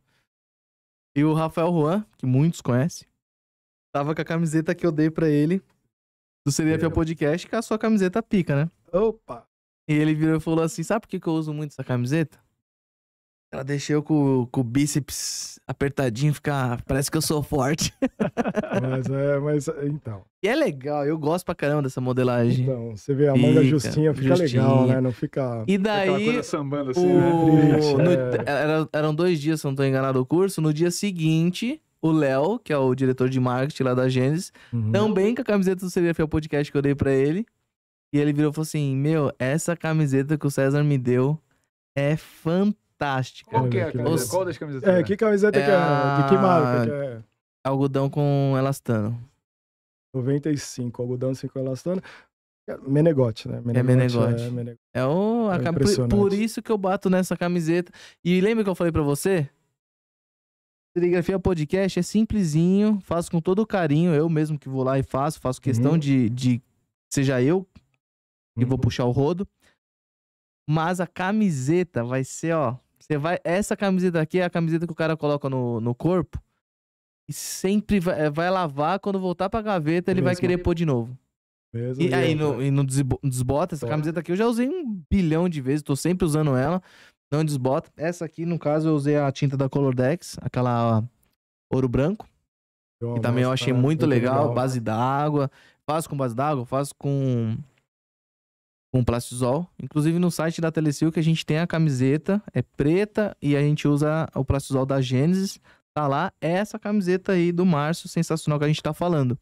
A: E o Rafael Juan, que muitos conhecem, tava com a camiseta que eu dei para ele do Seria Fiel Podcast, que a sua camiseta pica, né? Opa! E ele virou e falou assim: sabe por que, que eu uso muito essa camiseta? Ela deixa eu com, com o bíceps apertadinho, ficar. Parece que eu sou forte.
B: mas é, mas então.
A: E é legal, eu gosto pra caramba dessa modelagem. Então, você vê a manga fica, justinha, fica justinha. legal, né? Não
B: fica. E
A: daí. coisa sambando assim, o... né? Triste, no... é... Era, eram dois dias, se não tô enganado, o curso. No dia seguinte, o Léo, que é o diretor de marketing lá da Gênesis, uhum. também com a camiseta do Seria Fiel é Podcast que eu dei pra ele. E ele virou e falou assim: Meu, essa camiseta que o César me deu é fantástica fantástica. Qual, é que é a camiseta? Os... Qual das camisetas? É, é, que camiseta é que é? A... De que marca que é? Algodão com elastano.
B: 95, algodão 5 assim elastano. É, menegote, né? Menegote, é Menegote. É, Menegote.
A: é o... É por, por, isso que eu bato nessa camiseta. E lembra que eu falei para você? Serigrafia Podcast é simplesinho, faço com todo carinho, eu mesmo que vou lá e faço, faço questão uhum. de, de seja eu que uhum. vou puxar o rodo. Mas a camiseta vai ser, ó, você vai. Essa camiseta aqui é a camiseta que o cara coloca no, no corpo. E sempre vai, eh, vai lavar. Quando voltar pra gaveta, ele Mesmo. vai querer pôr de novo. Mesmo e aí, né? não, e desbota. Essa tá. camiseta aqui eu já usei um bilhão de vezes. Tô sempre usando ela. Não desbota. Essa aqui, no caso, eu usei a tinta da Colordex, aquela ouro branco.
E: Que também eu achei muito legal. Base
A: d'água. Faço com base d'água, faço com com plastisol. Inclusive no site da Telecil que a gente tem a camiseta, é preta e a gente usa o plastisol da Gênesis. Tá lá essa camiseta aí do Márcio, sensacional que a gente tá falando.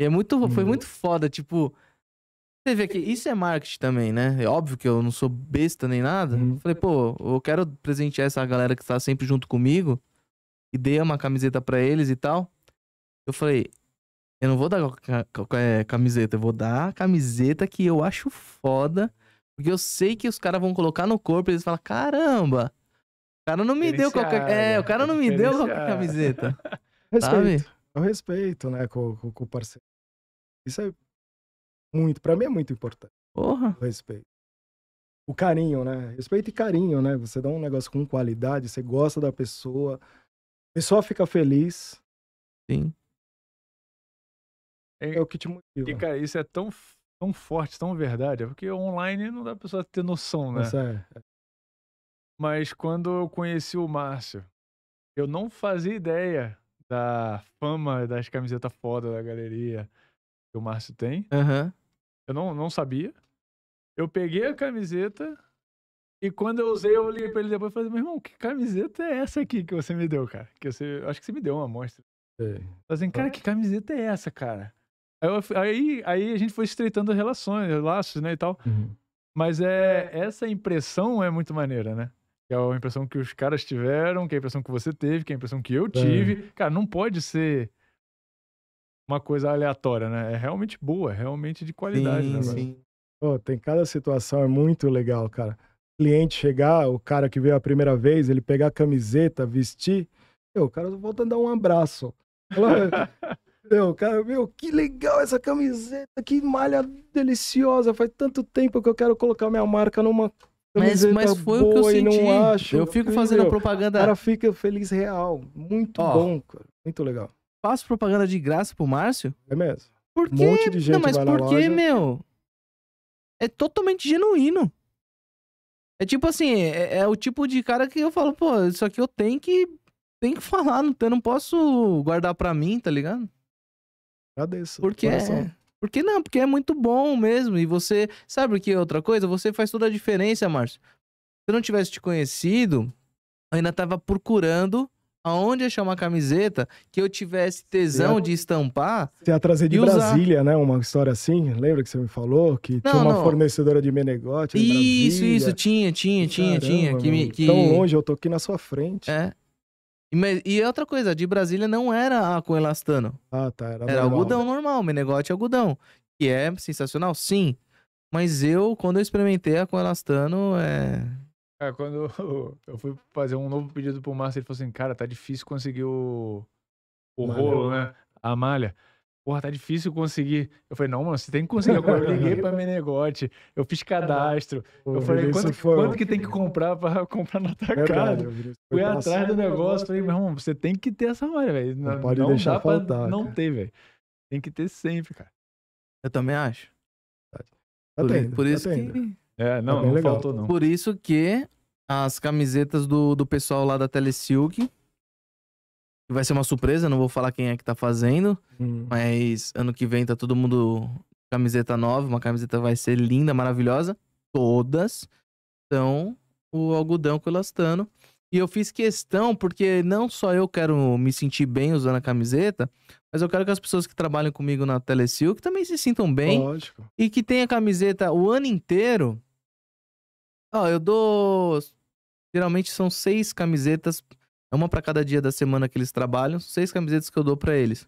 A: E é muito, hum. foi uhum. muito foda, tipo, você vê que isso é marketing também, né? É óbvio que eu não sou besta nem nada. Hum. Falei, pô, eu quero presentear essa galera que tá sempre junto comigo e dei uma camiseta para eles e tal. Eu falei, eu não vou dar qualquer camiseta, eu vou dar camiseta que eu acho foda. Porque eu sei que os caras vão colocar no corpo e eles falam: caramba, o cara não me deu qualquer. É, o cara não me deu qualquer camiseta. respeito. Sabe?
B: o respeito, né, com, com, com, o parceiro. Isso é muito, pra mim é muito importante. Porra. O respeito. O carinho, né? Respeito e carinho, né? Você dá um negócio com qualidade, você gosta da pessoa, a pessoa fica feliz. Sim.
D: É, é o que te motiva. E, cara, isso é tão, tão forte, tão verdade. é Porque online não dá pra pessoa ter noção, né? Isso é. Mas quando eu conheci o Márcio, eu não fazia ideia da fama das camisetas foda da galeria que o Márcio tem. Uhum. Eu não, não sabia. Eu peguei a camiseta e quando eu usei, eu olhei pra ele depois e falei, meu irmão, que camiseta é essa aqui que você me deu, cara? Que você, acho que você me deu uma amostra. Falei assim, cara, tá. que camiseta é essa, cara? Aí, aí a gente foi estreitando relações, laços, né, e tal. Uhum. Mas é, é essa impressão é muito maneira, né? Que é a impressão que os caras tiveram, que é a impressão que você teve, que é a impressão que eu é. tive. É. Cara, não pode ser uma coisa aleatória, né? É realmente boa, é realmente de qualidade,
B: sim, né? Sim. Pô, tem cada situação, é muito legal, cara. cliente chegar, o cara que veio a primeira vez, ele pegar a camiseta, vestir, eu, o cara volta a dar um abraço. meu cara, meu, que legal essa camiseta, que malha deliciosa. Faz tanto tempo que eu quero colocar minha marca numa mas, mas foi o que eu senti. Não acho. Eu fico fazendo propaganda. O cara
A: fica feliz real. Muito bom, cara. Muito legal. Faço propaganda de graça pro Márcio? É mesmo. Por quê? Um monte de gente não, mas vai por que, meu? É totalmente genuíno. É tipo assim, é, é, o tipo de cara que eu falo, pô, isso aqui eu tenho que, tenho que falar, não, eu não posso guardar pra mim, tá ligado? Agradeço. Porque é. Porque não, porque é muito bom mesmo. E você, sabe o que é outra coisa? Você faz toda a diferença, Márcio. Se eu não tivesse te conhecido, eu ainda tava procurando aonde achar uma camiseta que eu tivesse tesão de estampar. Você ia trazer de Brasília,
B: usar... né? Uma história assim, lembra que você me falou? Que não, tinha uma não. fornecedora de Menegote. Isso, Brasília. isso,
A: tinha, tinha, Caramba, tinha, tinha. Que, que... Tão longe, eu tô aqui na sua frente. É. Mas, e outra coisa, de Brasília não era a com elastano. Ah, tá. Era, era normal. algodão né? normal, menegote algodão. Que é sensacional, sim. Mas eu, quando eu experimentei a com elastano, é.
D: é quando eu fui fazer um novo pedido pro Márcio, ele falou assim: Cara, tá difícil conseguir o, o rolo, né? A malha porra, tá difícil conseguir. Eu falei, não, mano, você tem que conseguir. Eu liguei pra Menegote, eu fiz tá cadastro. Pô, eu falei, quanto, quanto, que tem que comprar pra comprar na atacado? Verdade, Fui atrás do negócio, falei, meu irmão, você tem que ter essa hora, velho. Não, não,
A: pode não deixar faltar, pra não tem velho. Tem que ter sempre, cara. Eu também acho. tá por tá isso que... É, tá não, tá não legal. faltou não. Por isso que as camisetas do, do pessoal lá da Telesilk que vai ser uma surpresa, não vou falar quem é que tá fazendo, hum. mas ano que vem tá todo mundo camiseta nova, uma camiseta vai ser linda, maravilhosa. Todas então o algodão com elastano. E eu fiz questão porque não só eu quero me sentir bem usando a camiseta, mas eu quero que as pessoas que trabalham comigo na Telesilk que também se sintam bem. Lógico. E que tenha camiseta o ano inteiro. Ó, eu dou. Geralmente são seis camisetas é uma para cada dia da semana que eles trabalham, seis camisetas que eu dou para eles.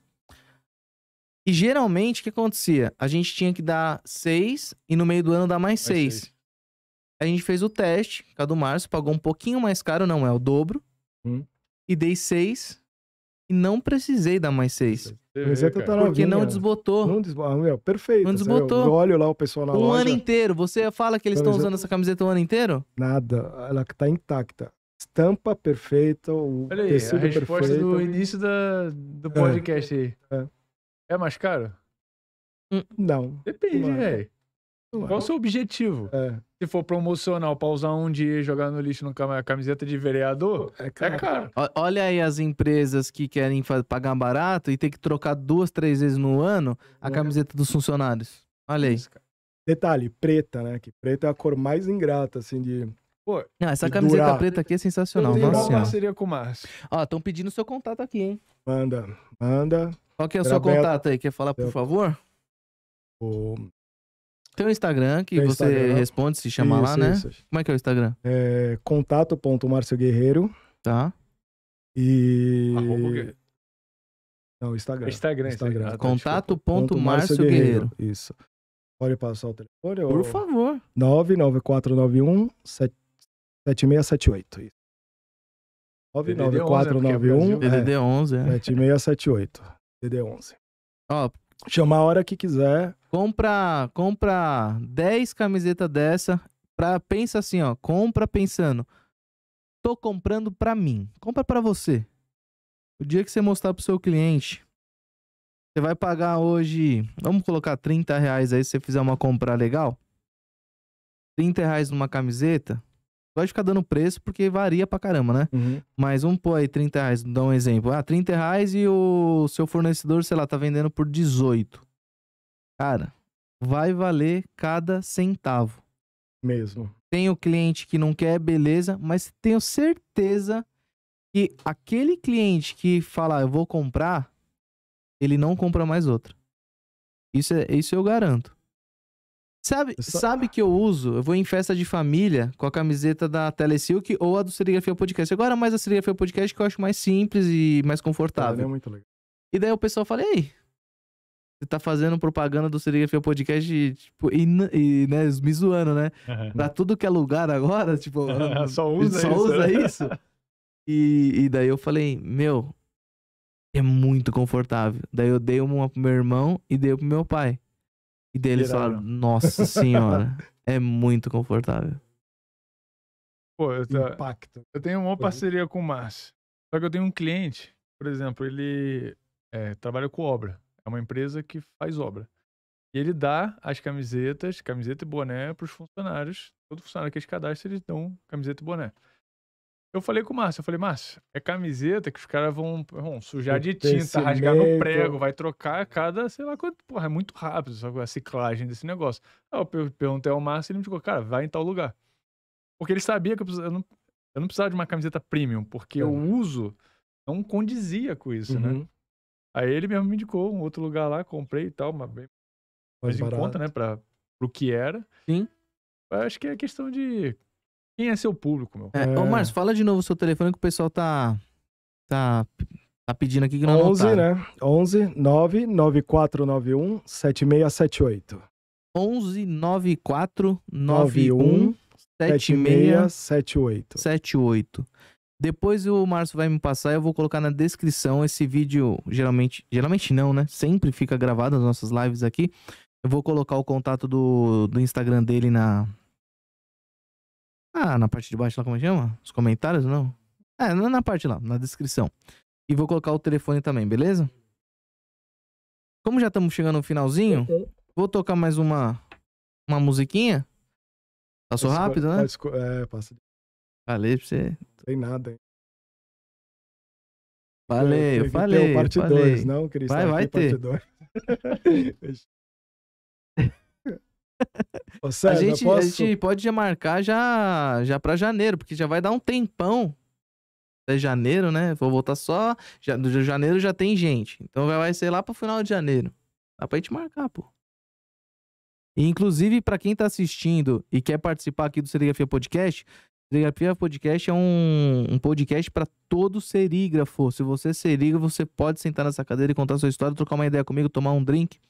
A: E geralmente o que acontecia? A gente tinha que dar seis e no meio do ano dar mais, mais seis. seis. A gente fez o teste, cada Março pagou um pouquinho mais caro, não é o dobro. Hum. E dei seis e não precisei dar mais seis. Vê, é porque não né? desbotou. Não desbotou. Ah, meu, perfeito. Não assim, desbotou. Eu olho lá o pessoal na um loja. ano inteiro. Você fala que eles estão usando essa camiseta o um ano inteiro? Nada. Ela tá
B: intacta estampa perfeita, o Olha aí, tecido a resposta perfeito. do
A: início da, do
D: é. podcast é, aí. É. é. mais caro?
B: Hum. Não.
D: Depende, velho. É. É. Qual o seu objetivo? É. Se for promocional, pra usar um dia e jogar no lixo numa camiseta de vereador, é caro. é caro.
A: Olha aí as empresas que querem pagar barato e ter que trocar duas, três vezes no ano a camiseta dos funcionários. Olha aí.
B: Detalhe, preta, né? Que preta é a cor mais ingrata, assim, de
A: Pô, não, essa camiseta durar. preta aqui é sensacional. Eu nossa uma parceria com o Márcio. Ó, estão pedindo seu contato aqui, hein? Manda, manda. Qual que é o seu contato aí? Quer falar, por favor? O... Tem o um Instagram que Tem você Instagram. responde, se chama isso, lá, né? Isso. Como é que é o Instagram? É
B: contato.marcioguerreiro. Tá. E... Arroba Não, Instagram. Instagram. Instagram. Instagram. Tá, tá, contato.marcioguerreiro. Isso. Pode passar o telefone? Por ou... favor. 99491 7678. 99491. DDD11, é. 7678.
A: É. DD11. É. Ó, Chama a hora que quiser. Compra, compra 10 camisetas dessa. Pra, pensa assim, ó. Compra pensando. Tô comprando pra mim. Compra pra você. O dia que você mostrar pro seu cliente, você vai pagar hoje. Vamos colocar 30 reais aí se você fizer uma compra legal. 30 reais numa camiseta. Gosto ficar dando preço porque varia pra caramba, né? Uhum. Mas vamos pôr aí 30 reais, dá um exemplo. Ah, 30 reais e o seu fornecedor, sei lá, tá vendendo por 18. Cara, vai valer cada centavo. Mesmo. Tem o cliente que não quer, beleza, mas tenho certeza que aquele cliente que fala, ah, eu vou comprar, ele não compra mais outro. Isso, é, isso eu garanto. Sabe, é só... sabe que eu uso? Eu vou em festa de família com a camiseta da Telesilk ou a do Serigrafia Podcast. Agora mais a Serigrafia Podcast que eu acho mais simples e mais confortável. é muito legal. E daí o pessoal fala, ei, você tá fazendo propaganda do Serigrafia Podcast e, tipo, e, e né, me zoando, né? Uhum. tudo que é lugar agora, tipo... É, só usa só isso. Usa isso. e, e daí eu falei, meu, é muito confortável. Daí eu dei uma pro meu irmão e dei pro meu pai. E deles falaram, nossa senhora, é muito confortável.
D: Pô, eu, tá... Impacto. eu tenho uma parceria com o Márcio. Só que eu tenho um cliente, por exemplo, ele é, trabalha com obra. É uma empresa que faz obra. E ele dá as camisetas, camiseta e boné para os funcionários. Todo funcionário que eles cadastram, eles dão camiseta e boné. Eu falei com o Márcio, eu falei, Márcio, é camiseta que os caras vão, vão sujar de tinta, rasgar no prego, vai trocar a cada, sei lá quanto. Porra, é muito rápido a ciclagem desse negócio. Aí eu perguntei ao Márcio e ele me disse, cara, vai em tal lugar. Porque ele sabia que eu, precisava, eu, não, eu não, precisava de uma camiseta premium, porque uhum. o uso não condizia com isso, né? uhum. né? Aí ele mesmo me indicou um outro lugar lá, comprei e tal, mas bem mais em conta, né, pra, pro que era. Sim. Eu acho que é questão de quem é seu público, meu? É, é.
A: Ô, Márcio, fala de novo o seu telefone que o pessoal tá. tá. tá pedindo aqui que não 11, anotaram.
B: né? 11 99491 7678.
A: 11 9491 7678. 78. Depois o Márcio vai me passar, eu vou colocar na descrição esse vídeo. Geralmente, geralmente não, né? Sempre fica gravado as nossas lives aqui. Eu vou colocar o contato do, do Instagram dele na, ah, na parte de baixo lá, como é chama? Os comentários, não? É, não na parte lá, na descrição. E vou colocar o telefone também, beleza? Como já estamos chegando no finalzinho, uhum. vou tocar mais uma, uma musiquinha. Passou rápido, né?
C: É, passa. Falei pra você. Não tem nada, hein? Falei, eu, eu falei. Parte
A: 2, não,
B: Cris? Vai, vai ter. Ô, César, a, gente, posso... a gente
A: pode já marcar já, já para janeiro, porque já vai dar um tempão. É janeiro, né? Vou voltar só. Já, do janeiro já tem gente. Então vai ser lá pro final de janeiro. Dá pra gente marcar, pô. E, inclusive, para quem tá assistindo e quer participar aqui do Serigrafia Podcast, Serigrafia Podcast é um, um podcast para todo serígrafo. Se você é serígrafo, você pode sentar nessa cadeira e contar sua história, trocar uma ideia comigo, tomar um drink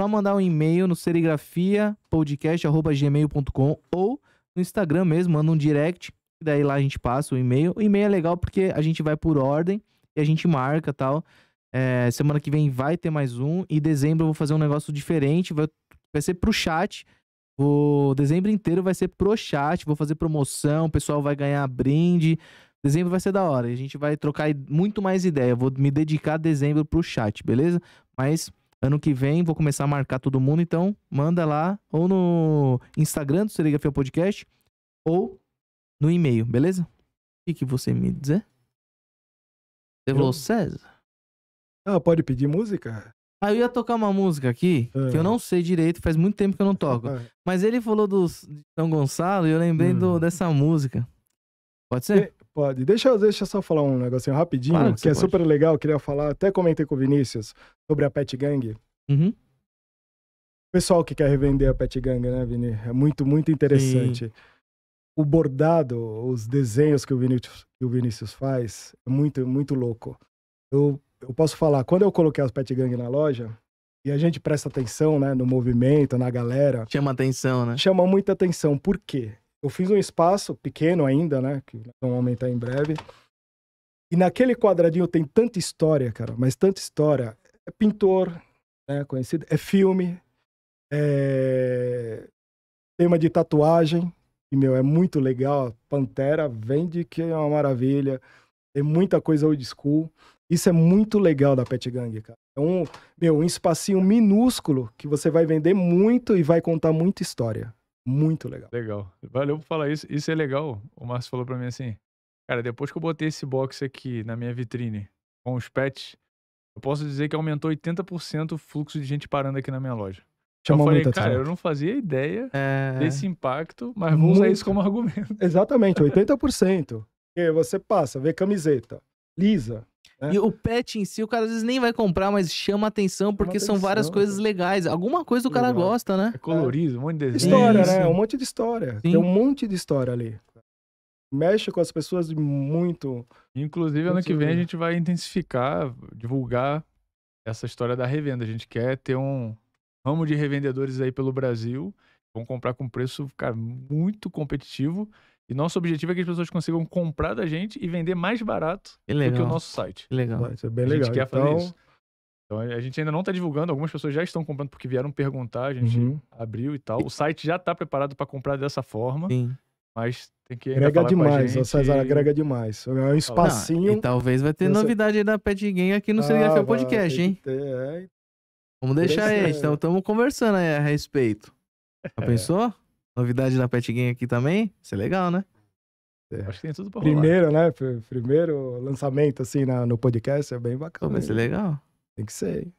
A: só mandar um e-mail no serigrafiapodcast.gmail.com ou no Instagram mesmo, manda um direct, e daí lá a gente passa o e-mail. O e-mail é legal porque a gente vai por ordem e a gente marca tal. É, semana que vem vai ter mais um, e dezembro eu vou fazer um negócio diferente, vai, vai ser pro chat. O dezembro inteiro vai ser pro chat, vou fazer promoção, o pessoal vai ganhar brinde. Dezembro vai ser da hora. A gente vai trocar muito mais ideia. Vou me dedicar dezembro pro chat, beleza? Mas Ano que vem vou começar a marcar todo mundo, então manda lá ou no Instagram do Serigrafia Podcast ou no e-mail, beleza? O que, que você me dizer? De César? Ah, pode pedir música? Ah, eu ia tocar uma música aqui, é. que eu é. não sei direito, faz muito tempo que eu não toco. É. Mas ele falou do São Gonçalo e eu lembrei hum. do, dessa música.
B: Pode ser? Pode. Deixa, deixa eu só falar um negocinho rapidinho, claro que, que é pode. super legal. Queria falar, até comentei com o Vinícius sobre a Pet Gang. Uhum. Pessoal que quer revender a Pet Gang, né, Vini? É muito, muito interessante. Sim. O bordado, os desenhos que o, Vinícius, que o Vinícius faz, é muito, muito louco. Eu, eu posso falar, quando eu coloquei as Pet Gang na loja, e a gente presta atenção, né, no movimento, na galera. Chama atenção, né? Chama muita atenção. Por quê? eu fiz um espaço pequeno ainda, né? Que vão aumentar em breve. E naquele quadradinho tem tanta história, cara, mas tanta história. É pintor, né? Conhecido, é filme, é tema de tatuagem. E, meu, é muito legal. Pantera vende, que é uma maravilha. Tem muita coisa old school. Isso é muito legal da Pet Gang, cara. É um, meu, um espacinho minúsculo que você vai vender muito e vai contar muita história. Muito legal.
D: Legal. Valeu por falar isso. Isso é legal. O Márcio falou para mim assim: Cara, depois que eu botei esse box aqui na minha vitrine com os pets, eu posso dizer que aumentou 80% o fluxo de gente parando aqui na minha loja. Chamou eu falei, cara, eu não
B: fazia ideia é... desse impacto, mas vou Muito... usar isso como argumento. Exatamente, 80%. Porque você passa, vê camiseta lisa,
A: é. E o pet em si, o cara às vezes nem vai comprar, mas chama atenção porque chama atenção, são várias coisas legais. Alguma coisa o cara legal. gosta, né? É
B: colorido, um monte de é desenho. História, Isso. né? É um monte de história. Sim. Tem um monte de história ali. Mexe com as pessoas muito. Inclusive, ano que vem a gente
D: vai intensificar, divulgar essa história da revenda. A gente quer ter um ramo de revendedores aí pelo Brasil. Vão comprar com preço, cara, muito competitivo e nosso objetivo é que as pessoas consigam comprar da gente e vender mais barato do que o nosso site. legal. isso é bem a legal. A gente quer então... fazer isso. Então a gente ainda não está divulgando, algumas pessoas já estão comprando porque vieram perguntar, a gente uhum. abriu e tal. O site já está preparado para comprar dessa forma. Sim. Mas tem que agrega demais, gente, César, agrega
B: demais.
A: É um espacinho. Não, e talvez vai ter novidade novidade da Pet Game aqui no ah, Serigrafia Podcast, ter, hein? É.
B: Vamos deixar aí, estamos
A: então, conversando aí a respeito. Já é. pensou? Novidade da Pet Game aqui também? Isso é legal, né? É. Acho que tem tudo pra rolar.
B: Primeiro, né? Primeiro lançamento, assim, na, no podcast, é bem Pô, bacana. vai ser legal.
A: Tem que ser. hein?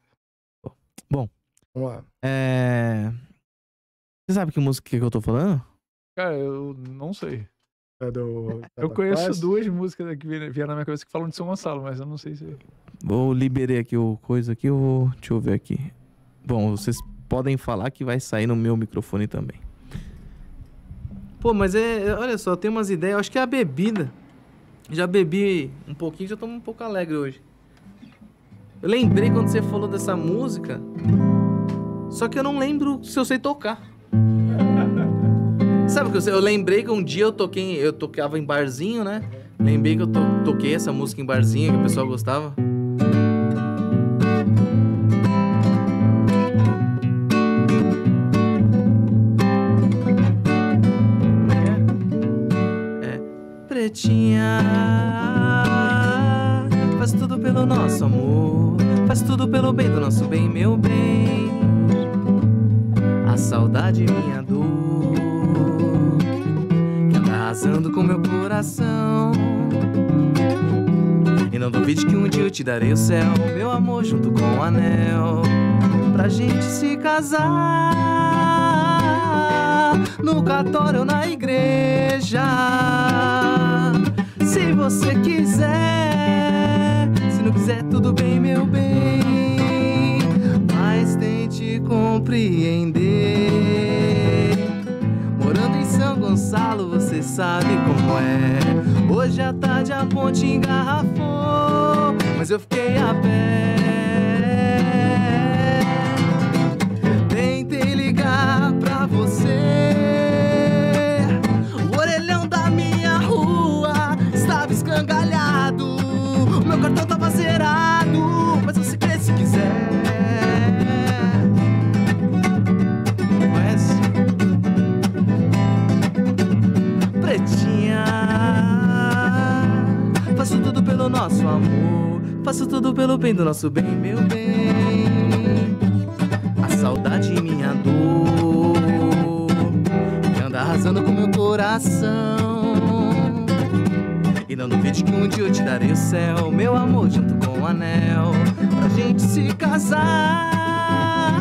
A: Bom. Vamos lá. É... Você sabe que música que eu tô falando?
D: Cara, eu não sei. É do... Eu conheço duas músicas que vieram na minha cabeça que falam de São Gonçalo, mas eu não sei se. É.
A: Vou liberei aqui o coisa aqui, eu vou... deixa eu ver aqui. Bom, vocês podem falar que vai sair no meu microfone também. Pô, mas é. é olha só, tem umas ideias. Eu acho que é a bebida. Já bebi um pouquinho, já tô um pouco alegre hoje. Eu lembrei quando você falou dessa música. Só que eu não lembro se eu sei tocar. Sabe o que eu, sei? eu lembrei que um dia eu toquei, eu tocava em barzinho, né? Lembrei que eu to toquei essa música em barzinho que o pessoal gostava. Faz tudo pelo nosso amor, faz tudo pelo bem do nosso bem, meu bem. A saudade, é minha dor, que anda arrasando com meu coração. E não duvide que um dia eu te darei o céu, meu amor, junto com o anel, pra gente se casar no cartório ou na igreja se você quiser. Se não quiser, tudo bem, meu bem. Mas tente compreender. Morando em São Gonçalo, você sabe como é. Hoje à tarde a ponte engarrafou, mas eu fiquei a pé. pelo nosso amor. Faço tudo pelo bem do nosso bem, meu bem. A saudade e é minha dor que anda arrasando com meu coração. E não duvide que um dia eu te darei o céu, meu amor, junto com o anel, pra gente se casar.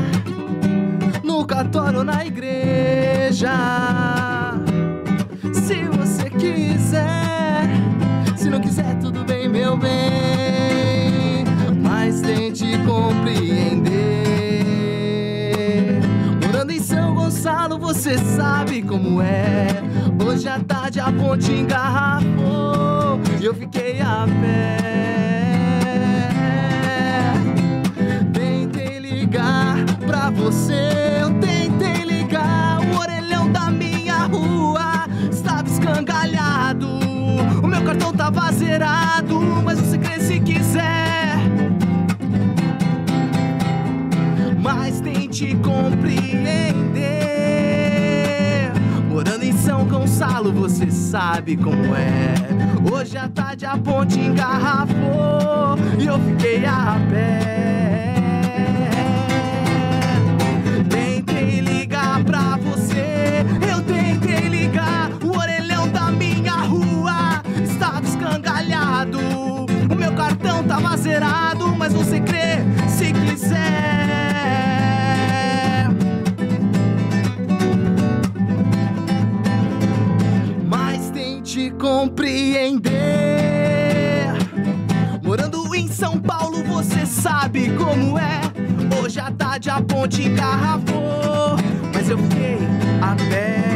A: No cartório, na igreja. Se você quiser, se não quiser, meu bem, mas tente compreender. Morando em São Gonçalo, você sabe como é. Hoje à tarde a ponte engarrafou e eu fiquei a pé. Tentei ligar pra você, eu tentei tava zerado, mas você crê se quiser. Mas tente compreender. Morando em São Gonçalo, você sabe como é. Hoje à tarde a ponte engarrafou e eu fiquei a pé. tava zerado, mas você crê se quiser. Mas tente compreender. Morando em São Paulo, você sabe como é. Hoje à tarde a ponte engarrafou, mas eu fiquei a pé.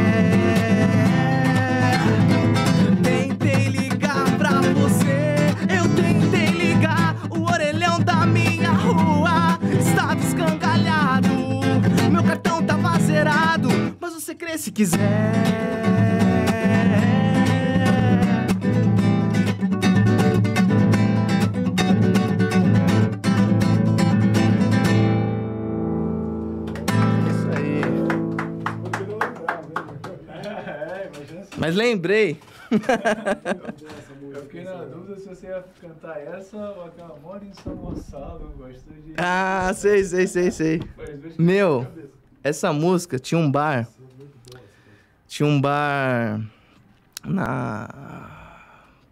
A: se quiser. Isso aí. Mas lembrei. Eu
D: fiquei na dúvida se você ia cantar essa ou aquela Mora em São Gonçalo. eu Gosto
A: de. Ah, sei, sei, sei, sei. Meu, essa música tinha um bar. Tinha um bar na.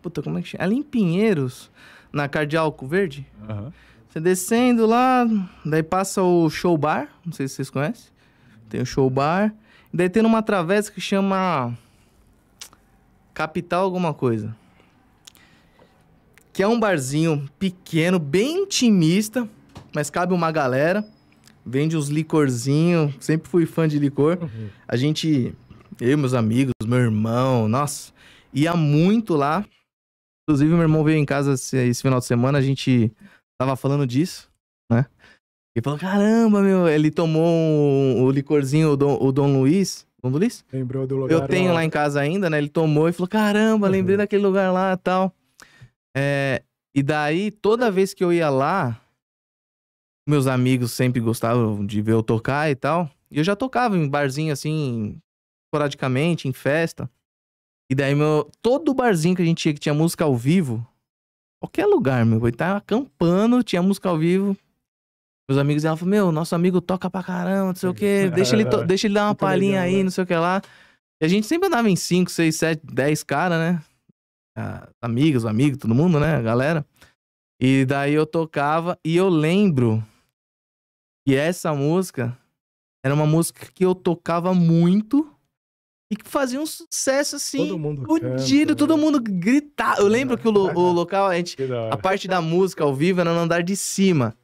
A: Puta, como é que chama? Ali em Pinheiros, na Cardialco Verde. Uhum. Você descendo lá, daí passa o show bar, não sei se vocês conhecem. Tem o show bar. E daí tem uma travessa que chama. Capital alguma coisa. Que é um barzinho pequeno, bem intimista, mas cabe uma galera. Vende uns licorzinhos, sempre fui fã de licor. Uhum. A gente eu, meus amigos, meu irmão, nossa. Ia muito lá. Inclusive, meu irmão veio em casa esse final de semana, a gente tava falando disso, né? E falou: caramba, meu, ele tomou o um, um licorzinho, o Dom, o Dom Luiz. Dom Luiz? Lembrou do lugar. Eu tenho lá, lá em casa ainda, né? Ele tomou e falou: caramba, uhum. lembrei daquele lugar lá e tal. É, e daí, toda vez que eu ia lá, meus amigos sempre gostavam de ver eu tocar e tal. E eu já tocava em barzinho assim, esporadicamente, em festa. E daí, meu, todo barzinho que a gente ia que tinha música ao vivo, qualquer lugar, meu, eu tava tá acampando, tinha música ao vivo. Meus amigos iam meu, nosso amigo toca pra caramba, não sei o quê, deixa ele, deixa ele dar uma palhinha aí, né? não sei o que lá. E a gente sempre andava em 5, 6, 7, 10 caras, né? Ah, amigos, amigos, todo mundo, né? A galera. E daí eu tocava e eu lembro que essa música era uma música que eu tocava muito e que fazia um sucesso assim, todo mundo fudido, todo né? mundo gritava. Eu lembro que o, o local, a, gente, a parte da música ao vivo era no andar de cima.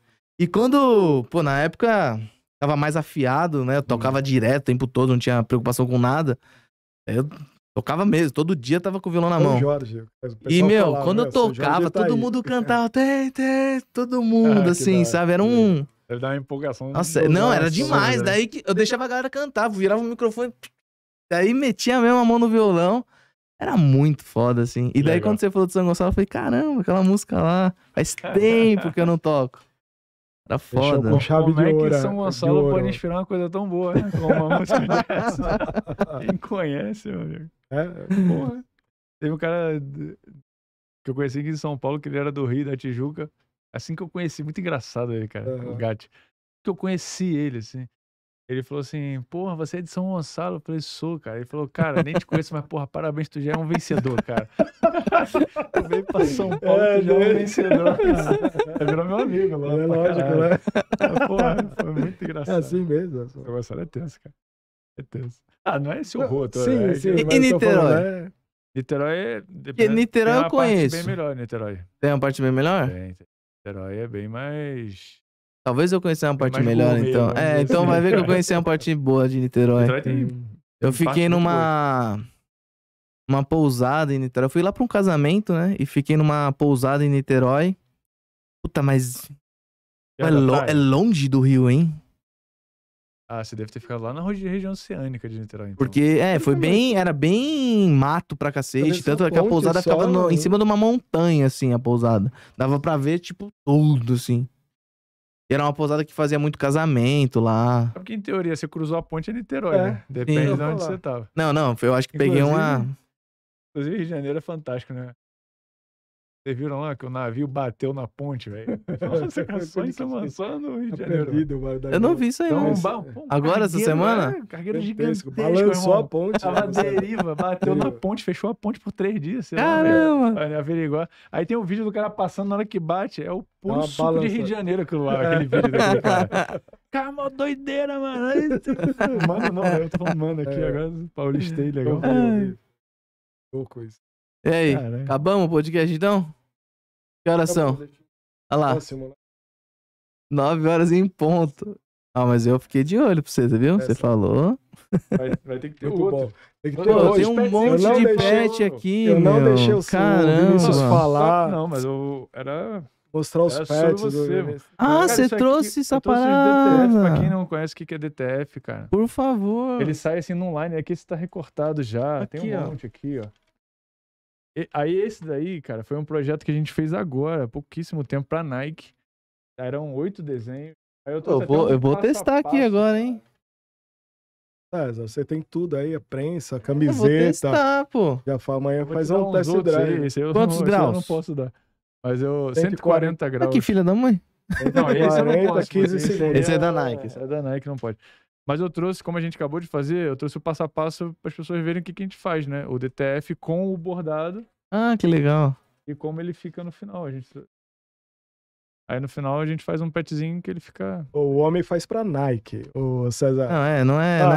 A: E quando, pô, na época tava mais afiado, né? Eu tocava hum. direto o tempo todo, não tinha preocupação com nada. Eu tocava mesmo, todo dia tava com o violão na mão.
B: Jorge, e,
A: meu, falava, quando né? eu tocava, tá todo tá mundo aí. cantava, tem, tem, todo mundo, ah, assim, sabe? Era um.
D: Deve dar uma empolgação. Nossa, não, era né, demais. Daí
A: que eu deixava a galera cantar, virava o microfone, Daí metia mesmo a mão no violão. Era muito foda, assim. E daí, Legal. quando você falou de São Gonçalo, eu falei, caramba, aquela música lá. Faz tempo que eu não toco. Era foda. Com chave Como de é que São Gonçalo pode inspirar
D: uma coisa tão boa, né? Como uma música dessa. Quem conhece, meu amigo? É, porra. Teve um cara que eu conheci aqui em São Paulo, que ele era do Rio, da Tijuca. Assim que eu conheci, muito engraçado ele, cara, uhum. o Gatti. Que eu conheci ele, assim. Ele falou assim, porra, você é de São Gonçalo? Eu falei, sou, cara. Ele falou, cara, nem te conheço, mas porra, parabéns, tu já é um vencedor, cara.
B: tu veio pra São é, Paulo, é, tu já é um né? vencedor, cara. Virou meu amigo lá. É lógico, né? porra, foi muito é engraçado. Assim é assim mesmo. São Gonçalo é tenso, cara. É tenso. Ah, não é esse o roto. Sim, é, sim. E, e Niterói? Falando,
A: Niterói né? é... Niterói eu conheço. Tem uma parte bem melhor, Niterói. Tem uma parte bem melhor?
D: Tem, tem. Niterói é bem mais
A: Talvez eu conheça uma parte melhor, então. Né? É, então vai ver que eu conheci uma parte boa de Niterói. Niterói tem... Hum.
B: Eu fiquei numa.
A: Uma pousada em Niterói. Eu fui lá pra um casamento, né? E fiquei numa pousada em Niterói. Puta, mas. É, é lo... é longe do Rio, hein?
D: Ah, você deve ter ficado lá na região oceânica
A: de Niterói. Então. Porque, é, foi bem. Era bem mato pra cacete. Tanto é que a pousada ficava no, em cima de uma montanha, assim, a pousada. Dava pra ver, tipo, tudo, assim. E era uma pousada que fazia muito casamento lá. É
D: porque, em teoria, você cruzou a ponte é Niterói, é, né? Depende sim. de onde você tava.
A: Não, não, eu acho que Inclusive, peguei uma.
D: Inclusive, Rio de Janeiro é fantástico, né? Vocês viram lá que o navio bateu na ponte, velho?
B: Nossa, você tá que lançou no Rio de tá Janeiro. Perdido, eu não vi isso aí, Então, um, é. um Agora, essa semana? Né? Cargueiro gigantesco.
D: Balançou a ponte. Tava deriva, bateu na ponte, fechou a ponte por três dias. Caramba! Lá, averiguar. Aí tem um vídeo do cara passando na hora que bate. É o puro suco balança. de Rio de Janeiro aquilo lá, é. aquele vídeo daquele
E: cara. Cara, mó doideira, mano. mano, não, eu tô falando aqui é. agora. Paulistei, legal. Boa coisa. isso. E aí,
C: Caramba.
A: acabamos o podcast então? Que horas são? Olha lá. Próximo, né? 9 horas em ponto. Ah, mas eu fiquei de olho pra você, viu? Você falou.
B: Vai, vai, ter que ter Muito outro. Tem que ter Pô, Tem um monte de deixei, pet aqui, eu meu. Eu não deixei o Caramba. Senhor falar. Não, mas eu era... Mostrar os era pets. Você. Do... Ah, cara,
D: você trouxe aqui, essa parada. pra quem não conhece o que é DTF, cara. Por favor. Ele sai assim no online. Aqui está recortado já. Aqui, Tem um monte aqui, ó. E, aí esse daí, cara, foi um projeto que a gente fez agora, há pouquíssimo tempo, pra Nike. Eram oito desenhos.
B: Aí eu, eu vou, eu vou testar aqui agora, hein? É, você tem tudo aí, a prensa, a camiseta. Eu vou testar, pô. Já fala, amanhã faz um teste drive. Aí, eu Quantos não, graus? eu não posso dar. Mas eu... 140, 140 graus. Aqui, filha da mãe. Não, esse
A: 40, eu não posso. 15 Esse é da é-
D: Nike. Esse é da Nike, não pode. Mas eu trouxe, como a gente acabou de fazer, eu trouxe o passo a passo para as pessoas verem o que, que a gente faz, né? O DTF com o bordado. Ah, que legal. E como ele fica no final. A gente... Aí no final a gente faz um petzinho que ele fica.
B: O homem faz pra Nike, o César. Não, é, não é, ah,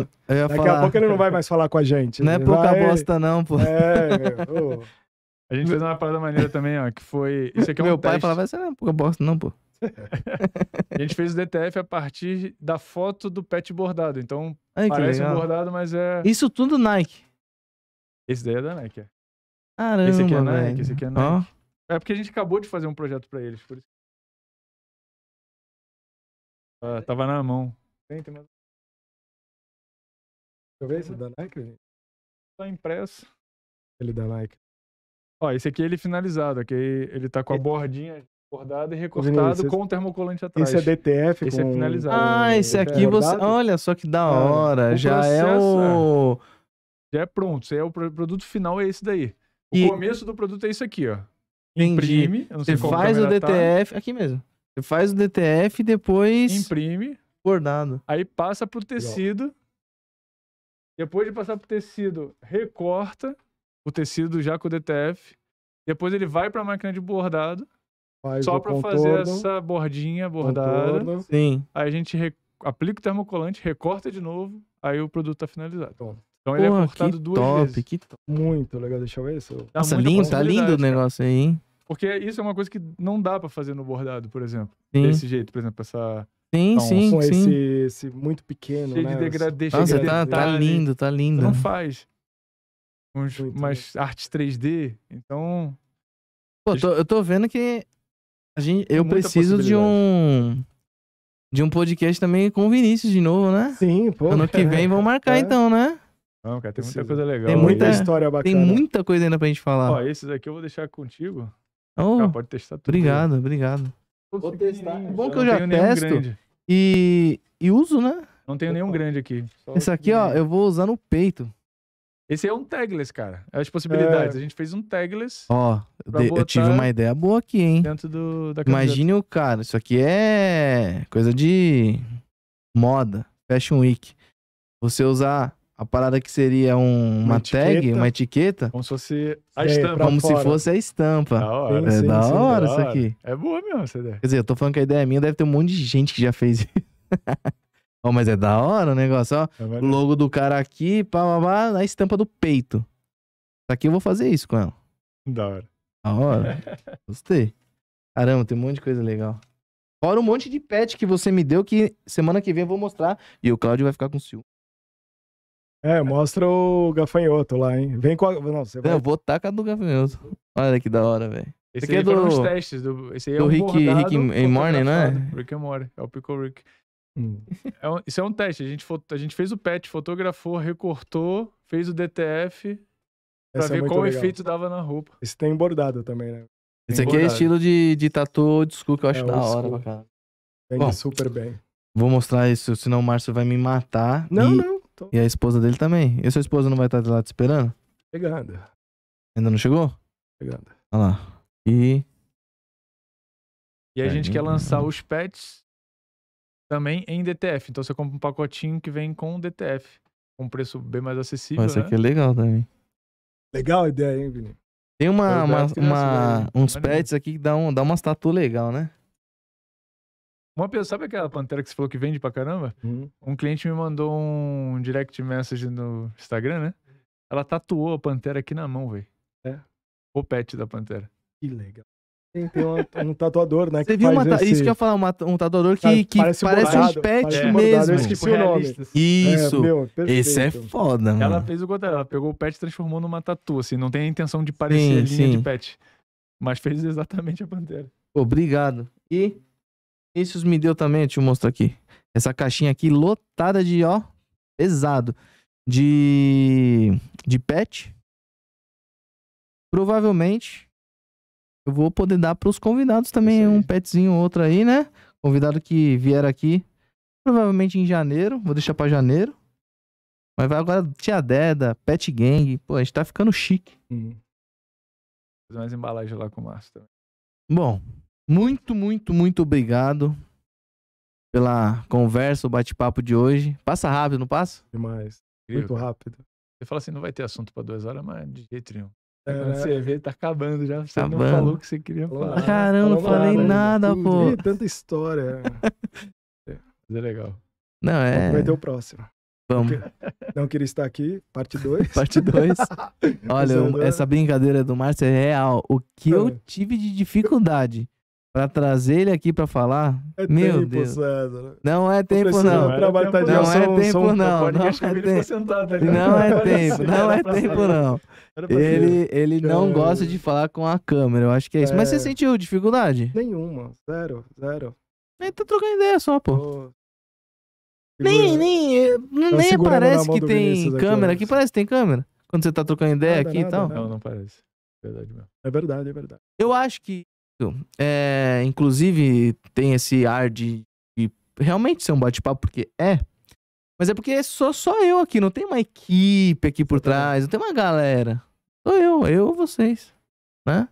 B: né? É. Daqui falar... a pouco ele não vai mais falar com a gente. Não é pouca vai... bosta, não, pô. É,
D: Oh. A gente fez uma parada maneira também, ó, que foi. Isso aqui é um Meu teste. pai falava,
A: você não é pouca bosta, não, pô.
D: a gente fez o DTF a partir da foto do pet bordado. Então, Ai, parece um bordado, mas é.
A: Isso tudo Nike.
D: Esse daí é da Nike. É. Caramba, esse aqui é Nike, velho. esse aqui é Nike.
C: Oh. É porque a gente acabou de fazer um projeto para eles, por isso. Ah, tava na mão. Tem, tem mais. Deixa eu ver esse é da Nike, gente. Tá impresso. Ele é da Nike.
D: Ó, esse aqui é ele finalizado, ok? Ele tá com a é. bordinha Bordado e recortado com termocolante atrás. Esse é
A: DTF esse é com... é finalizado. Ah, esse DTF é. aqui você... Olha só que da hora. É, já é o...
D: Já é pronto. É o produto final é esse daí. O começo do produto é isso aqui,
A: ó. Imprime. você faz o DTF... Tá. Aqui mesmo. Você faz o DTF e depois... Imprime. Bordado. Aí passa pro tecido. Legal.
D: Depois de passar pro tecido, recorta o tecido já com o DTF. Depois ele vai para a máquina de bordado
E: Faz Só para fazer essa
D: bordinha bordada. Contorno. Sim. Aí a gente re... aplica o termocolante, recorta de novo, aí o produto tá finalizado. Bom. Então ele é cortado duas top,
B: vezes. Que top. Muito legal, deixa eu ver isso. Nossa, tá lindo, tá lindo o negócio aí, hein?
D: Porque isso é uma coisa que não dá para fazer no bordado, por exemplo. Sim. Desse jeito, por exemplo, essa Sim, então, sim, com sim. Esse,
B: esse muito pequeno, cheio né? De degradê, Nossa, cheio de tá, tá né? lindo, tá lindo. Você não
D: faz uns, umas bem. artes 3D,
A: então... Pô, tô, eu tô vendo que a gente, eu preciso de
E: um
A: de um podcast também com o Vinícius de novo, né? Sim, pô. Ano que vem vão marcar é. então, né? Não, cara, tem muita coisa legal. Tem muita aí. história bacana. Tem muita coisa ainda pra gente falar. Ó, esses
D: aqui eu vou deixar contigo.
A: Oh, cara, pode testar tudo. Obrigado, aí. obrigado. Vou testar. É bom que eu já testo e, e uso, né?
D: Não tenho nenhum grande aqui. Esse aqui, ó,
A: eu vou usar no peito.
D: Esse é um tagless, cara. É as possibilidades. É. A gente fez um tagless.
A: Ó, eu tive uma ideia boa aqui, hein? Dentro do, da Imagine o cara, isso aqui é coisa de moda, fashion week. Você usar a parada que seria um, uma, uma tag, uma etiqueta. Como se fosse a estampa. Como fora. se fosse a estampa. Da hora. É sim, é da, sim, hora isso hora. aqui.
D: É boa mesmo essa ideia.
A: Quer dizer, eu tô falando que a ideia é minha, deve ter um monte de gente que já fez isso. Ó, oh, mas é da hora o negócio, ó. É o logo do cara aqui, pá, pá, pá, na estampa do peito. Tá aqui eu vou fazer isso com ela. Da hora. Da hora. Gostei. Caramba, tem um monte de coisa legal. Fora um monte de pet que você me deu que semana que vem eu vou mostrar e o Claudio vai ficar com ciúme.
B: É, mostra o gafanhoto lá, hein? Vem com a. Não, você vai... Eu
A: vou tacar tá do gafanhoto. Olha que da hora, velho. Esse, esse aqui é do... testes do, esse aí do é Rick, Rick and Morning não é? Né?
D: Rick and Morty, é o Pico Rick. É um, isso é um teste. A gente, a gente fez o PET, fotografou, recortou, fez o DTF pra Essa é ver é qual legal. efeito dava na roupa. Esse
B: tem bordado também, né? Tem
A: Esse aqui é bordado. é estilo de, de tatu old school que eu acho é, da hora pra cara.
B: Vende Bom, super bem.
A: Vou mostrar isso, senão o Márcio vai me matar. Não, e, não. Tô... E a esposa dele também. E sua esposa não vai estar lá te esperando? Chegando. Ainda não chegou? Chegando. Olha lá. E.
D: E a gente quer lançar os pets também em DTF. Então você compra um pacotinho que vem com DTF.
A: Com um preço bem mais acessível. Mas isso né? aqui é legal também. Legal a ideia, hein, Vini? Tem uma, uma, é uma assim, né? uns pets aqui que dá, um, dá umas tatu legal, né?
D: Uma pessoa, sabe aquela pantera que você falou que vende pra caramba? Uhum. Um cliente me mandou um direct message no Instagram, né? Ela tatuou a pantera aqui na mão, velho. É. O pet da pantera.
B: Que legal.
A: Tem, um, um, tatuador, né? Você viu uma, esse... isso que eu ia falar, uma, um tatuador que, que parece, parece bordado, um pet mesmo. Eu tipo, nome. É, isso. É, meu, esse é foda, mano. Ela
D: fez o contrário, ela pegou o pet e transformou numa tatu, assim, não tem a intenção de parecer sim, linha sim. de
A: pet. Mas fez exatamente a pantera. Obrigado. E isso me deu também, deixa eu mostrar aqui. Essa caixinha aqui lotada de, ó, pesado. De. de pet. Provavelmente eu vou poder dar para os convidados também um petzinho ou outro aí, né? Convidado que vier aqui, provavelmente em janeiro, vou deixar para janeiro. Mas vai agora Tia Deda, Pet Gang, pô, a gente tá ficando chique.
E: Hum.
D: Fazer umas lá com o Márcio também.
A: Bom, muito, muito, muito obrigado pela conversa, o bate-papo de hoje. Passa rápido, não passa? Demais. Incrível. Muito rápido.
D: Você fala assim, não vai ter assunto para duas horas, mas de jeito nenhum. Tá você vê, tá acabando já. Você acabando. não falou o que você queria falar. Caramba, não falei nada, tudo. pô. Ih,
B: tanta história. é, mas é legal.
A: Não, é. Vai ter o próximo. Vamos.
B: Não queria estar aqui, parte 2. parte 2. Olha, é essa
A: brincadeira do Márcio é real. O que eu é. tive de dificuldade Pra trazer ele aqui pra falar? É Meu tempo, Deus.
B: César. Não é tempo, tá é não. Não, é tempo, não. Não é tempo, não. Não é tempo, não é tempo, não. Ele, ele não gosta de falar
A: com a câmera, eu acho que é isso. É... Mas você é. sentiu dificuldade? Nenhuma, zero, zero. Nem tá trocando ideia só, pô. Nem, nem, nem parece que tem câmera aqui, parece que tem câmera. Quando você tá trocando ideia nada, aqui e tal. Não, não parece. Verdade mesmo. É verdade, é verdade. Eu acho que é, inclusive, tem esse ar de, de realmente ser um bate-papo, porque é. Mas é porque sou só eu aqui, não tem uma equipe aqui por trás, não tem uma galera. Sou eu, eu, vocês. Né?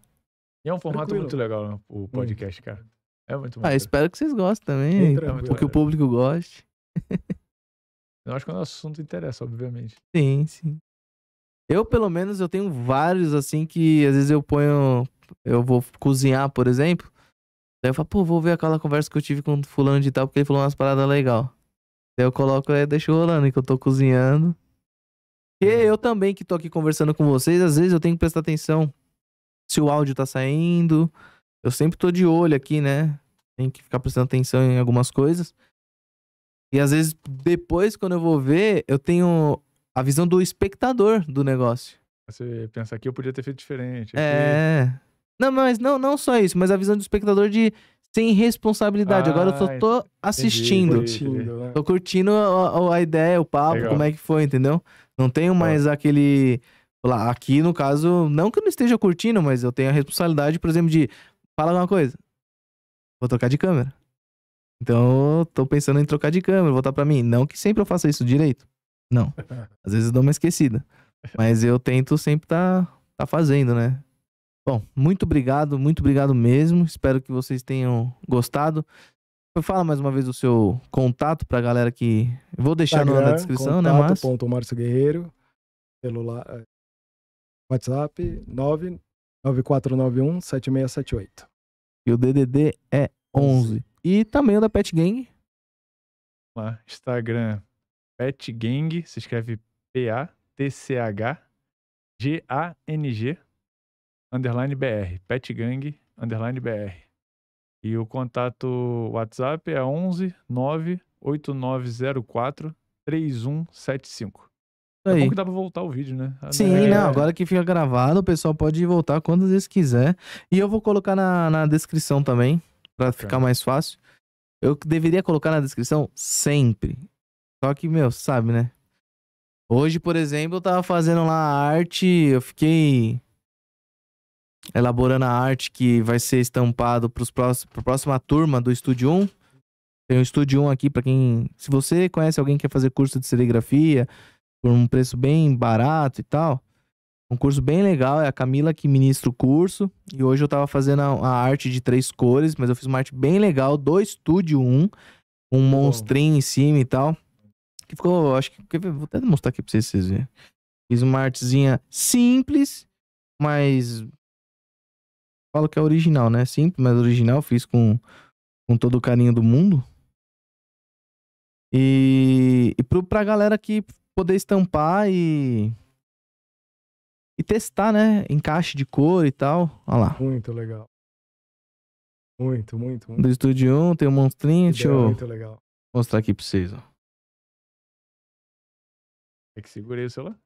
D: E é um formato Tranquilo. muito legal, né, o hum. podcast, cara. É muito bom. Ah,
A: espero que vocês gostem também. Entra, que o público goste.
D: eu acho que é o assunto interessa,
A: obviamente. Sim, sim. Eu, pelo menos, eu tenho vários, assim, que às vezes eu ponho eu vou cozinhar, por exemplo. Daí eu falo, pô, vou ver aquela conversa que eu tive com fulano de tal, porque ele falou umas paradas legal. Daí eu coloco e é, deixo rolando, que eu tô cozinhando. E uhum. eu também que tô aqui conversando com vocês, às vezes eu tenho que prestar atenção se o áudio tá saindo. Eu sempre tô de olho aqui, né? Tem que ficar prestando atenção em algumas coisas. E às vezes, depois, quando eu vou ver, eu tenho a visão do espectador do negócio.
D: Você pensa que eu podia ter feito diferente. É.
A: Não, mas não, não só isso, mas a visão do espectador de sem responsabilidade. Ah, Agora eu só ah, tô assistindo. Entendi, né? curtindo, né? Tô curtindo a, a, ideia, o papo, Legal. como é que foi, entendeu? Não tenho mais ah. aquele. Lá, aqui, no caso, não que eu não esteja curtindo, mas eu tenho a responsabilidade, por exemplo, de fala alguma coisa. Vou trocar de câmera. Então, tô pensando em trocar de câmera, voltar para mim. Não que sempre eu faça isso direito. Não. Às vezes eu dou uma esquecida. Mas eu tento sempre tá, tá fazendo, né? Bom, muito obrigado, muito obrigado mesmo. Espero que vocês tenham gostado. Fala mais uma vez o seu contato para a galera que. Vou deixar Instagram, na descrição, né, Márcio?
B: Ponto Márcio Guerreiro, celular, é, WhatsApp 99491-7678. E o DDD é 11. E também o da Pet Gang.
D: Lá, Instagram, Pet Gang, se escreve P-A-T-C-H G-A-N-G underline BR, Gang, underline BR. E o contato WhatsApp é 11 98904 3175. É bom que dá pra voltar o vídeo, né? Sim,
A: né não, agora que fica gravado, o pessoal pode voltar quantas vezes quiser. E eu vou colocar na, na descrição também, para ficar mais fácil. Eu deveria colocar na descrição sempre. Só que, meu, sabe, né? Hoje, por exemplo, eu tava fazendo lá a arte, eu fiquei elaborando a arte que vai ser estampado para a próxima turma do Estúdio 1. Tem o Estúdio 1 aqui para quem. Se você conhece alguém que quer fazer curso de serigrafia por um preço bem barato e tal. Um curso bem legal, é a Camila que ministra o curso. E hoje eu tava fazendo a, arte de três cores, mas eu fiz uma arte bem legal do Estúdio 1, um monstrinho em cima e tal. Que ficou, acho que. Vou até mostrar aqui pra vocês, vocês verem. Fiz uma artezinha simples, mas falo que é original, né? Simples, mas original, fiz com, com todo o carinho do mundo. E, e pro, pra galera que poder estampar e. E testar, né? Encaixe de cor e tal. Olha lá. Muito legal. Muito, muito, muito. Do Estúdio 1, tem um monstrinho. Deixa eu muito legal.
C: mostrar aqui pra vocês, ó. É que segurei o celular.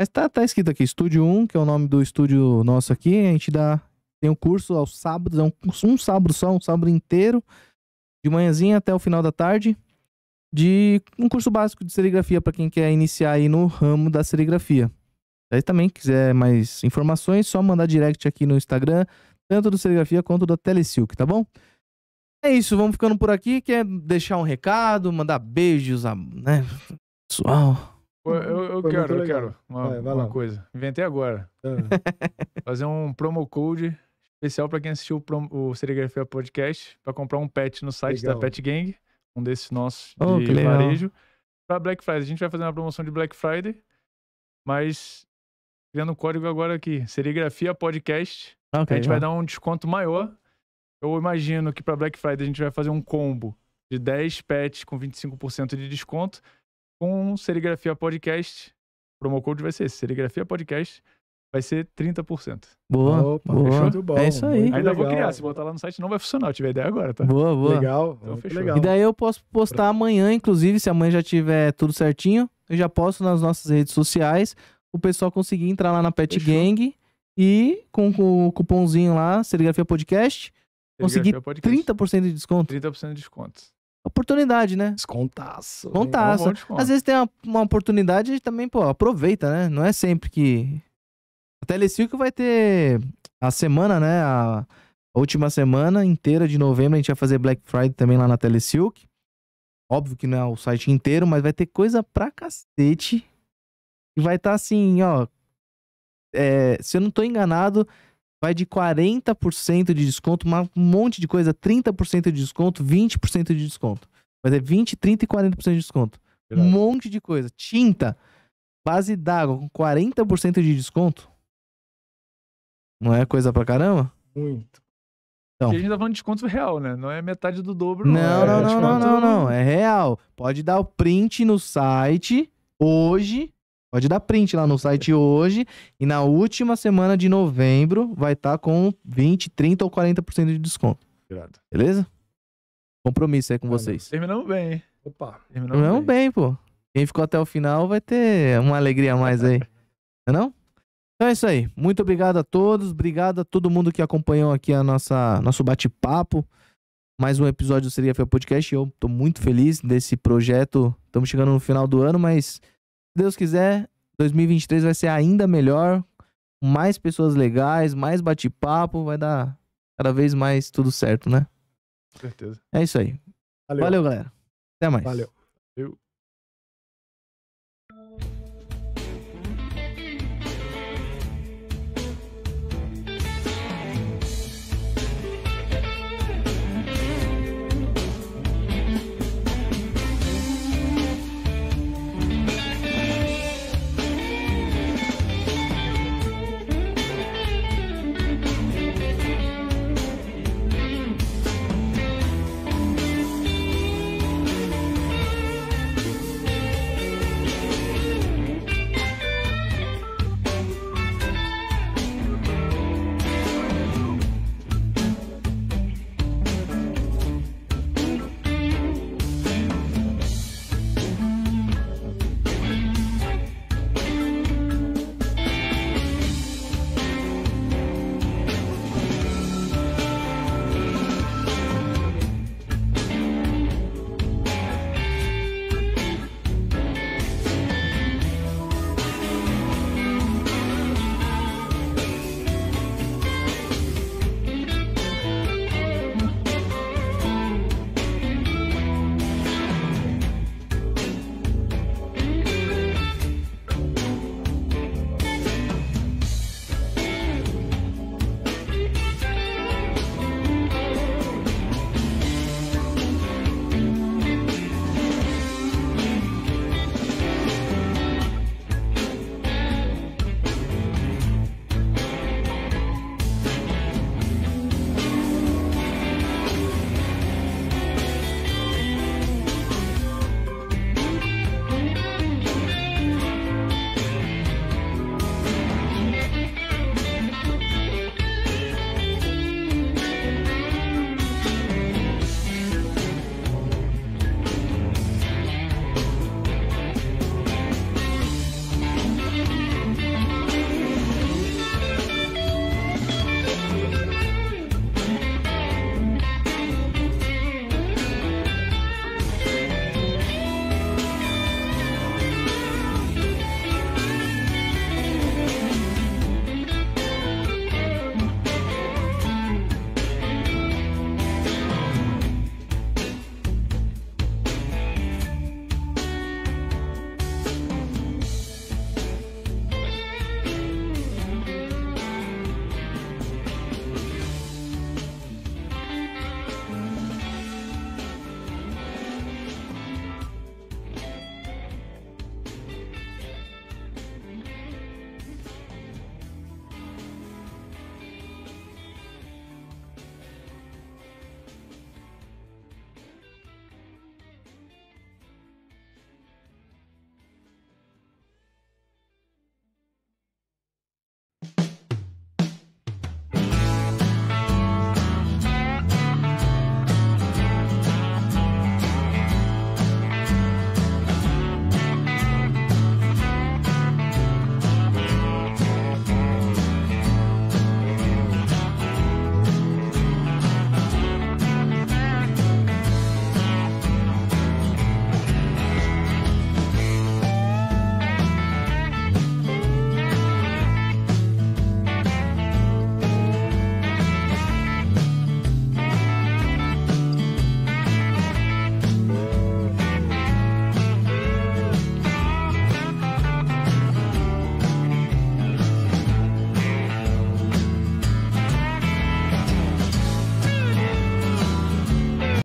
A: Mas tá, tá escrito aqui, Estúdio 1, que é o nome do estúdio nosso aqui. A gente dá. Tem um curso aos sábados, é um, um sábado só, um sábado inteiro, de manhãzinha até o final da tarde, de um curso básico de serigrafia para quem quer iniciar aí no ramo da serigrafia. aí também quiser mais informações, só mandar direct aqui no Instagram, tanto do Serigrafia quanto da Telesilk, tá bom? É isso, vamos ficando por aqui. Quer deixar um recado, mandar beijos, né? Pessoal. Uhum. Eu, eu quero, eu quero uma, é, uma coisa.
D: Inventei agora. É. Fazer um promo code especial para quem assistiu o, prom, o Serigrafia Podcast para comprar um pet no site legal. da Pet Gang, um desses nossos oh, de varejo, para Black Friday. A gente vai fazer uma promoção de Black Friday, mas criando um código agora aqui, Serigrafia Podcast. Ah, okay, a gente vai dar um desconto maior. Eu imagino que para Black Friday a gente vai fazer um combo de 10 pets com 25% de desconto com Serigrafia Podcast, promo code vai ser esse, Serigrafia Podcast, vai ser 30%.
A: Boa, Opa, boa. Bom, é isso aí. Ainda legal. vou criar, se botar lá no site não vai funcionar,
D: eu tive ideia agora, tá?
A: Boa, boa. Legal, então, fechou. legal. E daí eu posso postar amanhã, inclusive, se amanhã já tiver tudo certinho, eu já posto nas nossas redes sociais, o pessoal conseguir entrar lá na Pet fechou. Gang e com, com, o cupomzinho lá, Serigrafia Podcast, Serigrafia conseguir Podcast. 30% de desconto. 30% de desconto oportunidade, né? Descontaço. Descontaço. Às vezes tem uma, uma oportunidade e também, pô, aproveita, né? Não é sempre que. A Telecirco vai ter a semana, né? A última semana inteira de novembro. A gente vai fazer Black Friday também lá na Telesilk. Óbvio que não é o site inteiro, mas vai ter coisa pra cacete. E vai estar tá assim, ó. É, se eu não tô enganado, vai de 40% de desconto, um monte de coisa, 30% de desconto, 20% de desconto. Vai ter 20, 30 e 40% de desconto. Verdade. Um monte de coisa. Tinta, base d'água com 40% de desconto. Não é coisa pra caramba? Muito. Então. Porque a gente
D: tá falando de desconto real, né? Não é metade do dobro. Não, não, é não, é não, não, não, não.
A: É real. Pode dar o print no site hoje Pode dar print lá no site hoje e na última semana de novembro vai estar tá com 20, 30 ou 40% de desconto. Obrigado. Beleza? Compromisso aí com ah, vocês.
D: Terminamos bem, hein? Opa. Terminamos, Terminamos
A: bem. bem. pô. Quem ficou até o final vai ter uma alegria a mais aí. não é não? Então é isso aí. Muito obrigado a todos. Obrigado a todo mundo que acompanhou aqui a nossa nosso bate-papo. Mais um episódio do Seria Fé Podcast. Eu tô muito feliz desse projeto. Estamos chegando no final do ano, mas Deus quiser, 2023 vai ser ainda melhor. Mais pessoas legais, mais bate-papo, vai dar cada vez mais tudo certo, né? Com certeza. É isso aí.
C: Valeu, Valeu galera. Até mais. Valeu. Valeu.